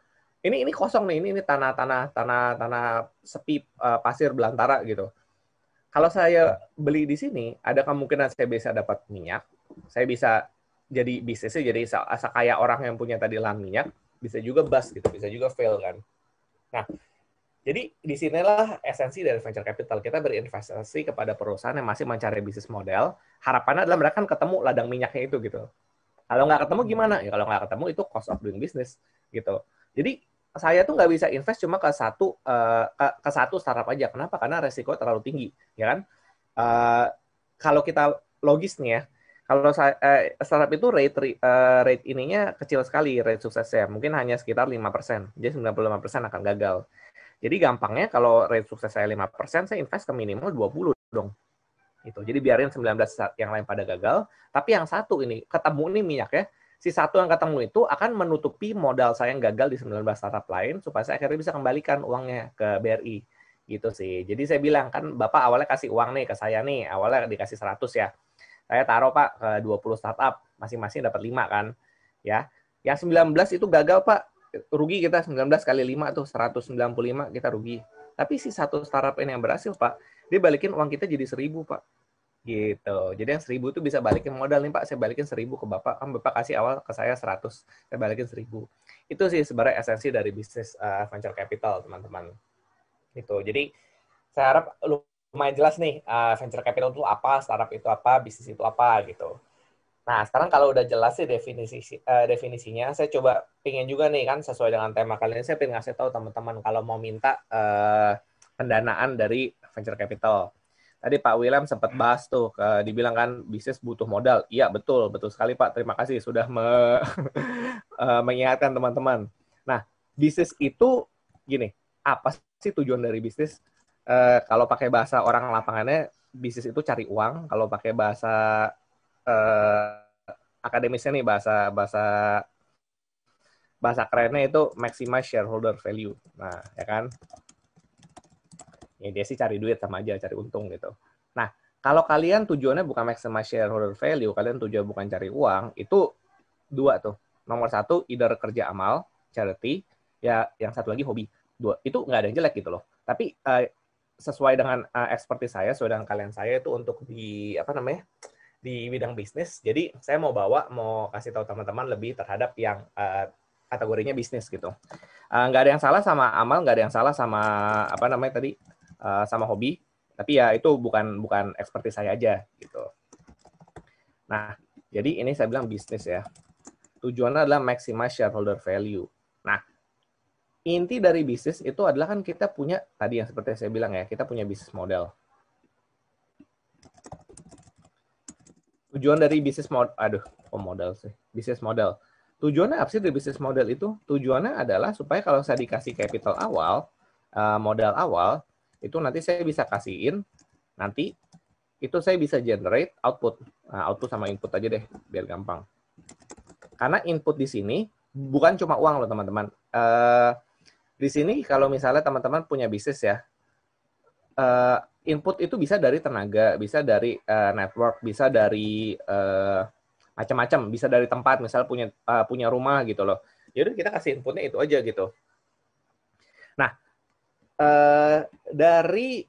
Ini ini kosong nih, ini ini tanah-tanah tanah-tanah sepi uh, pasir belantara gitu. Kalau saya beli di sini, ada kemungkinan saya bisa dapat minyak, saya bisa jadi bisnisnya jadi asa kayak orang yang punya tadi lahan minyak bisa juga bust gitu bisa juga fail kan nah jadi disinilah esensi dari venture capital kita berinvestasi kepada perusahaan yang masih mencari bisnis model harapannya adalah mereka kan ketemu ladang minyaknya itu gitu kalau nggak ketemu gimana ya kalau nggak ketemu itu cost of doing business gitu jadi saya tuh nggak bisa invest cuma ke satu uh, ke, ke satu startup aja kenapa karena resiko terlalu tinggi ya kan uh, kalau kita logisnya kalau saya, eh, startup itu rate uh, rate ininya kecil sekali rate suksesnya mungkin hanya sekitar lima persen. Jadi sembilan puluh lima persen akan gagal. Jadi gampangnya kalau rate sukses saya lima persen, saya invest ke minimal dua puluh dong. Itu. Jadi biarin belas yang lain pada gagal, tapi yang satu ini ketemu ini minyak ya. Si satu yang ketemu itu akan menutupi modal saya yang gagal di sembilan belas startup lain supaya saya akhirnya bisa kembalikan uangnya ke BRI. Gitu sih. Jadi saya bilang kan Bapak awalnya kasih uang nih ke saya nih, awalnya dikasih seratus ya saya taruh Pak ke 20 startup, masing-masing dapat 5 kan. Ya. Yang 19 itu gagal Pak. Rugi kita 19 kali 5 tuh 195 kita rugi. Tapi si satu startup ini yang berhasil Pak, dia balikin uang kita jadi 1000 Pak. Gitu. Jadi yang 1000 itu bisa balikin modal nih Pak, saya balikin 1000 ke Bapak. Kan Bapak kasih awal ke saya 100, saya balikin 1000. Itu sih sebenarnya esensi dari bisnis uh, venture capital, teman-teman. Gitu. Jadi saya harap lu lumayan jelas nih uh, venture capital itu apa, startup itu apa, bisnis itu apa gitu. Nah sekarang kalau udah jelas sih definisi uh, definisinya, saya coba pingin juga nih kan sesuai dengan tema kalian, saya pengen ngasih tahu teman-teman kalau mau minta uh, pendanaan dari venture capital. Tadi Pak William sempat bahas tuh, ke, dibilang kan bisnis butuh modal. Iya betul, betul sekali Pak. Terima kasih sudah me mengingatkan teman-teman. Nah bisnis itu gini, apa sih tujuan dari bisnis? uh, kalau pakai bahasa orang lapangannya bisnis itu cari uang kalau pakai bahasa uh, akademisnya nih bahasa bahasa bahasa kerennya itu maximize shareholder value nah ya kan ya dia sih cari duit sama aja cari untung gitu nah kalau kalian tujuannya bukan maximize shareholder value kalian tujuan bukan cari uang itu dua tuh nomor satu either kerja amal charity ya yang satu lagi hobi dua itu nggak ada yang jelek gitu loh tapi uh, sesuai dengan uh, expertise saya, sesuai dengan kalian saya itu untuk di apa namanya di bidang bisnis. Jadi saya mau bawa, mau kasih tahu teman-teman lebih terhadap yang uh, kategorinya bisnis gitu. Uh, ada yang salah sama amal, nggak ada yang salah sama apa namanya tadi uh, sama hobi. Tapi ya itu bukan bukan expertise saya aja gitu. Nah, jadi ini saya bilang bisnis ya. Tujuannya adalah maximize shareholder value. Nah, inti dari bisnis itu adalah kan kita punya tadi yang seperti saya bilang ya, kita punya bisnis model. Tujuan dari bisnis model, aduh, oh model sih, bisnis model. Tujuannya apa sih dari bisnis model itu? Tujuannya adalah supaya kalau saya dikasih capital awal, eh, modal awal, itu nanti saya bisa kasihin, nanti itu saya bisa generate output. Nah, output sama input aja deh, biar gampang. Karena input di sini bukan cuma uang loh teman -teman. Eh, di sini kalau misalnya teman-teman punya bisnis ya, eh, input itu bisa dari tenaga, bisa dari eh, network, bisa dari eh, macam-macam, bisa dari tempat, misalnya punya punya rumah gitu loh. Jadi ya kita kasih inputnya itu aja gitu. Nah, dari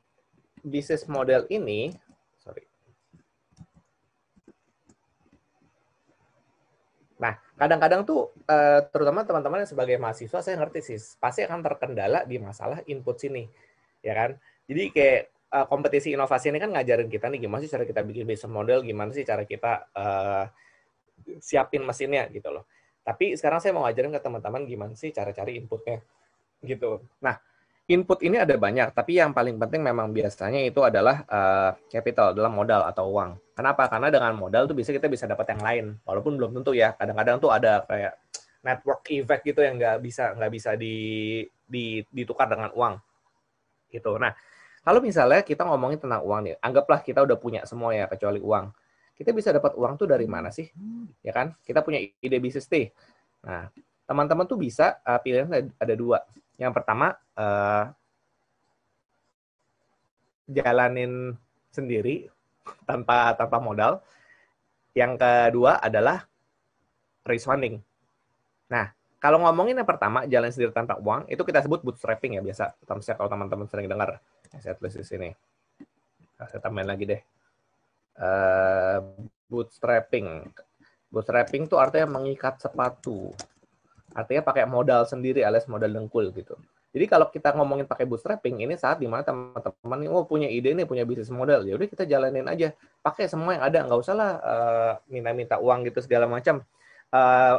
bisnis model ini kadang-kadang tuh eh, terutama teman-teman yang sebagai mahasiswa saya ngerti sih pasti akan terkendala di masalah input sini ya kan jadi kayak eh, kompetisi inovasi ini kan ngajarin kita nih gimana sih cara kita bikin business model gimana sih cara kita uh, siapin mesinnya gitu loh tapi sekarang saya mau ngajarin ke teman-teman gimana sih cara cari inputnya gitu nah Input ini ada banyak, tapi yang paling penting memang biasanya itu adalah uh, capital, dalam modal atau uang. Kenapa? Karena dengan modal tuh bisa kita bisa dapat yang lain, walaupun belum tentu ya. Kadang-kadang tuh ada kayak network effect gitu yang nggak bisa nggak bisa di, di, ditukar dengan uang, gitu. Nah, kalau misalnya kita ngomongin tentang uang nih, anggaplah kita udah punya semua ya kecuali uang. Kita bisa dapat uang tuh dari mana sih? Ya kan? Kita punya ide bisnis nih. Nah, teman-teman tuh bisa uh, eh, pilihan ada dua yang pertama, uh, jalanin sendiri tanpa tanpa modal. Yang kedua adalah raise funding. Nah, kalau ngomongin yang pertama, jalan sendiri tanpa uang, itu kita sebut bootstrapping ya biasa. termasuk kalau teman-teman sering dengar, saya tulis di sini. Nah, saya tambahin lagi deh. Uh, bootstrapping. Bootstrapping itu artinya mengikat sepatu. Artinya pakai modal sendiri alias modal dengkul gitu. Jadi kalau kita ngomongin pakai bootstrapping, ini saat dimana teman-teman ini oh punya ide ini punya bisnis model, ya udah kita jalanin aja, pakai semua yang ada, nggak usah lah eh, minta-minta uang gitu segala macam. Uh,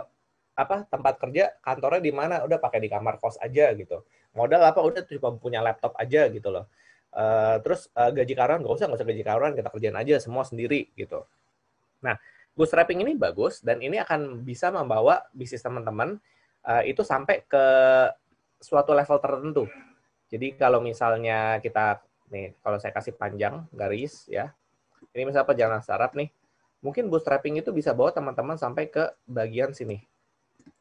apa tempat kerja kantornya di mana udah pakai di kamar kos aja gitu modal apa udah cuma punya laptop aja gitu loh uh, terus uh, gaji karyawan nggak usah nggak usah gaji karyawan kita kerjain aja semua sendiri gitu nah bootstrapping ini bagus dan ini akan bisa membawa bisnis teman-teman Eh, itu sampai ke suatu level tertentu. Jadi kalau misalnya kita nih kalau saya kasih panjang garis ya. Ini misalnya perjalanan startup nih. Mungkin bootstrapping itu bisa bawa teman-teman sampai ke bagian sini.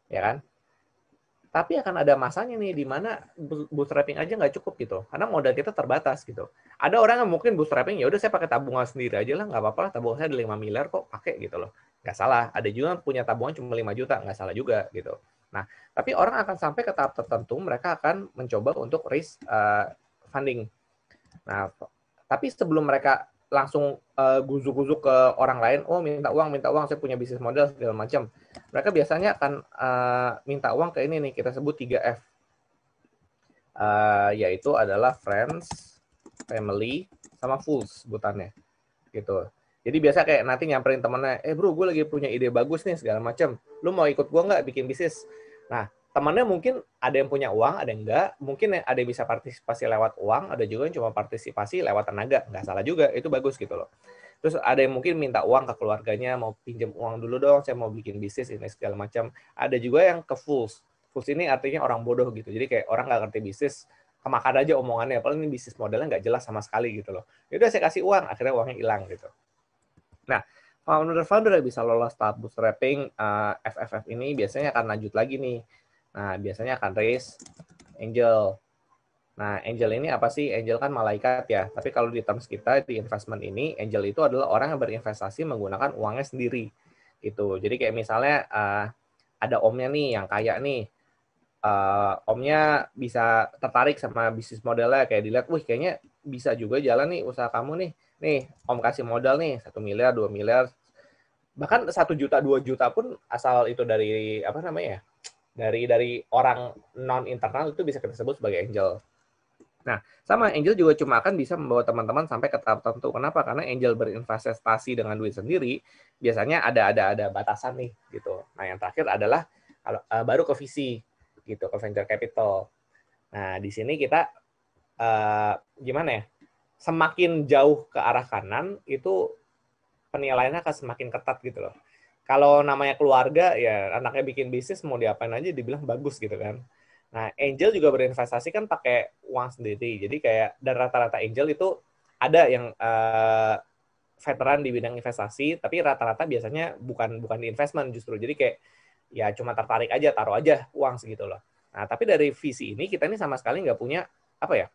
Ya kan? Tapi akan ada masanya nih di mana bootstrapping aja nggak cukup gitu. Karena modal kita terbatas gitu. Ada orang yang mungkin bootstrapping ya udah saya pakai tabungan sendiri aja lah nggak apa-apa lah tabungan saya ada 5 miliar kok pakai gitu loh. Nggak salah. Ada juga yang punya tabungan cuma 5 juta nggak salah juga gitu. Nah, tapi orang akan sampai ke tahap tertentu mereka akan mencoba untuk raise uh, funding. Nah, tapi sebelum mereka langsung guzu eh, guzuk uh, ke orang lain, oh minta uang, minta uang, saya punya bisnis model segala macam. Mereka biasanya akan uh, minta uang ke ini nih, kita sebut 3F. Uh, yaitu adalah friends, family, sama fools sebutannya. Gitu. Jadi biasa kayak nanti nyamperin temennya, eh bro gue lagi punya ide bagus nih segala macam. Lu mau ikut gue nggak bikin bisnis? Nah, temannya mungkin ada yang punya uang, ada yang enggak. Mungkin ya ada yang bisa partisipasi lewat uang, ada juga yang cuma partisipasi lewat tenaga. Nggak salah juga, itu bagus gitu loh. Terus ada yang mungkin minta uang ke keluarganya, mau pinjam uang dulu dong, saya mau bikin bisnis, ini segala macam. Ada juga yang ke fools. Fools ini artinya orang bodoh gitu. Jadi kayak orang nggak ngerti bisnis, kemakan aja omongannya. Apalagi ini bisnis modelnya nggak jelas sama sekali gitu loh. Yaudah saya kasih uang, akhirnya uangnya hilang gitu. Nah, founder-founder yang bisa lolos tahap wrapping uh, eh, FFF ini biasanya akan lanjut lagi nih. Nah, biasanya akan raise angel. Nah, angel ini apa sih? Angel kan malaikat ya. Tapi kalau di terms kita di investment ini, angel itu adalah orang yang berinvestasi menggunakan uangnya sendiri. Gitu. Jadi kayak misalnya uh, ada omnya nih yang kaya nih. Uh, omnya bisa tertarik sama bisnis modelnya kayak dilihat, wih kayaknya bisa juga jalan nih usaha kamu nih nih om kasih modal nih satu miliar dua miliar bahkan satu juta dua juta pun asal itu dari apa namanya ya dari dari orang non internal itu bisa kita sebut sebagai angel Nah, sama angel juga cuma akan bisa membawa teman-teman sampai ke tahap tertentu. Kenapa? Karena angel berinvestasi dengan duit sendiri biasanya ada ada ada batasan nih gitu. Nah, yang terakhir adalah kalau uh, baru ke visi gitu, ke venture capital. Nah, di sini kita uh, gimana ya? semakin jauh ke arah kanan itu penilaiannya akan semakin ketat gitu loh. Kalau namanya keluarga ya anaknya bikin bisnis mau diapain aja dibilang bagus gitu kan. Nah, angel juga berinvestasi kan pakai uang sendiri. Jadi kayak dan rata-rata angel itu ada yang uh, veteran di bidang investasi, tapi rata-rata biasanya bukan bukan di investment justru. Jadi kayak ya cuma tertarik aja, taruh aja uang segitu loh. Nah, tapi dari visi ini kita ini sama sekali nggak punya apa ya?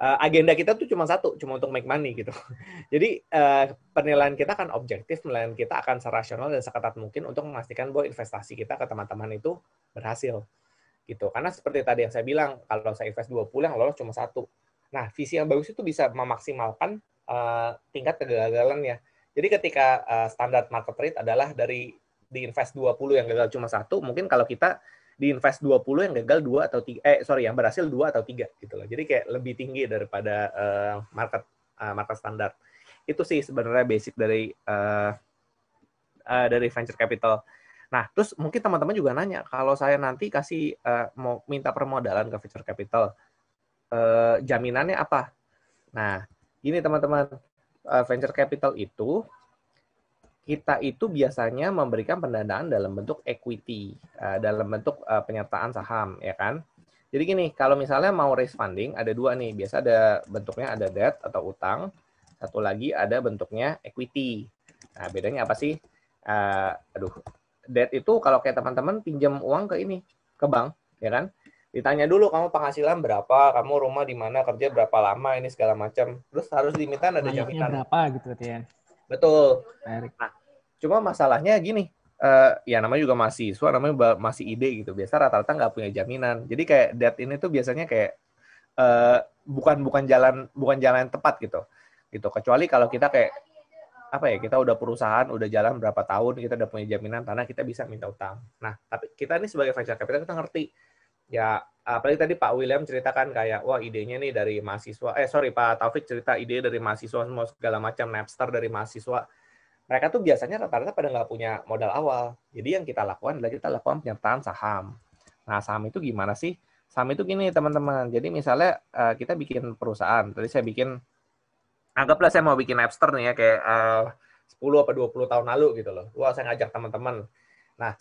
uh, agenda kita tuh cuma satu, cuma untuk make money gitu. Jadi uh, penilaian kita akan objektif, penilaian kita akan serasional dan seketat mungkin untuk memastikan bahwa investasi kita ke teman-teman itu berhasil gitu. Karena seperti tadi yang saya bilang, kalau saya invest 20 yang lolos cuma satu. Nah, visi yang bagus itu bisa memaksimalkan uh, tingkat kegagalannya. Jadi ketika uh, standar market rate adalah dari di diinvest 20 yang gagal cuma satu, mungkin kalau kita di invest 20 yang gagal dua atau tiga, eh sorry yang berhasil dua atau tiga gitu loh. Jadi kayak lebih tinggi daripada uh, market uh, market standar. Itu sih sebenarnya basic dari uh, uh, dari venture capital. Nah, terus mungkin teman-teman juga nanya kalau saya nanti kasih uh, mau minta permodalan ke venture capital uh, jaminannya apa? Nah, ini teman-teman uh, venture capital itu kita itu biasanya memberikan pendanaan dalam bentuk equity, eh, dalam bentuk eh, penyataan penyertaan saham, ya kan? Jadi gini, kalau misalnya mau raise funding, ada dua nih. Biasa ada bentuknya ada debt atau utang, satu lagi ada bentuknya equity. Nah, bedanya apa sih? Uh, aduh, debt itu kalau kayak teman-teman pinjam uang ke ini, ke bank, ya kan? Ditanya dulu kamu penghasilan berapa, kamu rumah di mana, kerja berapa lama, ini segala macam. Terus harus diminta ada jaminan. berapa gitu kan. Betul. Nah, cuma masalahnya gini, uh, ya namanya juga mahasiswa, namanya masih ide gitu. Biasa rata-rata nggak punya jaminan. Jadi kayak debt ini tuh biasanya kayak uh, bukan bukan jalan bukan jalan yang tepat gitu. Gitu. Kecuali kalau kita kayak apa ya kita udah perusahaan udah jalan berapa tahun kita udah punya jaminan tanah kita bisa minta utang nah tapi kita ini sebagai venture capital kita ngerti ya apalagi tadi Pak William ceritakan kayak wah idenya nih dari mahasiswa eh sorry Pak Taufik cerita ide dari mahasiswa semua segala macam Napster dari mahasiswa mereka tuh biasanya rata-rata pada nggak punya modal awal jadi yang kita lakukan adalah kita lakukan penyertaan saham nah saham itu gimana sih saham itu gini teman-teman jadi misalnya eh, kita bikin perusahaan tadi saya bikin anggaplah saya mau bikin Napster nih ya kayak eh, uh, 10 apa 20 tahun lalu gitu loh wah saya ngajak teman-teman nah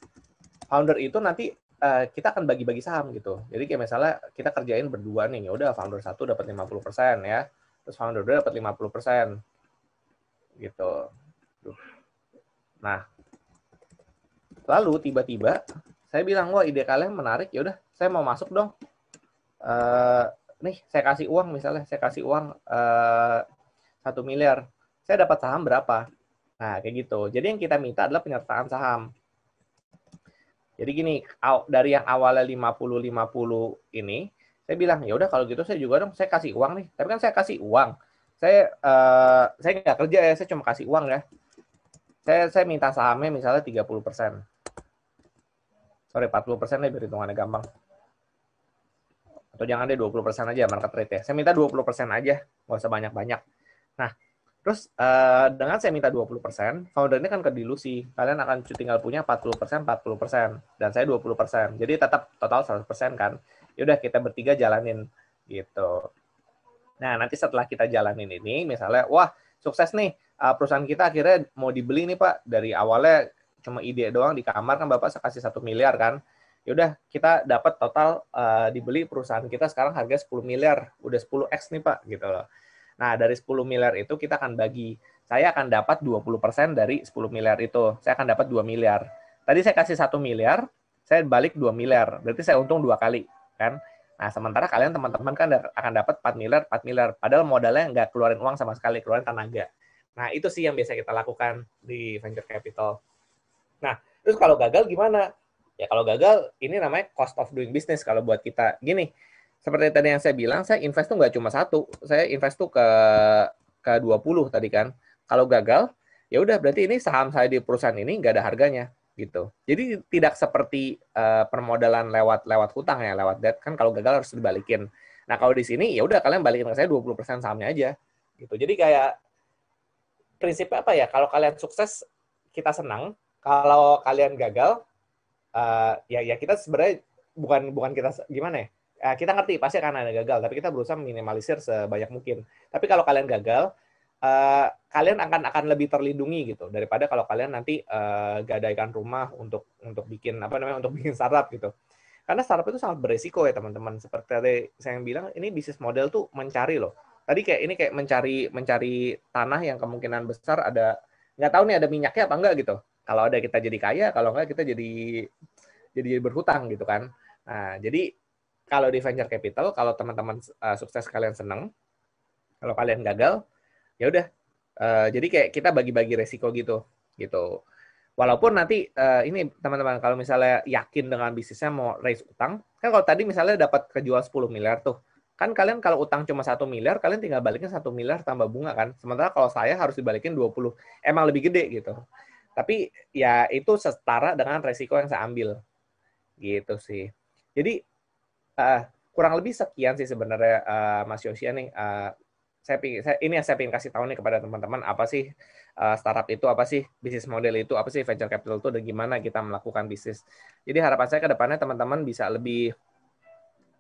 founder itu nanti Eh, kita akan bagi-bagi saham gitu. Jadi kayak misalnya kita kerjain berdua nih, ya udah founder satu dapat 50% ya. Terus founder dua dapat 50%. Gitu. Nah, lalu tiba-tiba saya bilang, "Wah, ide kalian menarik. Ya udah, saya mau masuk dong." Uh, nih, saya kasih uang misalnya, saya kasih uang eh, satu uh, miliar. Saya dapat saham berapa? Nah, kayak gitu. Jadi yang kita minta adalah penyertaan saham jadi gini, dari yang awalnya 50-50 ini, saya bilang, ya udah kalau gitu saya juga dong, saya kasih uang nih. Tapi kan saya kasih uang. Saya uh, saya nggak kerja ya, saya cuma kasih uang ya. Saya saya minta sahamnya misalnya 30 persen. Sorry, 40 persen lebih hitungannya gampang. Atau jangan deh 20 persen aja market rate ya. Saya minta 20 persen aja, nggak usah banyak-banyak. Nah, Terus uh, dengan saya minta 20%, ini kan ke kedilusi. Kalian akan tinggal punya 40%, 40%. Dan saya 20%. Jadi tetap total 100% kan. Yaudah kita bertiga jalanin gitu. Nah nanti setelah kita jalanin ini, misalnya, wah sukses nih. Uh, perusahaan kita akhirnya mau dibeli nih Pak. Dari awalnya cuma ide doang di kamar kan Bapak saya kasih satu miliar kan. Yaudah kita dapat total uh, dibeli perusahaan kita sekarang harga 10 miliar. Udah 10X nih Pak gitu loh Nah, dari 10 miliar itu kita akan bagi. Saya akan dapat 20% dari 10 miliar itu. Saya akan dapat 2 miliar. Tadi saya kasih 1 miliar, saya balik 2 miliar. Berarti saya untung dua kali, kan? Nah, sementara kalian teman-teman kan akan dapat 4 miliar, 4 miliar. Padahal modalnya nggak keluarin uang sama sekali, keluarin tenaga. Nah, itu sih yang biasa kita lakukan di venture capital. Nah, terus kalau gagal gimana? Ya kalau gagal, ini namanya cost of doing business kalau buat kita. Gini, seperti tadi yang saya bilang, saya invest tuh nggak cuma satu. Saya invest tuh ke ke 20 tadi kan. Kalau gagal, ya udah berarti ini saham saya di perusahaan ini nggak ada harganya gitu. Jadi tidak seperti uh, permodalan lewat lewat hutang ya, lewat debt kan kalau gagal harus dibalikin. Nah, kalau di sini ya udah kalian balikin ke saya 20% sahamnya aja gitu. Jadi kayak prinsipnya apa ya? Kalau kalian sukses kita senang, kalau kalian gagal uh, ya ya kita sebenarnya bukan bukan kita gimana ya? Eh, kita ngerti pasti akan ada gagal, tapi kita berusaha minimalisir sebanyak mungkin. Tapi kalau kalian gagal, uh, kalian akan akan lebih terlindungi gitu daripada kalau kalian nanti uh, gadaikan rumah untuk untuk bikin apa namanya untuk bikin startup gitu. Karena startup itu sangat beresiko ya teman-teman. Seperti tadi saya bilang, ini bisnis model tuh mencari loh. Tadi kayak ini kayak mencari mencari tanah yang kemungkinan besar ada nggak tahu nih ada minyaknya apa enggak gitu. Kalau ada kita jadi kaya, kalau enggak kita jadi jadi, jadi berhutang gitu kan. Nah, jadi kalau di venture capital, kalau teman-teman uh, sukses kalian seneng, kalau kalian gagal, ya udah. Uh, jadi kayak kita bagi-bagi resiko gitu, gitu. Walaupun nanti uh, ini teman-teman kalau misalnya yakin dengan bisnisnya mau raise utang, kan kalau tadi misalnya dapat kejual 10 miliar tuh, kan kalian kalau utang cuma satu miliar, kalian tinggal balikin satu miliar tambah bunga kan. Sementara kalau saya harus dibalikin 20, emang lebih gede gitu. Tapi ya itu setara dengan resiko yang saya ambil. Gitu sih. Jadi uh, kurang lebih sekian sih sebenarnya uh, Mas Yosia nih. Uh, saya ping, saya, ini yang saya ingin kasih tahu nih kepada teman-teman apa sih uh, startup itu, apa sih bisnis model itu, apa sih venture capital itu, dan gimana kita melakukan bisnis. Jadi harapan saya ke depannya teman-teman bisa lebih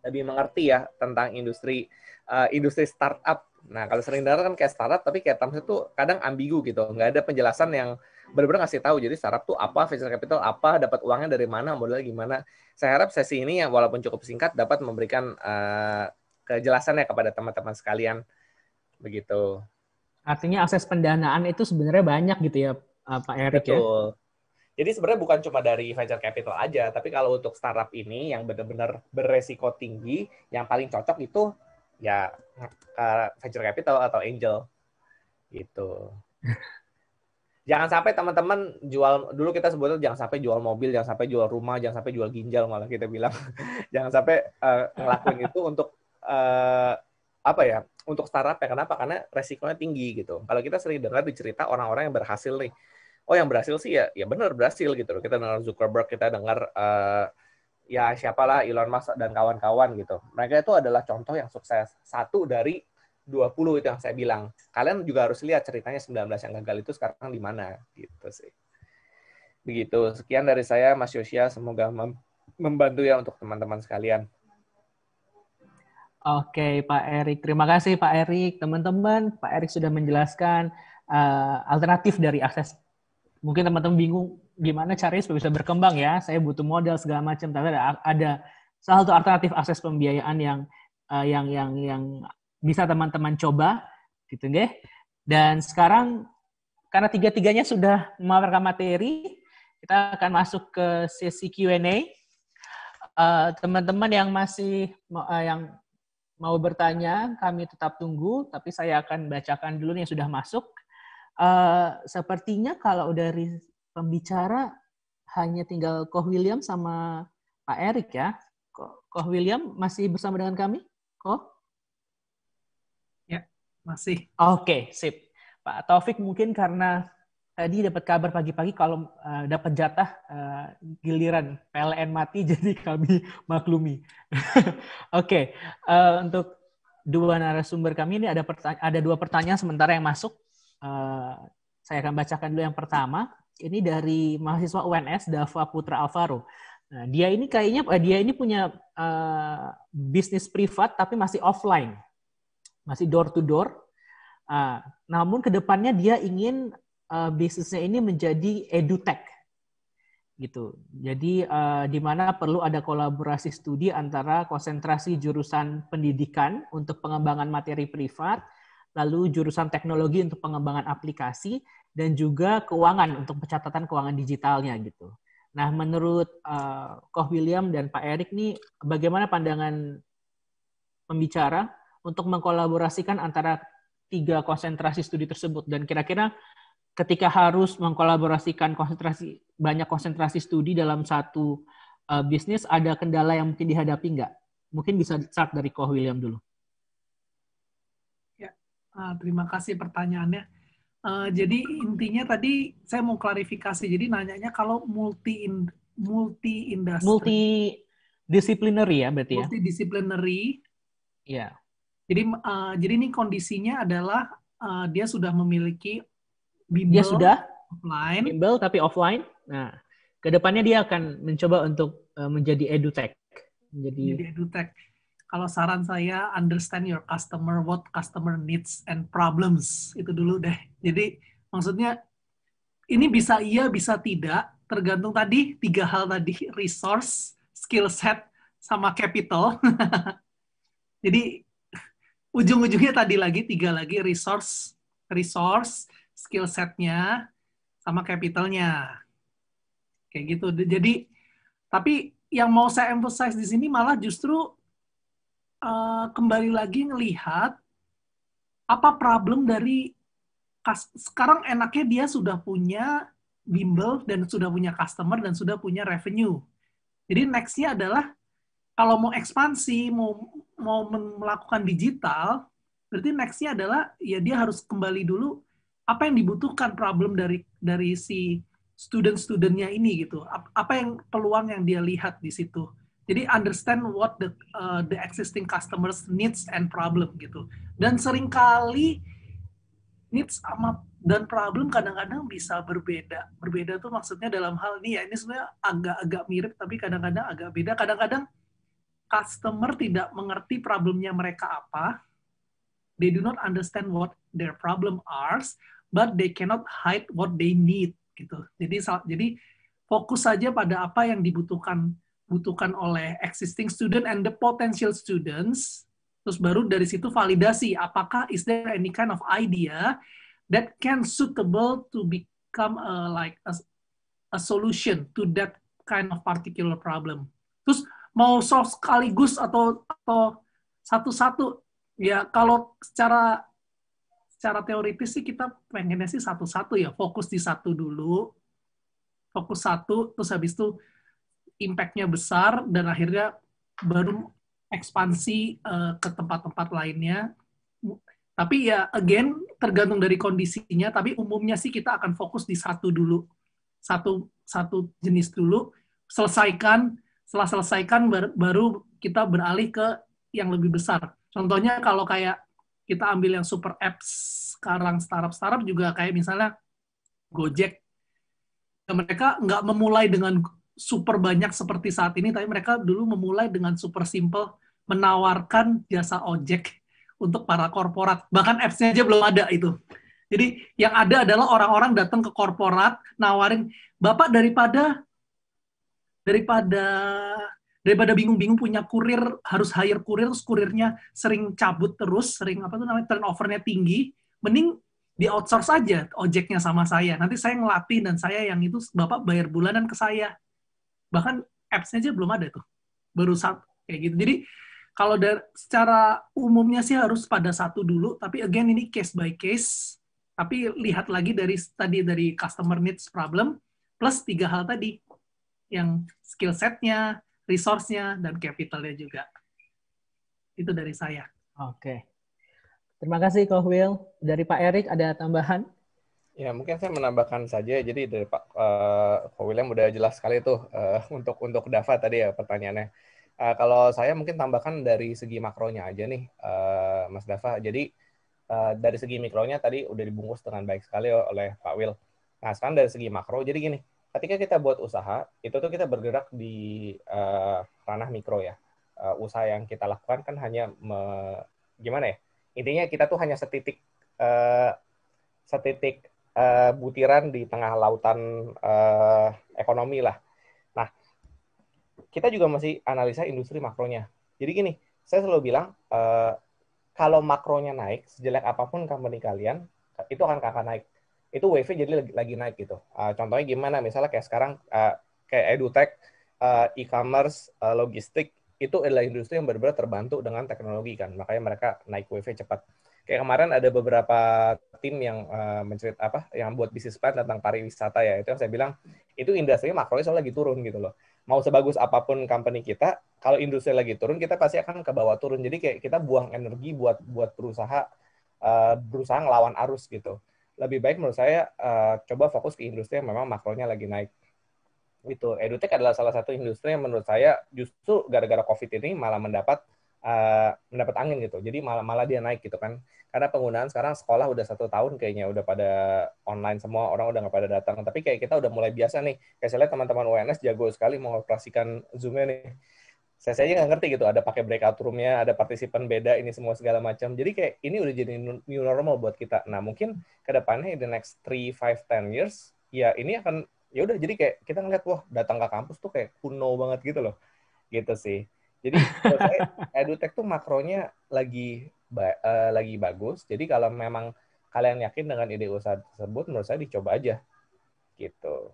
lebih mengerti ya tentang industri uh, industri startup. Nah kalau sering dengar kan kayak startup, tapi kayak terms itu kadang ambigu gitu, nggak ada penjelasan yang benar-benar ngasih tahu jadi startup tuh apa venture capital apa dapat uangnya dari mana modal gimana saya harap sesi ini yang walaupun cukup singkat dapat memberikan uh, kejelasannya kepada teman-teman sekalian begitu artinya akses pendanaan itu sebenarnya banyak gitu ya eh, Pak Erick ya jadi sebenarnya bukan cuma dari venture capital aja, tapi kalau untuk startup ini yang benar-benar beresiko tinggi, yang paling cocok itu ya uh, venture capital atau angel gitu. jangan sampai teman-teman jual dulu kita sebutnya jangan sampai jual mobil, jangan sampai jual rumah, jangan sampai jual ginjal malah kita bilang. jangan sampai uh, ngelakuin itu untuk uh, apa ya? Untuk startup ya kenapa? Karena resikonya tinggi gitu. Kalau kita sering dengar dicerita orang-orang yang berhasil nih. Oh, yang berhasil sih ya ya benar berhasil gitu Kita dengar Zuckerberg, kita dengar uh, ya siapalah Elon Musk dan kawan-kawan gitu. Mereka itu adalah contoh yang sukses. Satu dari 20 itu yang saya bilang. Kalian juga harus lihat ceritanya 19 yang gagal itu sekarang di mana gitu sih. Begitu. Sekian dari saya Mas Yosia, semoga mem membantu ya untuk teman-teman sekalian. Oke, Pak Erik. Terima kasih Pak Erik. Teman-teman, Pak Erik sudah menjelaskan uh, alternatif dari akses. Mungkin teman-teman bingung gimana caranya supaya bisa berkembang ya. Saya butuh modal segala macam. Tapi ada, ada salah satu alternatif akses pembiayaan yang uh, yang yang yang bisa teman-teman coba gitu nggih. Dan sekarang karena tiga-tiganya sudah memaparkan materi, kita akan masuk ke sesi Q&A. teman eh, teman-teman yang masih uh, yang mau bertanya, kami tetap tunggu, tapi saya akan bacakan dulu yang sudah masuk. Uh, sepertinya kalau dari pembicara hanya tinggal Koh William sama Pak Erik ya. Koh William masih bersama dengan kami? Koh? Masih. Oke, okay, sip. Pak Taufik mungkin karena tadi dapat kabar pagi-pagi kalau uh, dapat jatah uh, giliran PLN mati jadi kami maklumi. Oke, okay. uh, eh, untuk dua narasumber kami ini ada ada dua pertanyaan sementara yang masuk. Uh, saya akan bacakan dulu yang pertama. Ini dari mahasiswa UNS Dava Putra Alvaro. Nah, dia ini kayaknya dia ini punya uh, bisnis privat tapi masih offline masih door to door. Uh, namun kedepannya dia ingin uh, bisnisnya ini menjadi edutech gitu. Jadi uh, di mana perlu ada kolaborasi studi antara konsentrasi jurusan pendidikan untuk pengembangan materi privat, lalu jurusan teknologi untuk pengembangan aplikasi dan juga keuangan untuk pencatatan keuangan digitalnya gitu. Nah, menurut uh, Koh William dan Pak Erik nih bagaimana pandangan pembicara untuk mengkolaborasikan antara tiga konsentrasi studi tersebut dan kira-kira ketika harus mengkolaborasikan konsentrasi banyak konsentrasi studi dalam satu uh, bisnis ada kendala yang mungkin dihadapi nggak? Mungkin bisa start dari Koh William dulu. Ya, eh, terima kasih pertanyaannya. Uh, jadi intinya tadi saya mau klarifikasi. Jadi nanyanya kalau multi in, multi industri. Multi disciplinary ya berarti ya. Multi disciplinary. Ya. Jadi uh, jadi ini kondisinya adalah uh, dia sudah memiliki bimbel dia sudah offline. Bimbel tapi offline. Nah, depannya dia akan mencoba untuk uh, menjadi edutech. Menjadi, menjadi edutech. Kalau saran saya understand your customer, what customer needs and problems itu dulu deh. Jadi maksudnya ini bisa iya bisa tidak tergantung tadi tiga hal tadi resource, skill set sama capital. Jadi ujung-ujungnya tadi lagi tiga lagi resource resource skill setnya sama capitalnya kayak gitu jadi tapi yang mau saya emphasize di sini malah justru uh, kembali lagi ngelihat apa problem dari sekarang enaknya dia sudah punya bimbel dan sudah punya customer dan sudah punya revenue jadi nextnya adalah kalau mau ekspansi, mau mau melakukan digital, berarti nextnya adalah ya dia harus kembali dulu apa yang dibutuhkan problem dari dari si student-studentnya ini gitu. Apa yang peluang yang dia lihat di situ. Jadi understand what the uh, the existing customers needs and problem gitu. Dan seringkali needs sama dan problem kadang-kadang bisa berbeda. Berbeda tuh maksudnya dalam hal ini ya ini sebenarnya agak-agak mirip tapi kadang-kadang agak beda. Kadang-kadang customer tidak mengerti problemnya mereka apa, they do not understand what their problem are, but they cannot hide what they need gitu. Jadi jadi fokus saja pada apa yang dibutuhkan butuhkan oleh existing student and the potential students. Terus baru dari situ validasi apakah is there any kind of idea that can suitable to become a, uh, like a, a solution to that kind of particular problem. Terus mau soft sekaligus atau atau satu-satu ya kalau secara secara teoritis sih kita pengennya sih satu-satu ya fokus di satu dulu fokus satu terus habis itu impactnya besar dan akhirnya baru ekspansi uh, ke tempat-tempat lainnya tapi ya again tergantung dari kondisinya tapi umumnya sih kita akan fokus di satu dulu satu satu jenis dulu selesaikan setelah selesaikan baru kita beralih ke yang lebih besar. Contohnya kalau kayak kita ambil yang super apps sekarang startup-startup juga kayak misalnya Gojek. Ya, mereka nggak memulai dengan super banyak seperti saat ini, tapi mereka dulu memulai dengan super simple, menawarkan jasa ojek untuk para korporat. Bahkan apps-nya aja belum ada itu. Jadi yang ada adalah orang-orang datang ke korporat, nawarin, Bapak daripada daripada daripada bingung-bingung punya kurir harus hire kurir terus kurirnya sering cabut terus sering apa tuh namanya turnovernya tinggi mending di outsource aja ojeknya sama saya nanti saya ngelatih dan saya yang itu bapak bayar bulanan ke saya bahkan appsnya aja belum ada tuh baru satu kayak gitu jadi kalau dari secara umumnya sih harus pada satu dulu tapi again ini case by case tapi lihat lagi dari tadi dari customer needs problem plus tiga hal tadi yang skill setnya, resource-nya, dan capitalnya juga. Itu dari saya. Oke. Terima kasih Koh Will. Dari Pak Erik ada tambahan? Ya mungkin saya menambahkan saja. Jadi dari Pak uh, eh, Koh William udah jelas sekali tuh uh, untuk untuk Dava tadi ya pertanyaannya. Uh, kalau saya mungkin tambahkan dari segi makronya aja nih, uh, Mas Dava. Jadi uh, dari segi mikronya tadi udah dibungkus dengan baik sekali oleh Pak Will. Nah sekarang dari segi makro, jadi gini, ketika kita buat usaha itu tuh kita bergerak di uh, ranah mikro ya uh, usaha yang kita lakukan kan hanya me, gimana ya intinya kita tuh hanya setitik uh, setitik uh, butiran di tengah lautan uh, ekonomi lah nah kita juga masih analisa industri makronya jadi gini saya selalu bilang uh, kalau makronya naik sejelek apapun company kalian itu akan kakak naik itu wave jadi lagi, naik gitu. Uh, contohnya gimana? Misalnya kayak sekarang uh, kayak edutech, uh, e-commerce, uh, logistik itu adalah industri yang benar-benar terbantu dengan teknologi kan. Makanya mereka naik wave cepat. Kayak kemarin ada beberapa tim yang uh, mencerit apa yang buat bisnis plan tentang pariwisata ya. Itu yang saya bilang itu industri makronya soalnya lagi turun gitu loh. Mau sebagus apapun company kita, kalau industri lagi turun kita pasti akan ke bawah turun. Jadi kayak kita buang energi buat buat berusaha uh, berusaha ngelawan arus gitu lebih baik menurut saya uh, coba fokus ke industri yang memang makronya lagi naik. Itu edutech adalah salah satu industri yang menurut saya justru gara-gara covid ini malah mendapat uh, mendapat angin gitu. Jadi malah malah dia naik gitu kan. Karena penggunaan sekarang sekolah udah satu tahun kayaknya udah pada online semua orang udah nggak pada datang. Tapi kayak kita udah mulai biasa nih. Kayak saya lihat teman-teman UNS jago sekali mengoperasikan zoomnya nih saya saja nggak ngerti gitu ada pakai breakout roomnya ada partisipan beda ini semua segala macam jadi kayak ini udah jadi new normal buat kita nah mungkin kedepannya in the next three five ten years ya ini akan ya udah jadi kayak kita ngeliat wah datang ke kampus tuh kayak kuno banget gitu loh gitu sih jadi saya edutech tuh makronya lagi ba uh, lagi bagus jadi kalau memang kalian yakin dengan ide usaha tersebut menurut saya dicoba aja gitu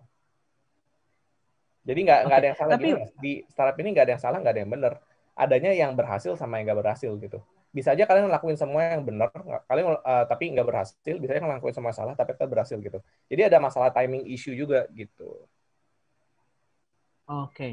jadi nggak okay. ada yang salah Tapi, di startup ini nggak ada yang salah, nggak ada yang benar. Adanya yang berhasil sama yang nggak berhasil gitu. Bisa aja kalian lakuin semua yang benar, kalian uh, tapi nggak berhasil. Bisa aja kalian lakuin semua salah, tapi tetap berhasil gitu. Jadi ada masalah timing issue juga gitu. Oke. Okay.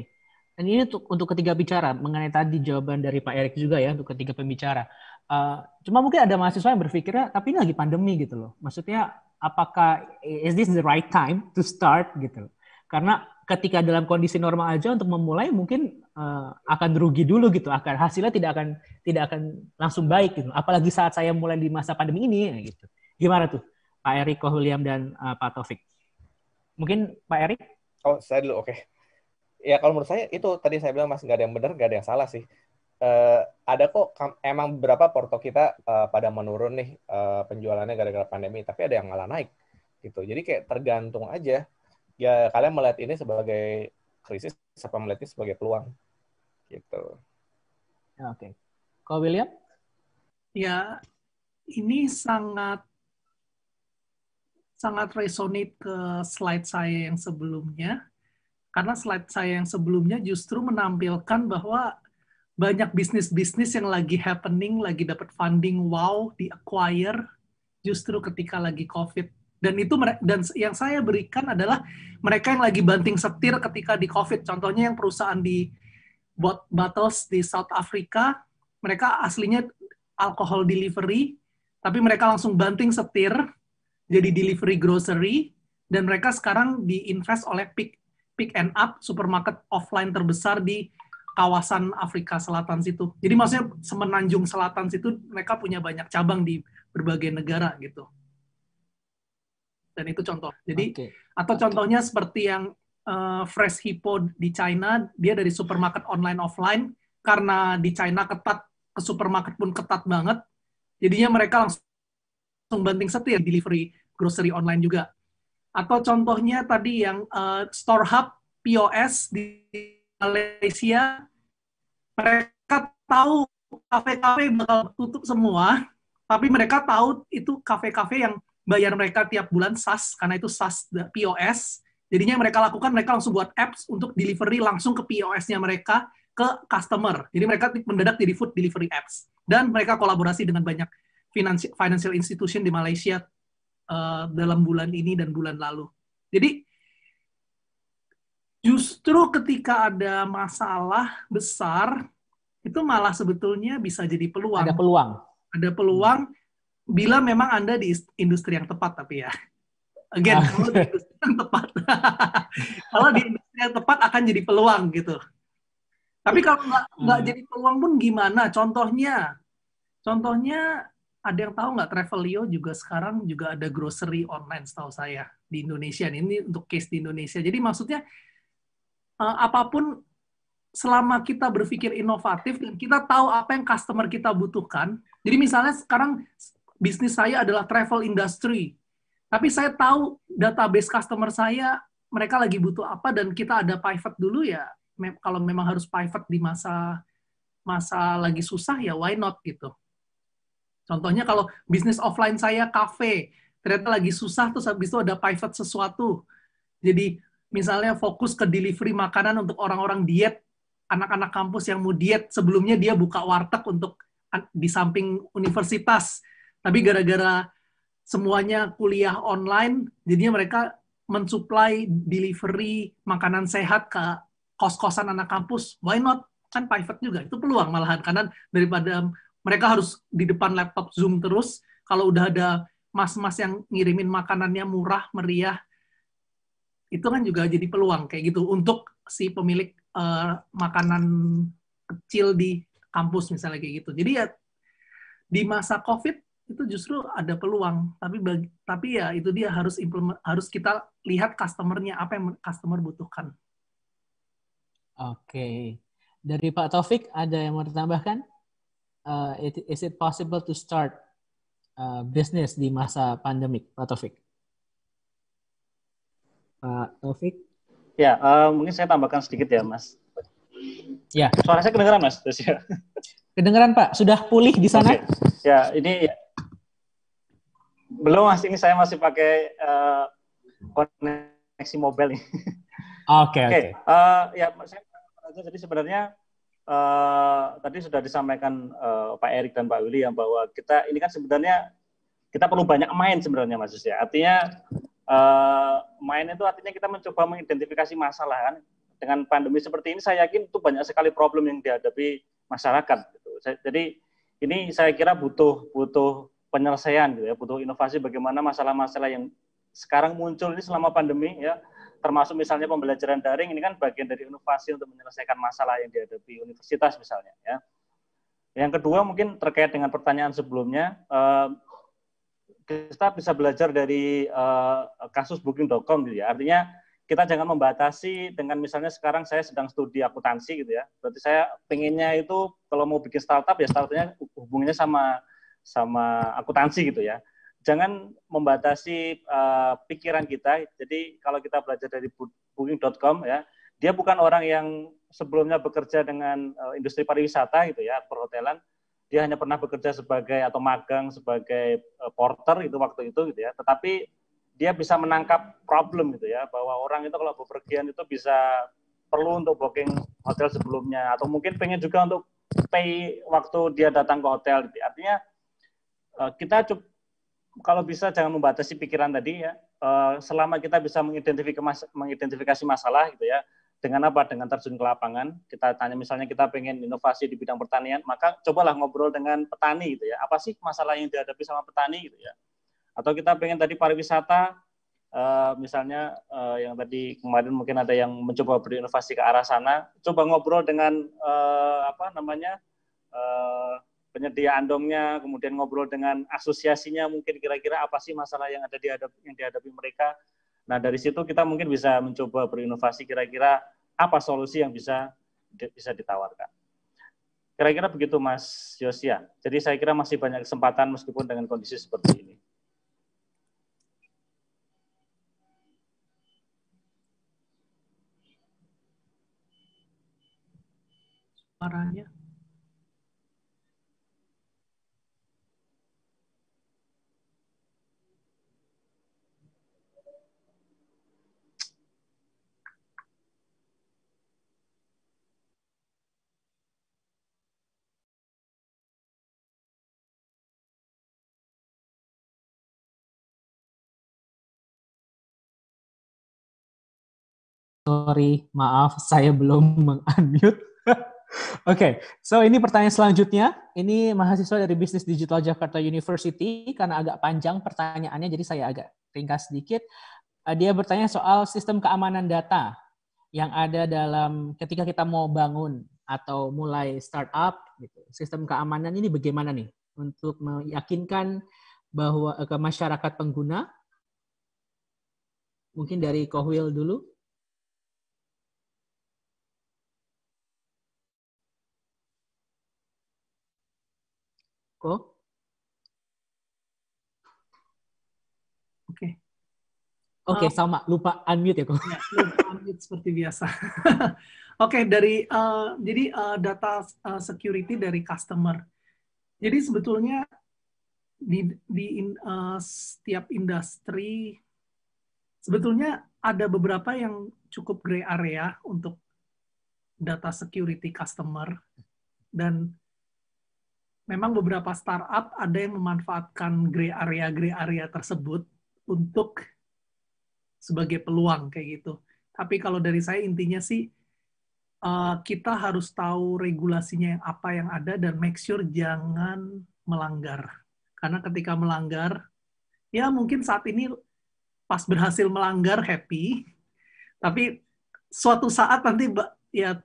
Dan ini untuk, untuk ketiga bicara mengenai tadi jawaban dari Pak Erik juga ya untuk ketiga pembicara. Uh, cuma mungkin ada mahasiswa yang berpikir, tapi ini lagi pandemi gitu loh. Maksudnya apakah is this the right time to start gitu? Karena ketika dalam kondisi normal aja untuk memulai mungkin uh, akan rugi dulu gitu akan hasilnya tidak akan tidak akan langsung baik gitu apalagi saat saya mulai di masa pandemi ini ya gitu gimana tuh Pak Eriko William dan uh, Pak Taufik mungkin Pak Erik oh saya dulu oke okay. ya kalau menurut saya itu tadi saya bilang masih nggak ada yang benar nggak ada yang salah sih uh, ada kok emang beberapa porto kita uh, pada menurun nih uh, penjualannya gara-gara pandemi tapi ada yang malah naik gitu jadi kayak tergantung aja ya kalian melihat ini sebagai krisis siapa melihatnya sebagai peluang gitu. Ya, oke. Okay. Kalau William? Ya, ini sangat sangat resonate ke slide saya yang sebelumnya. Karena slide saya yang sebelumnya justru menampilkan bahwa banyak bisnis-bisnis yang lagi happening, lagi dapat funding wow, di acquire justru ketika lagi COVID dan itu dan yang saya berikan adalah mereka yang lagi banting setir ketika di COVID. Contohnya yang perusahaan di Bot Battles di South Africa, mereka aslinya alkohol delivery, tapi mereka langsung banting setir jadi delivery grocery dan mereka sekarang diinvest oleh Pick Pick and Up supermarket offline terbesar di kawasan Afrika Selatan situ. Jadi maksudnya semenanjung selatan situ mereka punya banyak cabang di berbagai negara gitu dan itu contoh. Jadi okay. atau okay. contohnya seperti yang uh, Fresh Hippo di China, dia dari supermarket online offline karena di China ketat ke supermarket pun ketat banget. Jadinya mereka langsung banting setir delivery grocery online juga. Atau contohnya tadi yang uh, eh, Store Hub POS di Malaysia, mereka tahu kafe-kafe bakal tutup semua, tapi mereka tahu itu kafe-kafe yang bayar mereka tiap bulan SaaS karena itu SaaS POS. Jadinya mereka lakukan mereka langsung buat apps untuk delivery langsung ke POS-nya mereka ke customer. Jadi mereka mendadak jadi food delivery apps dan mereka kolaborasi dengan banyak financial financial institution di Malaysia uh, dalam bulan ini dan bulan lalu. Jadi justru ketika ada masalah besar itu malah sebetulnya bisa jadi peluang. Ada peluang. Ada peluang bila memang Anda di industri yang tepat tapi ya. Again, ah. kalau di industri yang tepat. kalau di industri yang tepat akan jadi peluang gitu. Tapi kalau nggak nggak hmm. jadi peluang pun gimana? Contohnya, contohnya ada yang tahu nggak Travelio juga sekarang juga ada grocery online setahu saya di Indonesia. Ini untuk case di Indonesia. Jadi maksudnya eh, apapun selama kita berpikir inovatif dan kita tahu apa yang customer kita butuhkan. Jadi misalnya sekarang bisnis saya adalah travel industry. Tapi saya tahu database customer saya, mereka lagi butuh apa dan kita ada pivot dulu ya. Kalau memang harus pivot di masa masa lagi susah ya why not gitu. Contohnya kalau bisnis offline saya cafe, ternyata lagi susah terus habis itu ada pivot sesuatu. Jadi misalnya fokus ke delivery makanan untuk orang-orang diet, anak-anak kampus yang mau diet sebelumnya dia buka warteg untuk di samping universitas tapi hmm. gara-gara semuanya kuliah online jadinya mereka mensuplai delivery makanan sehat ke kos-kosan anak kampus why not kan private juga itu peluang malahan karena daripada mereka harus di depan laptop zoom terus kalau udah ada mas-mas yang ngirimin makanannya murah meriah itu kan juga jadi peluang kayak gitu untuk si pemilik uh, makanan kecil di kampus misalnya kayak gitu jadi ya di masa covid itu justru ada peluang tapi bagi, tapi ya itu dia harus implement harus kita lihat customernya apa yang customer butuhkan oke dari Pak Taufik ada yang mau ditambahkan uh, is it possible to start uh, business di masa pandemik Pak Taufik Pak Taufik ya uh, mungkin saya tambahkan sedikit ya Mas ya suara saya kedengeran Mas ya kedengeran Pak sudah pulih di sana okay. ya ini ya belum mas ini saya masih pakai uh, koneksi mobile nih ah, oke oke eh, ya saya jadi sebenarnya uh, tadi sudah disampaikan uh, Pak Erik dan Pak Willy yang bahwa kita ini kan sebenarnya kita perlu banyak main sebenarnya Mas ya. Artinya uh, main itu artinya kita mencoba mengidentifikasi masalah kan. Dengan pandemi seperti ini saya yakin itu banyak sekali problem yang dihadapi masyarakat. Gitu. jadi ini saya kira butuh butuh penyelesaian gitu ya, butuh inovasi bagaimana masalah-masalah yang sekarang muncul ini selama pandemi ya, termasuk misalnya pembelajaran daring ini kan bagian dari inovasi untuk menyelesaikan masalah yang dihadapi universitas misalnya ya. Yang kedua mungkin terkait dengan pertanyaan sebelumnya, eh, kita bisa belajar dari eh, kasus booking.com gitu ya. Artinya kita jangan membatasi dengan misalnya sekarang saya sedang studi akuntansi gitu ya. Berarti saya pengennya itu kalau mau bikin startup ya startupnya hubungannya sama sama akuntansi gitu ya. Jangan membatasi uh, pikiran kita. Jadi kalau kita belajar dari booking.com ya, dia bukan orang yang sebelumnya bekerja dengan uh, industri pariwisata gitu ya, perhotelan. Dia hanya pernah bekerja sebagai atau magang sebagai uh, porter itu waktu itu gitu ya. Tetapi dia bisa menangkap problem gitu ya, bahwa orang itu kalau bepergian itu bisa perlu untuk booking hotel sebelumnya atau mungkin pengen juga untuk pay waktu dia datang ke hotel. Gitu. Ya. Artinya Eh, kita coba kalau bisa jangan membatasi pikiran tadi ya. Eh, selama kita bisa mengidentifikasi, masalah gitu ya, dengan apa? Dengan terjun ke lapangan. Kita tanya misalnya kita pengen inovasi di bidang pertanian, maka cobalah ngobrol dengan petani gitu ya. Apa sih masalah yang dihadapi sama petani gitu ya? Atau kita pengen tadi pariwisata, eh, misalnya yang tadi kemarin mungkin ada yang mencoba berinovasi ke arah sana, coba ngobrol dengan apa namanya penyediaan domnya, kemudian ngobrol dengan asosiasinya mungkin kira-kira apa sih masalah yang ada dihadapi, yang dihadapi mereka. Nah, dari situ kita mungkin bisa mencoba berinovasi kira-kira apa solusi yang bisa bisa ditawarkan. Kira-kira begitu Mas Yosia. Jadi saya kira masih banyak kesempatan meskipun dengan kondisi seperti ini. Suaranya sorry, maaf, saya belum mengunmute. Oke, okay, so ini pertanyaan selanjutnya. Ini mahasiswa dari Bisnis Digital Jakarta University, karena agak panjang pertanyaannya, jadi saya agak ringkas sedikit. Eh, dia bertanya soal sistem keamanan data yang ada dalam ketika kita mau bangun atau mulai startup gitu. Sistem keamanan ini bagaimana nih untuk meyakinkan bahwa eh, ke masyarakat pengguna? Mungkin dari Kohwil dulu. go. Oke. Okay. Oke, okay, sama. Lupa unmute ya, kok. Ya, lupa unmute seperti biasa. Oke, okay, dari uh, jadi uh, data eh, security dari customer. Jadi sebetulnya di di in, uh, setiap industri sebetulnya ada beberapa yang cukup gray area untuk data security customer dan memang beberapa startup ada yang memanfaatkan gray area gray area tersebut untuk sebagai peluang kayak gitu. Tapi kalau dari saya intinya sih eh, kita harus tahu regulasinya yang apa yang ada dan make sure jangan melanggar. Karena ketika melanggar, ya mungkin saat ini pas berhasil melanggar happy, tapi suatu saat nanti ya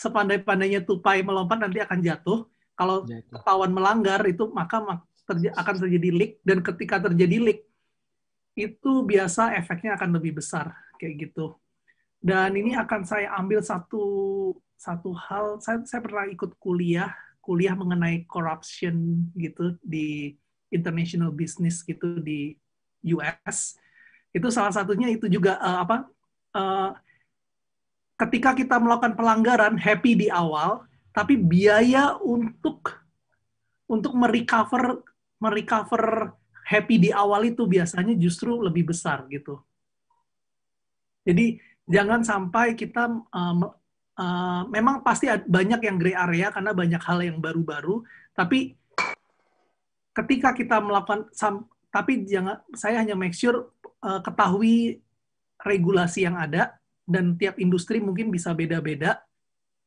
sepandai-pandainya tupai melompat nanti akan jatuh. Kalau ya, ketahuan melanggar itu maka terja akan terjadi leak dan ketika terjadi leak itu biasa efeknya akan lebih besar kayak gitu. Dan ini akan saya ambil satu satu hal saya saya pernah ikut kuliah kuliah mengenai corruption gitu di international business gitu di US. Itu salah satunya itu juga uh, apa uh, ketika kita melakukan pelanggaran happy di awal tapi biaya untuk untuk merecover merecover happy di awal itu biasanya justru lebih besar gitu. Jadi jangan sampai kita um, uh, memang pasti banyak yang gray area karena banyak hal yang baru-baru, tapi ketika kita melakukan tapi jangan saya hanya make sure uh, ketahui regulasi yang ada dan tiap industri mungkin bisa beda-beda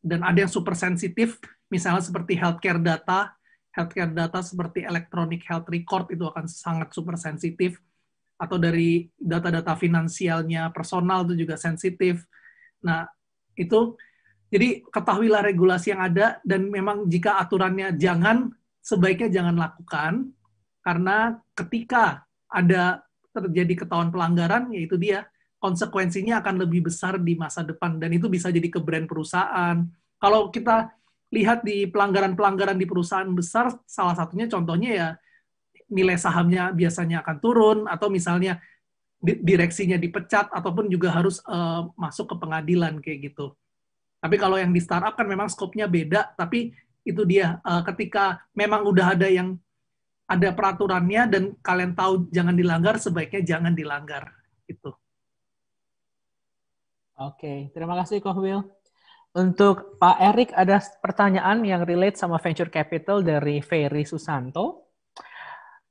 dan ada yang super sensitif, misalnya seperti healthcare data, healthcare data seperti electronic health record itu akan sangat super sensitif, atau dari data-data finansialnya personal itu juga sensitif. Nah, itu jadi ketahuilah regulasi yang ada dan memang jika aturannya jangan sebaiknya jangan lakukan karena ketika ada terjadi ketahuan pelanggaran yaitu dia konsekuensinya akan lebih besar di masa depan dan itu bisa jadi ke brand perusahaan. Kalau kita lihat di pelanggaran-pelanggaran di perusahaan besar, salah satunya contohnya ya nilai sahamnya biasanya akan turun atau misalnya direksinya dipecat ataupun juga harus uh, masuk ke pengadilan kayak gitu. Tapi kalau yang di startup kan memang skopnya beda, tapi itu dia uh, ketika memang udah ada yang ada peraturannya dan kalian tahu jangan dilanggar, sebaiknya jangan dilanggar itu. Oke, okay. terima kasih Koh Will. Untuk Pak Erik ada pertanyaan yang relate sama venture capital dari Ferry Susanto.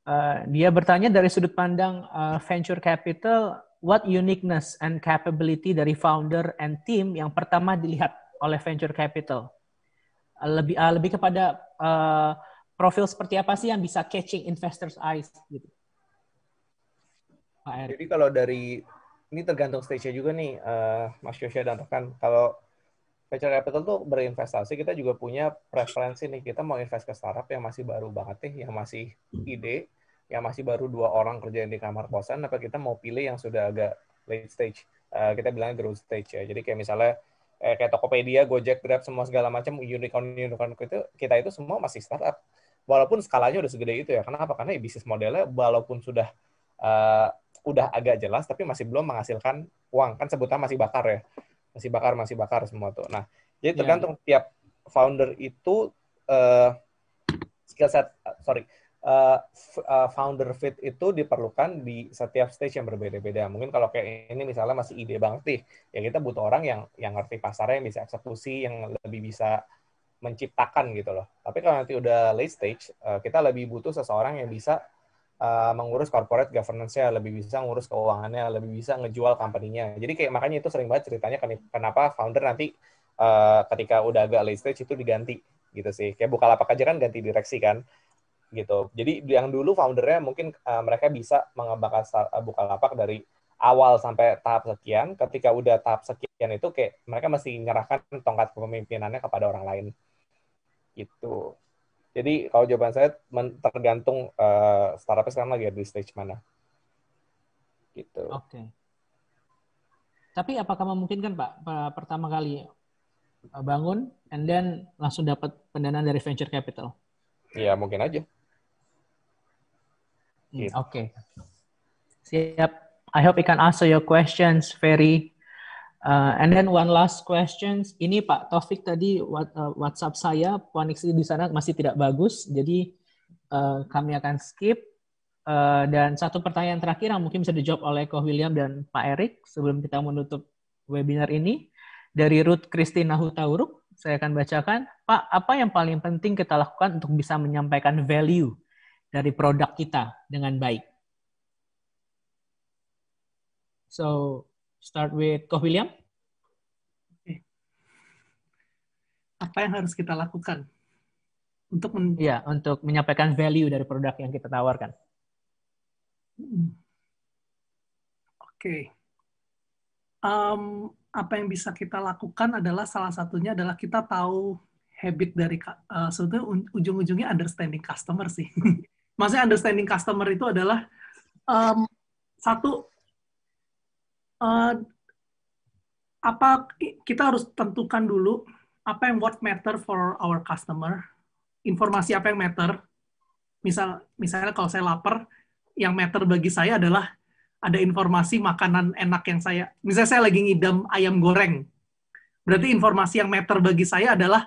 Uh, dia bertanya dari sudut pandang uh, venture capital, what uniqueness and capability dari founder and team yang pertama dilihat oleh venture capital? Uh, lebih uh, lebih kepada uh, profil seperti apa sih yang bisa catching investors eyes gitu? Jadi kalau dari ini tergantung stage-nya juga nih, uh, Mas Yosya dan rekan. Kalau venture capital tuh berinvestasi, kita juga punya preferensi nih. Kita mau invest ke startup yang masih baru banget nih, yang masih ide, yang masih baru dua orang kerja di kamar kosan, apa kita mau pilih yang sudah agak late stage. Uh, kita bilangnya growth stage ya. Jadi kayak misalnya eh, kayak Tokopedia, Gojek, Grab, semua segala macam unicorn unicorn itu kita itu semua masih startup. Walaupun skalanya udah segede itu ya. Kenapa? Karena ya, bisnis modelnya walaupun sudah uh, udah agak jelas tapi masih belum menghasilkan uang kan sebutan masih bakar ya masih bakar masih bakar semua tuh nah jadi iya. tergantung yeah. tiap founder itu uh, skill set uh, sorry uh, founder fit itu diperlukan di setiap stage yang berbeda-beda mungkin kalau kayak ini misalnya masih ide banget sih ya kita butuh orang yang yang ngerti pasarnya yang bisa eksekusi yang lebih bisa menciptakan gitu loh tapi kalau nanti udah late stage uh, kita lebih butuh seseorang yang bisa Eh, mengurus corporate governance-nya, lebih bisa ngurus keuangannya, lebih bisa ngejual company-nya. Jadi kayak makanya itu sering banget ceritanya kenapa founder nanti uh, ketika udah agak late stage itu diganti gitu sih. Kayak Bukalapak aja kan ganti direksi kan gitu. Jadi yang dulu foundernya mungkin uh, mereka bisa mengembangkan start, uh, Bukalapak dari awal sampai tahap sekian, ketika udah tahap sekian itu kayak mereka masih menyerahkan tongkat kepemimpinannya kepada orang lain. Gitu. Jadi kalau jawaban saya tergantung uh, startupnya sekarang lagi di stage mana. Gitu. Oke. Okay. Tapi apakah memungkinkan Pak pertama kali eh, bangun and then langsung dapat pendanaan dari venture capital? Iya mungkin aja. Hmm, gitu. Oke. Okay. Siap. I hope I can answer your questions, Ferry. Uh, and then one last questions. Ini Pak Taufik tadi what, uh, WhatsApp saya koneksi di sana masih tidak bagus, jadi uh, kami akan skip. Uh, dan satu pertanyaan terakhir yang mungkin bisa dijawab oleh Ko William dan Pak Erik sebelum kita menutup webinar ini dari Ruth Christina Hutauruk. Saya akan bacakan, Pak, apa yang paling penting kita lakukan untuk bisa menyampaikan value dari produk kita dengan baik? So, Start with Koh William. Okay. Apa yang harus kita lakukan untuk men ya untuk menyampaikan value dari produk yang kita tawarkan? Hmm. Oke. Okay. Um, apa yang bisa kita lakukan adalah salah satunya adalah kita tahu habit dari uh, sebetulnya ujung-ujungnya understanding customer sih. Maksudnya understanding customer itu adalah um, satu uh, apa kita harus tentukan dulu apa yang what matter for our customer, informasi apa yang matter. Misal misalnya kalau saya lapar, yang matter bagi saya adalah ada informasi makanan enak yang saya, misalnya saya lagi ngidam ayam goreng, berarti hmm. informasi yang matter bagi saya adalah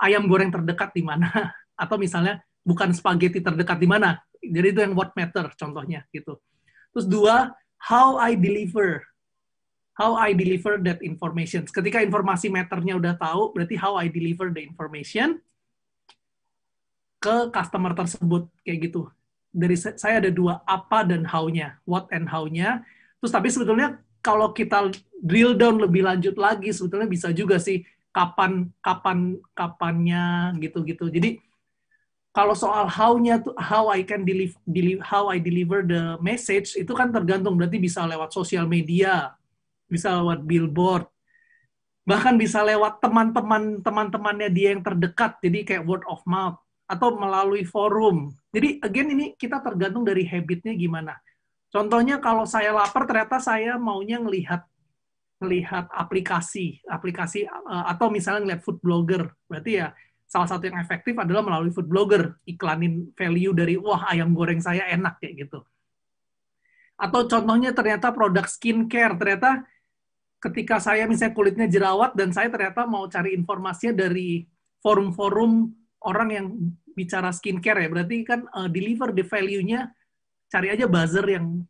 ayam goreng terdekat di mana, atau misalnya bukan spaghetti terdekat di mana. Jadi itu yang what matter contohnya gitu. Terus dua, how I deliver how I deliver that information. Ketika informasi meternya udah tahu, berarti how I deliver the information ke customer tersebut kayak gitu. Dari saya ada dua apa dan how-nya, what and how-nya. Terus tapi sebetulnya kalau kita drill down lebih lanjut lagi sebetulnya bisa juga sih kapan kapan kapannya gitu-gitu. Jadi kalau soal how-nya how I can deliver, deliver how I deliver the message itu kan tergantung berarti bisa lewat sosial media, bisa lewat billboard, bahkan bisa lewat teman-teman teman-temannya dia yang terdekat. Jadi kayak word of mouth atau melalui forum. Jadi again ini kita tergantung dari habitnya gimana. Contohnya kalau saya lapar ternyata saya maunya ngelihat melihat aplikasi, aplikasi eh, atau misalnya ngelihat food blogger. Berarti ya salah satu yang efektif adalah melalui food blogger, iklanin value dari wah ayam goreng saya enak kayak gitu. Atau contohnya ternyata produk skincare, ternyata ketika saya misalnya kulitnya jerawat dan saya ternyata mau cari informasinya dari forum-forum orang yang bicara skincare ya, berarti kan uh, deliver the value-nya cari aja buzzer yang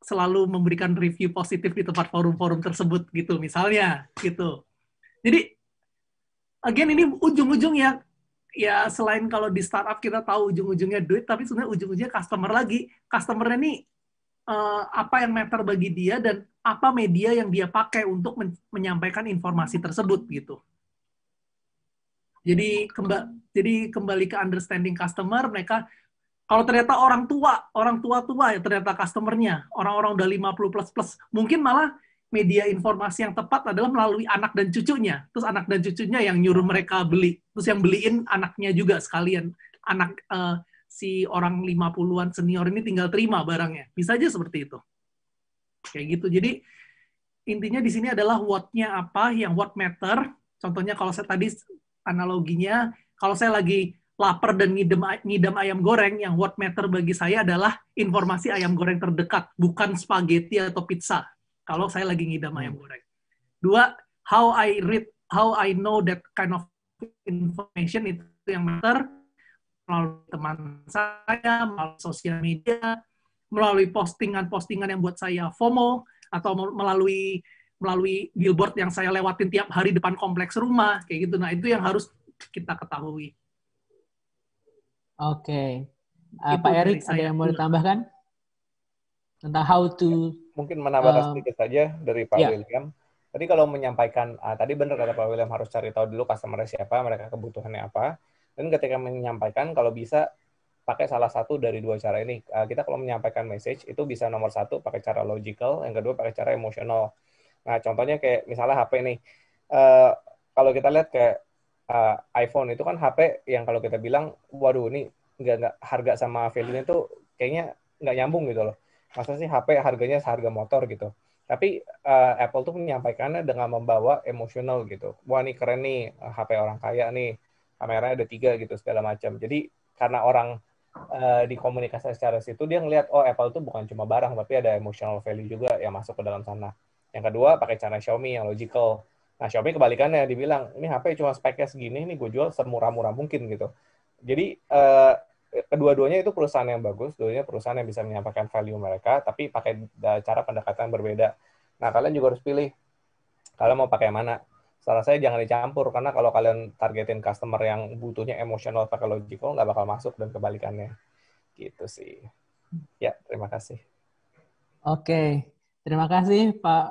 selalu memberikan review positif di tempat forum-forum tersebut gitu misalnya gitu. Jadi again ini ujung-ujungnya ya selain kalau di startup kita tahu ujung-ujungnya duit tapi sebenarnya ujung-ujungnya customer lagi. Customernya nih Eh, apa yang matter bagi dia dan apa media yang dia pakai untuk men menyampaikan informasi tersebut gitu. Jadi kemba jadi kembali ke understanding customer mereka kalau ternyata orang tua, orang tua-tua ya ternyata customernya, orang-orang udah 50 plus plus, mungkin malah media informasi yang tepat adalah melalui anak dan cucunya. Terus anak dan cucunya yang nyuruh mereka beli, terus yang beliin anaknya juga sekalian. Anak uh, si orang 50-an senior ini tinggal terima barangnya. Bisa aja seperti itu. Kayak gitu. Jadi intinya di sini adalah what-nya apa, yang what matter. Contohnya kalau saya tadi analoginya, kalau saya lagi lapar dan ngidam, ngidam ayam goreng, yang what matter bagi saya adalah informasi ayam goreng terdekat, bukan spaghetti atau pizza. Kalau saya lagi ngidam ayam hmm. goreng. Dua, how I read, how I know that kind of information itu yang matter melalui teman saya, melalui sosial media, melalui postingan-postingan yang buat saya FOMO atau melalui melalui billboard yang saya lewatin tiap hari depan kompleks rumah kayak gitu. Nah, itu yang harus kita ketahui. Oke. Okay. Uh, eh, Pak Erik ada yang mau ditambahkan? Tentang how to mungkin menambahkan uh, eh, sedikit saja dari Pak yeah. William. Tadi kalau menyampaikan uh, tadi benar kata Pak William harus cari tahu dulu customer siapa, mereka kebutuhannya apa. Dan ketika menyampaikan, kalau bisa pakai salah satu dari dua cara ini. Eh, kita kalau menyampaikan message itu bisa nomor satu pakai cara logical, yang kedua pakai cara emosional. Nah, contohnya kayak misalnya HP nih. Eh, kalau kita lihat kayak eh, iPhone itu kan HP yang kalau kita bilang, waduh ini nggak nggak harga sama value-nya tuh kayaknya nggak nyambung gitu loh. Masa sih HP harganya seharga motor gitu. Tapi uh, Apple tuh menyampaikannya dengan membawa emosional gitu. Wah ini keren nih HP orang kaya nih kameranya ada tiga gitu segala macam jadi karena orang uh, dikomunikasi secara situ dia ngelihat oh Apple tuh bukan cuma barang tapi ada emotional value juga yang masuk ke dalam sana yang kedua pakai cara Xiaomi yang logical nah Xiaomi kebalikannya dibilang ini HP cuma speknya segini ini gue jual semurah-murah mungkin gitu jadi uh, kedua-duanya itu perusahaan yang bagus, duanya perusahaan yang bisa menyampaikan value mereka, tapi pakai eh, cara pendekatan berbeda. Nah, kalian juga harus pilih kalian mau pakai mana salah saya jangan dicampur karena kalau kalian targetin customer yang butuhnya emosional pakai nggak bakal masuk dan kebalikannya gitu sih ya terima kasih oke okay. terima kasih Pak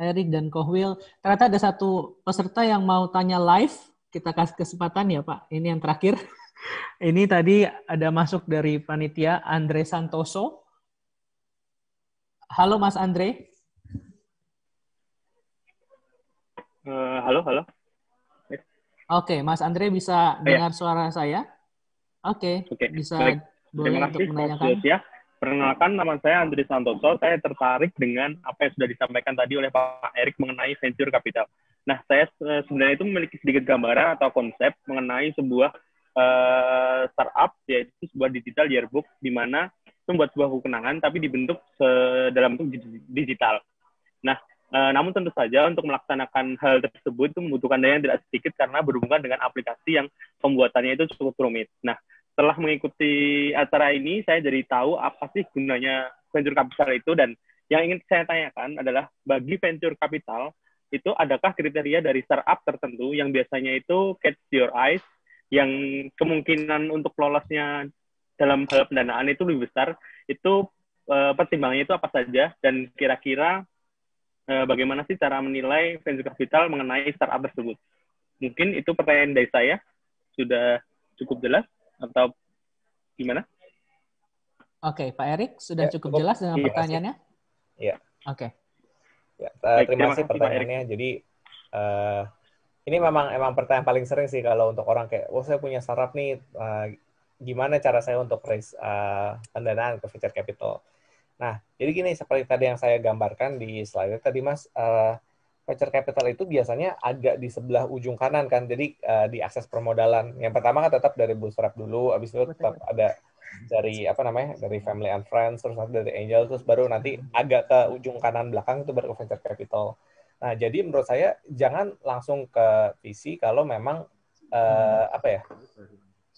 Erik dan Kohwil ternyata ada satu peserta yang mau tanya live kita kasih kesempatan ya Pak ini yang terakhir ini tadi ada masuk dari panitia Andre Santoso halo Mas Andre Eh, halo, halo. Oke, okay, Mas Andre bisa oh, iya. dengar ya. suara saya? Oke, okay, okay. bisa Baik. boleh Terima kasih, untuk menanyakan. Ya. Perkenalkan, nama saya Andre Santoso. Saya tertarik dengan apa yang sudah disampaikan tadi oleh Pak Erik mengenai venture capital. Nah, saya eh, sebenarnya itu memiliki sedikit gambaran atau konsep mengenai sebuah uh, startup, yaitu sebuah digital yearbook, di mana membuat sebuah kenangan, tapi dibentuk dalam bentuk digital. Nah, Uh, namun tentu saja untuk melaksanakan hal tersebut itu membutuhkan daya yang tidak sedikit karena berhubungan dengan aplikasi yang pembuatannya itu cukup rumit. Nah, setelah mengikuti acara ini, saya jadi tahu apa sih gunanya venture capital itu dan yang ingin saya tanyakan adalah bagi venture capital itu adakah kriteria dari startup tertentu yang biasanya itu catch your eyes yang kemungkinan untuk lolosnya dalam hal pendanaan itu lebih besar itu uh, pertimbangannya itu apa saja dan kira-kira Eh, bagaimana sih cara menilai venture capital mengenai startup tersebut? Mungkin itu pertanyaan dari saya sudah cukup jelas atau gimana? Oke, okay, Pak Erik sudah ya, cukup, cukup jelas dengan iya, pertanyaannya? Iya. Oke. Okay. Ya, eh, Baik, terima kasih pertanyaannya. Jadi uh, ini memang emang pertanyaan paling sering sih kalau untuk orang kayak, "Oh, saya punya startup nih, uh, gimana cara saya untuk raise uh, pendanaan ke venture capital?" Nah, jadi gini seperti tadi yang saya gambarkan di slide tadi Mas uh, venture capital itu biasanya agak di sebelah ujung kanan kan. Jadi uh, di akses permodalan. Yang pertama kan tetap dari bootstrap dulu, habis itu tetap ada dari apa namanya? dari family and friends, terus dari angel, terus baru nanti agak ke ujung kanan belakang itu baru ke venture capital. Nah, jadi menurut saya jangan langsung ke VC kalau memang uh, apa ya?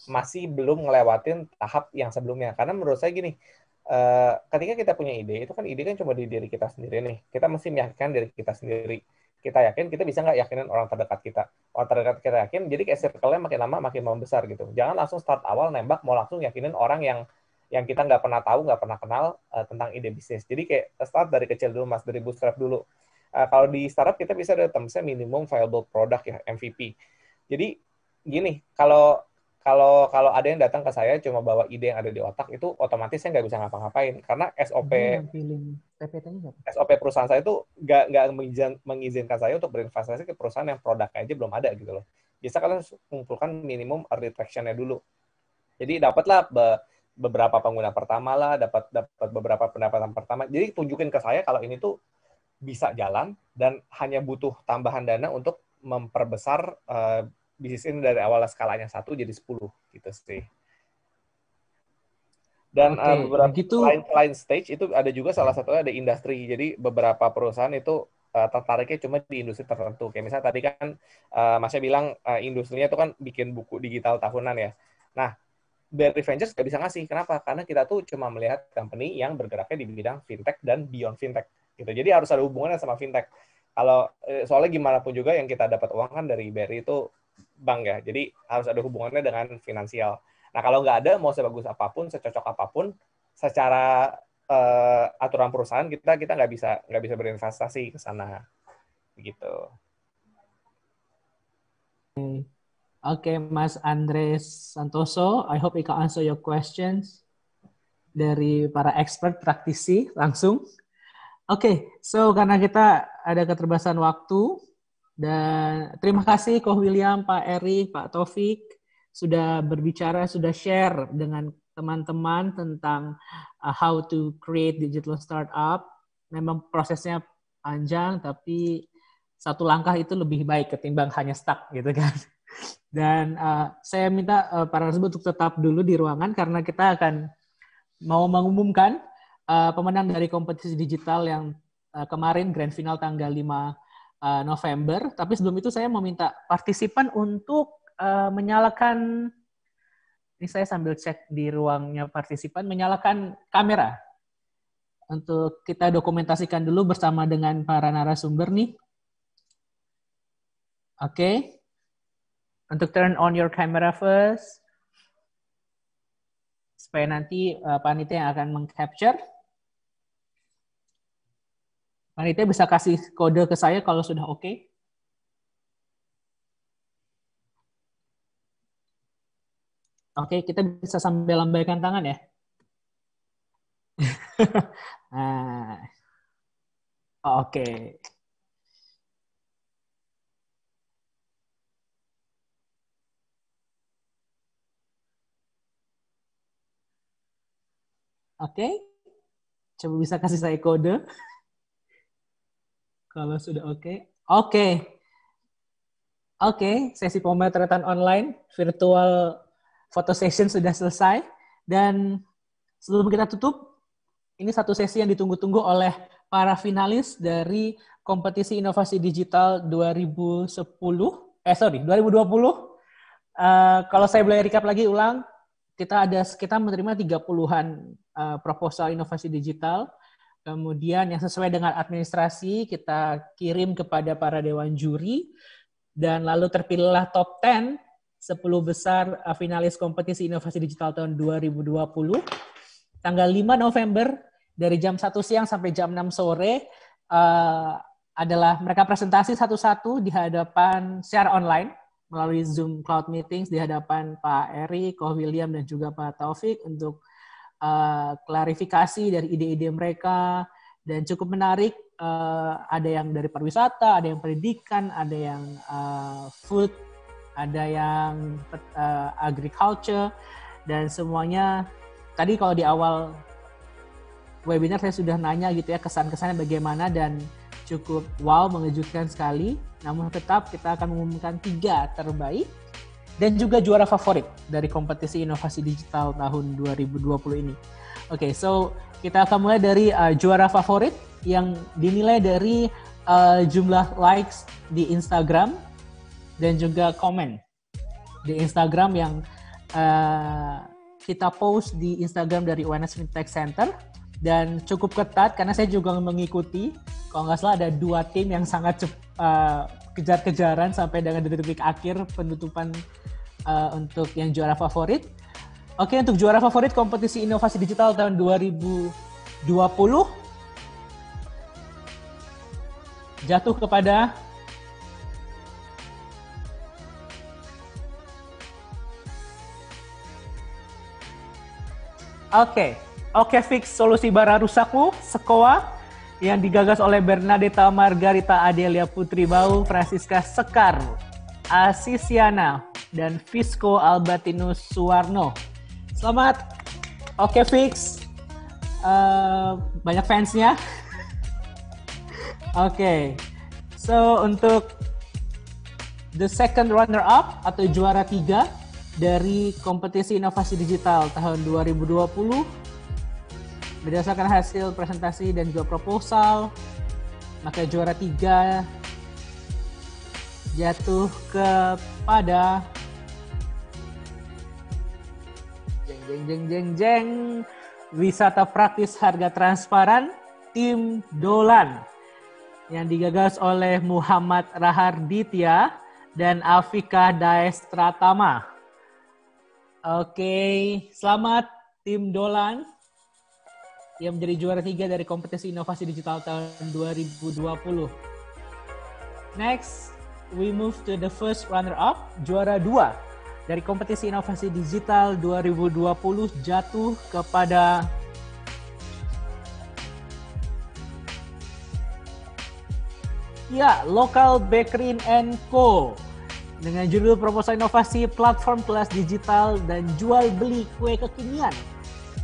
masih belum ngelewatin tahap yang sebelumnya. Karena menurut saya gini, Eh, ketika kita punya ide itu kan ide kan cuma di diri kita sendiri nih kita mesti meyakinkan diri kita sendiri kita yakin kita bisa nggak yakinin orang terdekat kita orang terdekat kita yakin jadi kayak circle-nya makin lama makin membesar gitu jangan langsung start awal nembak mau langsung yakinin orang yang yang kita nggak pernah tahu nggak pernah kenal uh, tentang ide bisnis jadi kayak start dari kecil dulu mas dari bootstrap dulu uh, kalau di startup kita bisa ada misalnya minimum viable product ya MVP jadi gini kalau kalau kalau ada yang datang ke saya cuma bawa ide yang ada di otak itu otomatis saya nggak bisa ngapa-ngapain karena SOP SOP perusahaan saya itu nggak nggak mengizinkan saya untuk berinvestasi ke perusahaan yang produknya aja belum ada gitu loh. Bisa kalian kumpulkan minimum early nya dulu. Jadi dapatlah be, beberapa pengguna pertama lah, dapat dapat beberapa pendapatan pertama. Jadi tunjukin ke saya kalau ini tuh bisa jalan dan hanya butuh tambahan dana untuk memperbesar uh, bisnis ini dari awal skalanya satu jadi sepuluh gitu sih. Dan okay. uh, eh, beberapa gitu. lain stage itu ada juga salah satunya ada industri. Jadi beberapa perusahaan itu uh, tertariknya cuma di industri tertentu. Kayak misalnya tadi kan uh, Masnya bilang uh, industrinya itu kan bikin buku digital tahunan ya. Nah, Bear Ventures nggak bisa ngasih. Kenapa? Karena kita tuh cuma melihat company yang bergeraknya di bidang fintech dan beyond fintech. gitu. Jadi harus ada hubungannya sama fintech. Kalau soalnya gimana pun juga yang kita dapat uang kan dari BRI itu bank ya. Jadi harus ada hubungannya dengan finansial. Nah kalau nggak ada mau sebagus apapun, secocok apapun, secara uh, aturan perusahaan kita kita nggak bisa nggak bisa berinvestasi ke sana, begitu. Oke, okay, Mas Andres Santoso, I hope I can answer your questions dari para expert praktisi langsung. Oke, okay, so karena kita ada keterbatasan waktu, dan terima kasih Koh William, Pak Eri, Pak Taufik sudah berbicara, sudah share dengan teman-teman tentang uh, how to create digital startup. Memang prosesnya panjang, tapi satu langkah itu lebih baik ketimbang hanya stuck gitu kan. Dan uh, saya minta uh, para tersebut untuk tetap dulu di ruangan karena kita akan mau mengumumkan uh, pemenang dari kompetisi digital yang uh, kemarin grand final tanggal 5 uh, November. Tapi sebelum itu saya meminta partisipan untuk uh, menyalakan ini saya sambil cek di ruangnya partisipan menyalakan kamera untuk kita dokumentasikan dulu bersama dengan para narasumber nih. Oke. Okay. Untuk turn on your camera first. Supaya nanti uh, panitia yang akan mengcapture. Panitia bisa kasih kode ke saya kalau sudah oke. Okay? Oke, okay, kita bisa sambil lambaikan tangan ya. nah, oke. Okay. Oke, okay. coba bisa kasih saya kode. Kalau sudah oke, okay. oke. Okay. Oke, okay, sesi pemotretan online virtual photo session sudah selesai dan sebelum kita tutup, ini satu sesi yang ditunggu-tunggu oleh para finalis dari kompetisi inovasi digital 2010 eh sorry 2020. Uh, eh, kalau saya boleh recap lagi ulang, kita ada kita menerima 30-an uh, eh, proposal inovasi digital Kemudian yang sesuai dengan administrasi kita kirim kepada para dewan juri dan lalu terpilihlah top 10 10 besar uh, finalis kompetisi inovasi digital tahun 2020 tanggal 5 November dari jam 1 siang sampai jam 6 sore uh, adalah mereka presentasi satu-satu di hadapan share online melalui Zoom Cloud Meetings di hadapan Pak Eri, Koh William dan juga Pak Taufik untuk uh, klarifikasi dari ide-ide mereka dan cukup menarik uh, ada yang dari pariwisata, ada yang pendidikan, ada yang uh, food, ada yang uh, agriculture dan semuanya tadi kalau di awal webinar saya sudah nanya gitu ya kesan-kesannya bagaimana dan cukup wow mengejutkan sekali namun tetap kita akan mengumumkan tiga terbaik dan juga juara favorit dari kompetisi inovasi digital tahun 2020 ini. Oke, okay, so kita akan mulai dari uh, juara favorit yang dinilai dari uh, jumlah likes di Instagram dan juga komen di Instagram yang uh, kita post di Instagram dari UNS Fintech Center dan cukup ketat karena saya juga mengikuti kalau nggak salah ada dua tim yang sangat uh, kejar-kejaran sampai dengan detik-detik akhir penutupan Eh, untuk yang juara favorit. Oke, untuk juara favorit kompetisi inovasi digital tahun 2020 jatuh kepada Oke, okay. oke fix solusi bara rusakku, Sekoa, yang digagas oleh Bernadetta Margarita Adelia Putri Bau, Francisca Sekar, Asisiana, dan Fisco Albatinus Suwarno. Selamat. Oke okay, fix. Uh, eh, banyak fansnya. Oke. okay. So untuk the second runner up atau juara tiga dari kompetisi inovasi digital tahun 2020 berdasarkan hasil presentasi dan juga proposal maka juara tiga jatuh kepada Jeng jeng jeng jeng. Wisata praktis harga transparan tim Dolan yang digagas oleh Muhammad Raharditya dan Afika Daestratama. Oke, selamat tim Dolan yang menjadi juara tiga dari kompetisi inovasi digital tahun 2020. Next, we move to the first runner-up, juara dua dari kompetisi inovasi digital 2020 jatuh kepada Ya, Local Bakery and Co. Dengan judul proposal inovasi platform kelas digital dan jual beli kue kekinian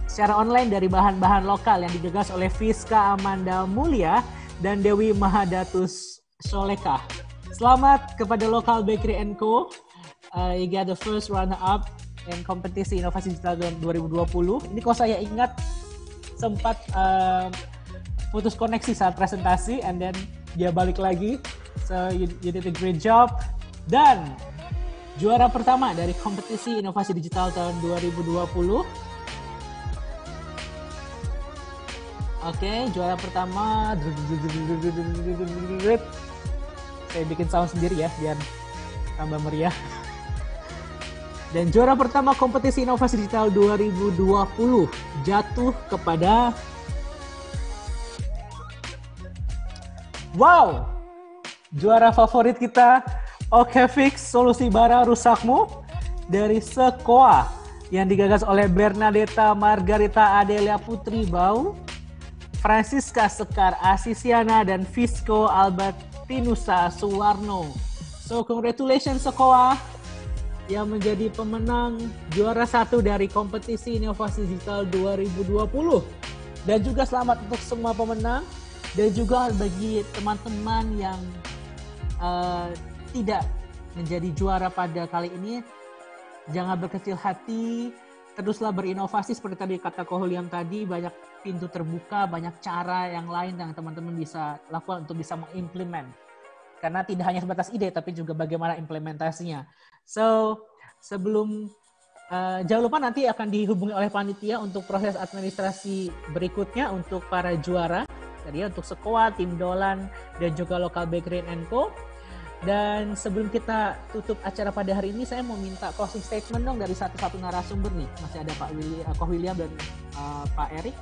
secara online dari bahan-bahan lokal yang digagas oleh Fiska Amanda Mulia dan Dewi Mahadatus Solekah. Selamat kepada Local Bakery and Co uh, you get the first runner up in kompetisi inovasi digital tahun 2020. Ini kalau saya ingat sempat uh, putus koneksi saat presentasi and then dia balik lagi. So you, you did a great job. Dan juara pertama dari kompetisi inovasi digital tahun 2020 Oke, okay, juara pertama. Saya bikin sound sendiri ya, biar tambah meriah. Dan juara pertama kompetisi inovasi digital 2020 jatuh kepada Wow, juara favorit kita OKFix Solusi Bara Rusakmu dari Sekoa yang digagas oleh Bernadetta Margarita Adelia Putri Bau, Francisca Sekar Asisiana, dan Visco Albertinusa Suwarno. So, congratulations Sekoa yang menjadi pemenang juara satu dari kompetisi inovasi digital 2020. Dan juga selamat untuk semua pemenang dan juga bagi teman-teman yang uh, tidak menjadi juara pada kali ini, jangan berkecil hati, teruslah berinovasi seperti tadi kata Kohliam tadi banyak pintu terbuka banyak cara yang lain yang teman-teman bisa lakukan untuk bisa mengimplement karena tidak hanya sebatas ide tapi juga bagaimana implementasinya So sebelum uh, jangan lupa nanti akan dihubungi oleh panitia untuk proses administrasi berikutnya untuk para juara tadi ya, untuk Sekoa, Tim Dolan dan juga Lokal Bakery and Co. Dan sebelum kita tutup acara pada hari ini, saya mau minta closing statement dong dari satu-satu narasumber nih. Masih ada Pak Willy, uh, eh, Koh William dan uh, Pak Erik.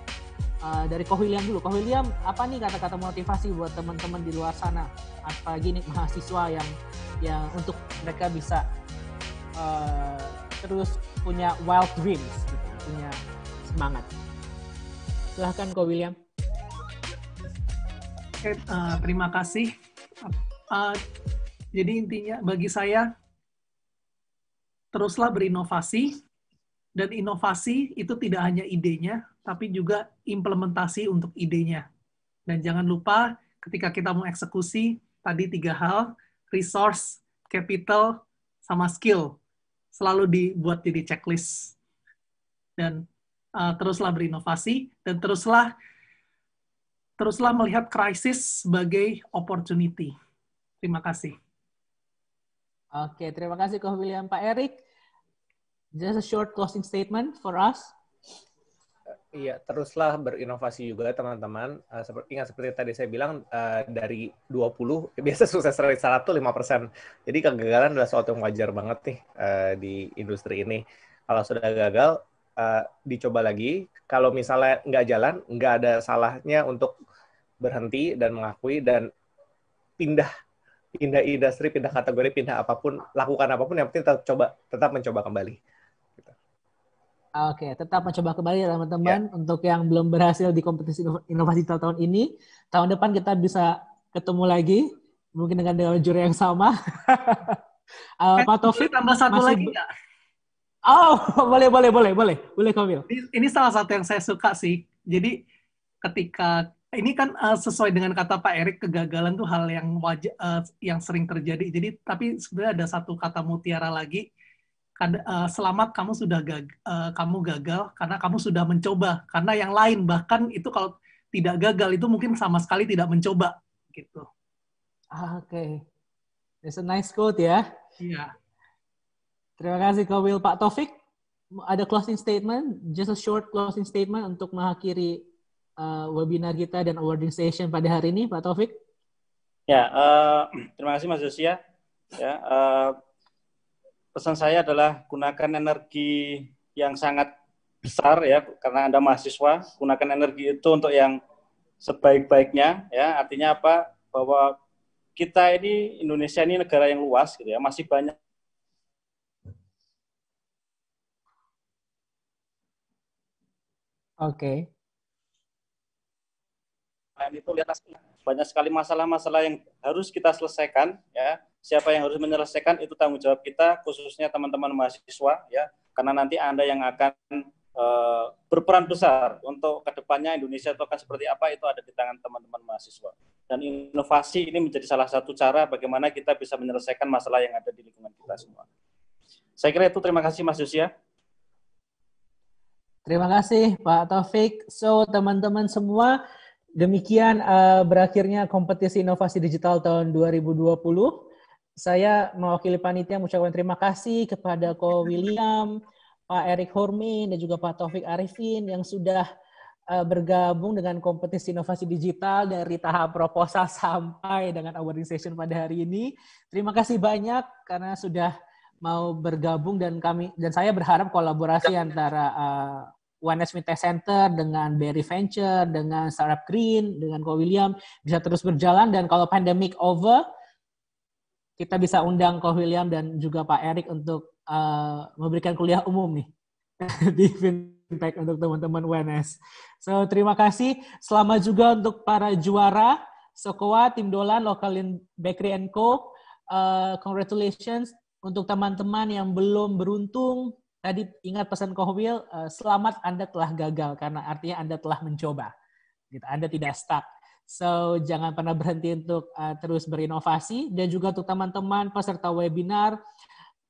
Uh, dari Koh William dulu. Koh William, apa nih kata-kata motivasi buat teman-teman di luar sana? Apalagi nih mahasiswa yang yang untuk mereka bisa Eh, terus punya wild dreams gitu, punya semangat silahkan kau William okay, uh, eh, terima kasih. Uh, jadi intinya bagi saya teruslah berinovasi dan inovasi itu tidak hanya idenya, tapi juga implementasi untuk idenya. Dan jangan lupa ketika kita mau eksekusi, tadi tiga hal, resource, capital, sama skill selalu dibuat jadi checklist dan uh, teruslah berinovasi dan teruslah teruslah melihat krisis sebagai opportunity. Terima kasih. Oke, terima kasih Koh William Pak Erik. Just a short closing statement for us. Iya, teruslah berinovasi juga teman-teman. Uh, eh, seperti ingat seperti tadi saya bilang uh, dari 20 eh, biasa sukses rate salah tuh persen. Jadi kegagalan adalah sesuatu yang wajar banget nih uh, di industri ini. Kalau sudah gagal uh, dicoba lagi. Kalau misalnya nggak jalan, nggak ada salahnya untuk berhenti dan mengakui dan pindah pindah industri, pindah kategori, pindah apapun, lakukan apapun yang penting tetap coba tetap mencoba kembali. Oke, okay, tetap mencoba kembali ya, teman-teman Yeah. untuk yang belum berhasil di kompetisi inovasi tahun ini. Tahun depan kita bisa ketemu lagi mungkin dengan, dengan juri yang sama. uh, Pak eh, Taufik tambah satu masih... lagi enggak? Oh, boleh boleh boleh boleh. Boleh Kamil. Ini salah satu yang saya suka sih. Jadi ketika ini kan uh, sesuai dengan kata Pak Erik kegagalan tuh hal yang wajah uh, yang sering terjadi. Jadi tapi sebenarnya ada satu kata mutiara lagi Eh, selamat kamu sudah gag eh, kamu gagal karena kamu sudah mencoba karena yang lain bahkan itu kalau tidak gagal itu mungkin sama sekali tidak mencoba gitu. Ah, oke, okay. it's a nice quote ya. Iya. Yeah. Terima kasih Will Pak Taufik. Ada closing statement, just a short closing statement untuk mengakhiri uh, webinar kita dan awarding session pada hari ini, Pak Taufik. Ya, uh, terima kasih Mas Yosia. Ya, uh, pesan saya adalah gunakan energi yang sangat besar ya karena Anda mahasiswa, gunakan energi itu untuk yang sebaik-baiknya ya. Artinya apa? Bahwa kita ini Indonesia ini negara yang luas gitu ya, masih banyak Oke. Okay. Nah, itu lihat aslinya banyak sekali masalah-masalah yang harus kita selesaikan ya siapa yang harus menyelesaikan itu tanggung jawab kita khususnya teman-teman mahasiswa ya karena nanti anda yang akan uh, berperan besar untuk kedepannya Indonesia itu akan seperti apa itu ada di tangan teman-teman mahasiswa dan inovasi ini menjadi salah satu cara bagaimana kita bisa menyelesaikan masalah yang ada di lingkungan kita semua saya kira itu terima kasih Mas Yosia Terima kasih Pak Taufik. So teman-teman semua, Demikian uh, berakhirnya kompetisi inovasi digital tahun 2020. Saya mewakili panitia mengucapkan terima kasih kepada Ko William, Pak Erik Hormin, dan juga Pak Taufik Arifin yang sudah uh, bergabung dengan kompetisi inovasi digital dari tahap proposal sampai dengan awarding session pada hari ini. Terima kasih banyak karena sudah mau bergabung dan kami dan saya berharap kolaborasi ya. antara uh, Smith Tech Center, dengan Berry Venture, dengan Startup Green, dengan Ko William bisa terus berjalan dan kalau pandemic over kita bisa undang Ko William dan juga Pak Erik untuk uh, memberikan kuliah umum nih di Fintech untuk teman-teman UNS. So terima kasih. Selamat juga untuk para juara Sokoa, Tim Dolan, Lokalin Bakery and Co. Uh, eh, congratulations untuk teman-teman yang belum beruntung tadi ingat pesan Kohwil, eh, selamat Anda telah gagal karena artinya Anda telah mencoba. Gitu, Anda tidak stuck. So jangan pernah berhenti untuk uh, terus berinovasi dan juga untuk teman-teman peserta webinar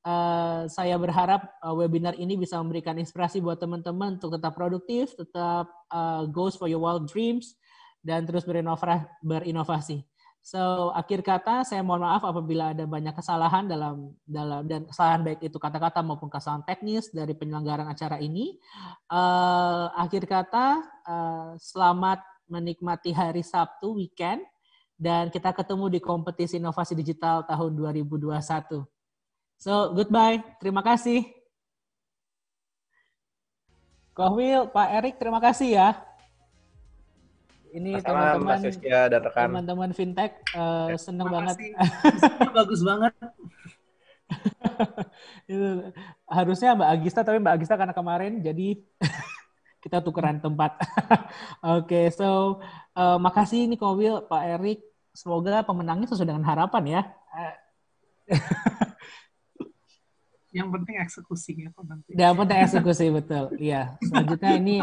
uh, saya berharap uh, webinar ini bisa memberikan inspirasi buat teman-teman untuk tetap produktif, tetap uh, goes for your wild dreams dan terus berinovasi. So akhir kata saya mohon maaf apabila ada banyak kesalahan dalam dalam dan kesalahan baik itu kata-kata maupun kesalahan teknis dari penyelenggaraan acara ini. Uh, akhir kata uh, selamat menikmati hari Sabtu weekend dan kita ketemu di kompetisi inovasi digital tahun 2021. So goodbye, terima kasih. Kohwil, Pak Erik, terima kasih ya ini teman-teman teman-teman fintech uh, ya. seneng banget. bagus banget. itu, harusnya Mbak Agista tapi Mbak Agista karena kemarin jadi kita tukeran tempat. Oke, okay, so uh, makasih nih Kowil, Pak Erik. Semoga pemenangnya sesuai dengan harapan ya. Yang penting eksekusinya kok Yang penting eksekusi betul. Iya. Selanjutnya ini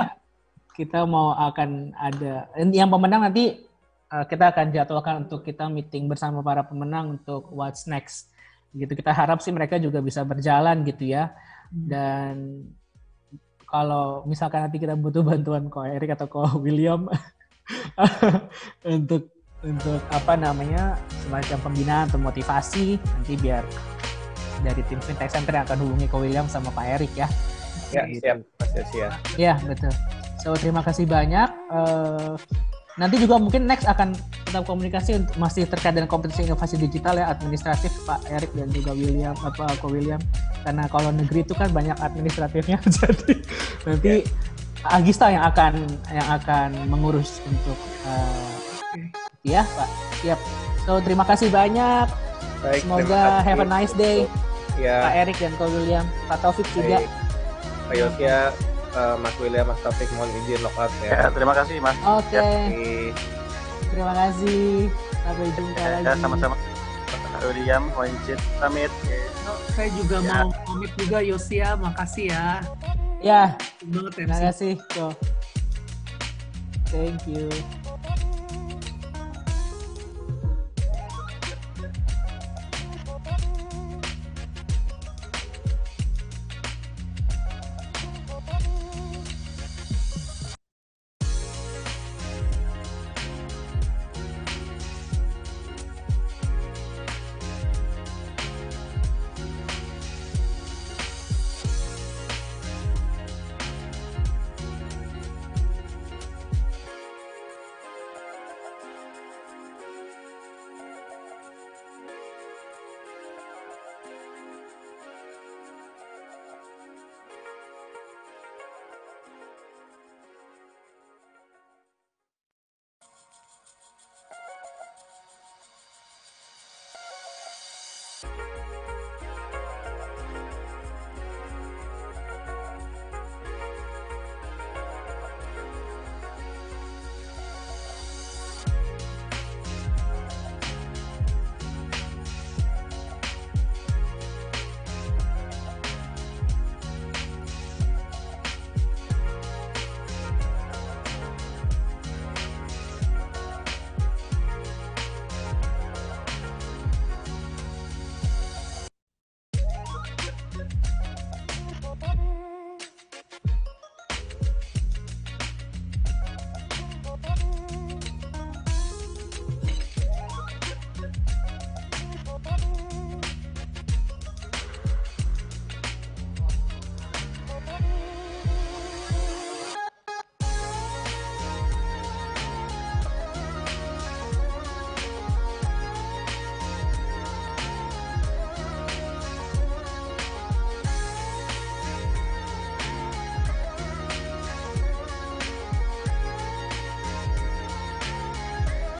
kita mau akan ada yang pemenang nanti uh, kita akan jadwalkan untuk kita meeting bersama para pemenang untuk what's next gitu kita harap sih mereka juga bisa berjalan gitu ya hmm. dan kalau misalkan nanti kita butuh bantuan ko Eric atau ko William untuk untuk apa namanya semacam pembinaan atau motivasi nanti biar dari tim fintech center yang akan hubungi ko William sama Pak Eric ya ya siap, siap ya betul So terima kasih banyak. Uh, nanti juga mungkin next akan tetap komunikasi untuk masih terkait dengan kompetensi inovasi digital ya administratif Pak Erik dan juga William apa Ko William karena kalau negeri itu kan banyak administratifnya jadi nanti yeah. Agista yang akan yang akan mengurus untuk uh, ya Pak. Yep. So terima kasih banyak. Baik, Semoga have a nice day. Ya. Pak Erik dan Ko William, Pak Taufik juga. Pak Yosia uh, Mas William, Mas Taufik mohon izin lokat ya. ya. Terima kasih Mas. Oke. Okay. Ya. Terima kasih. Sampai jumpa ya, lagi. Ya, sama-sama. William, Wancit, pamit. saya juga ya. mau pamit juga Yosia, makasih ya. Ya. Terima kasih. Terima kasih. Thank you.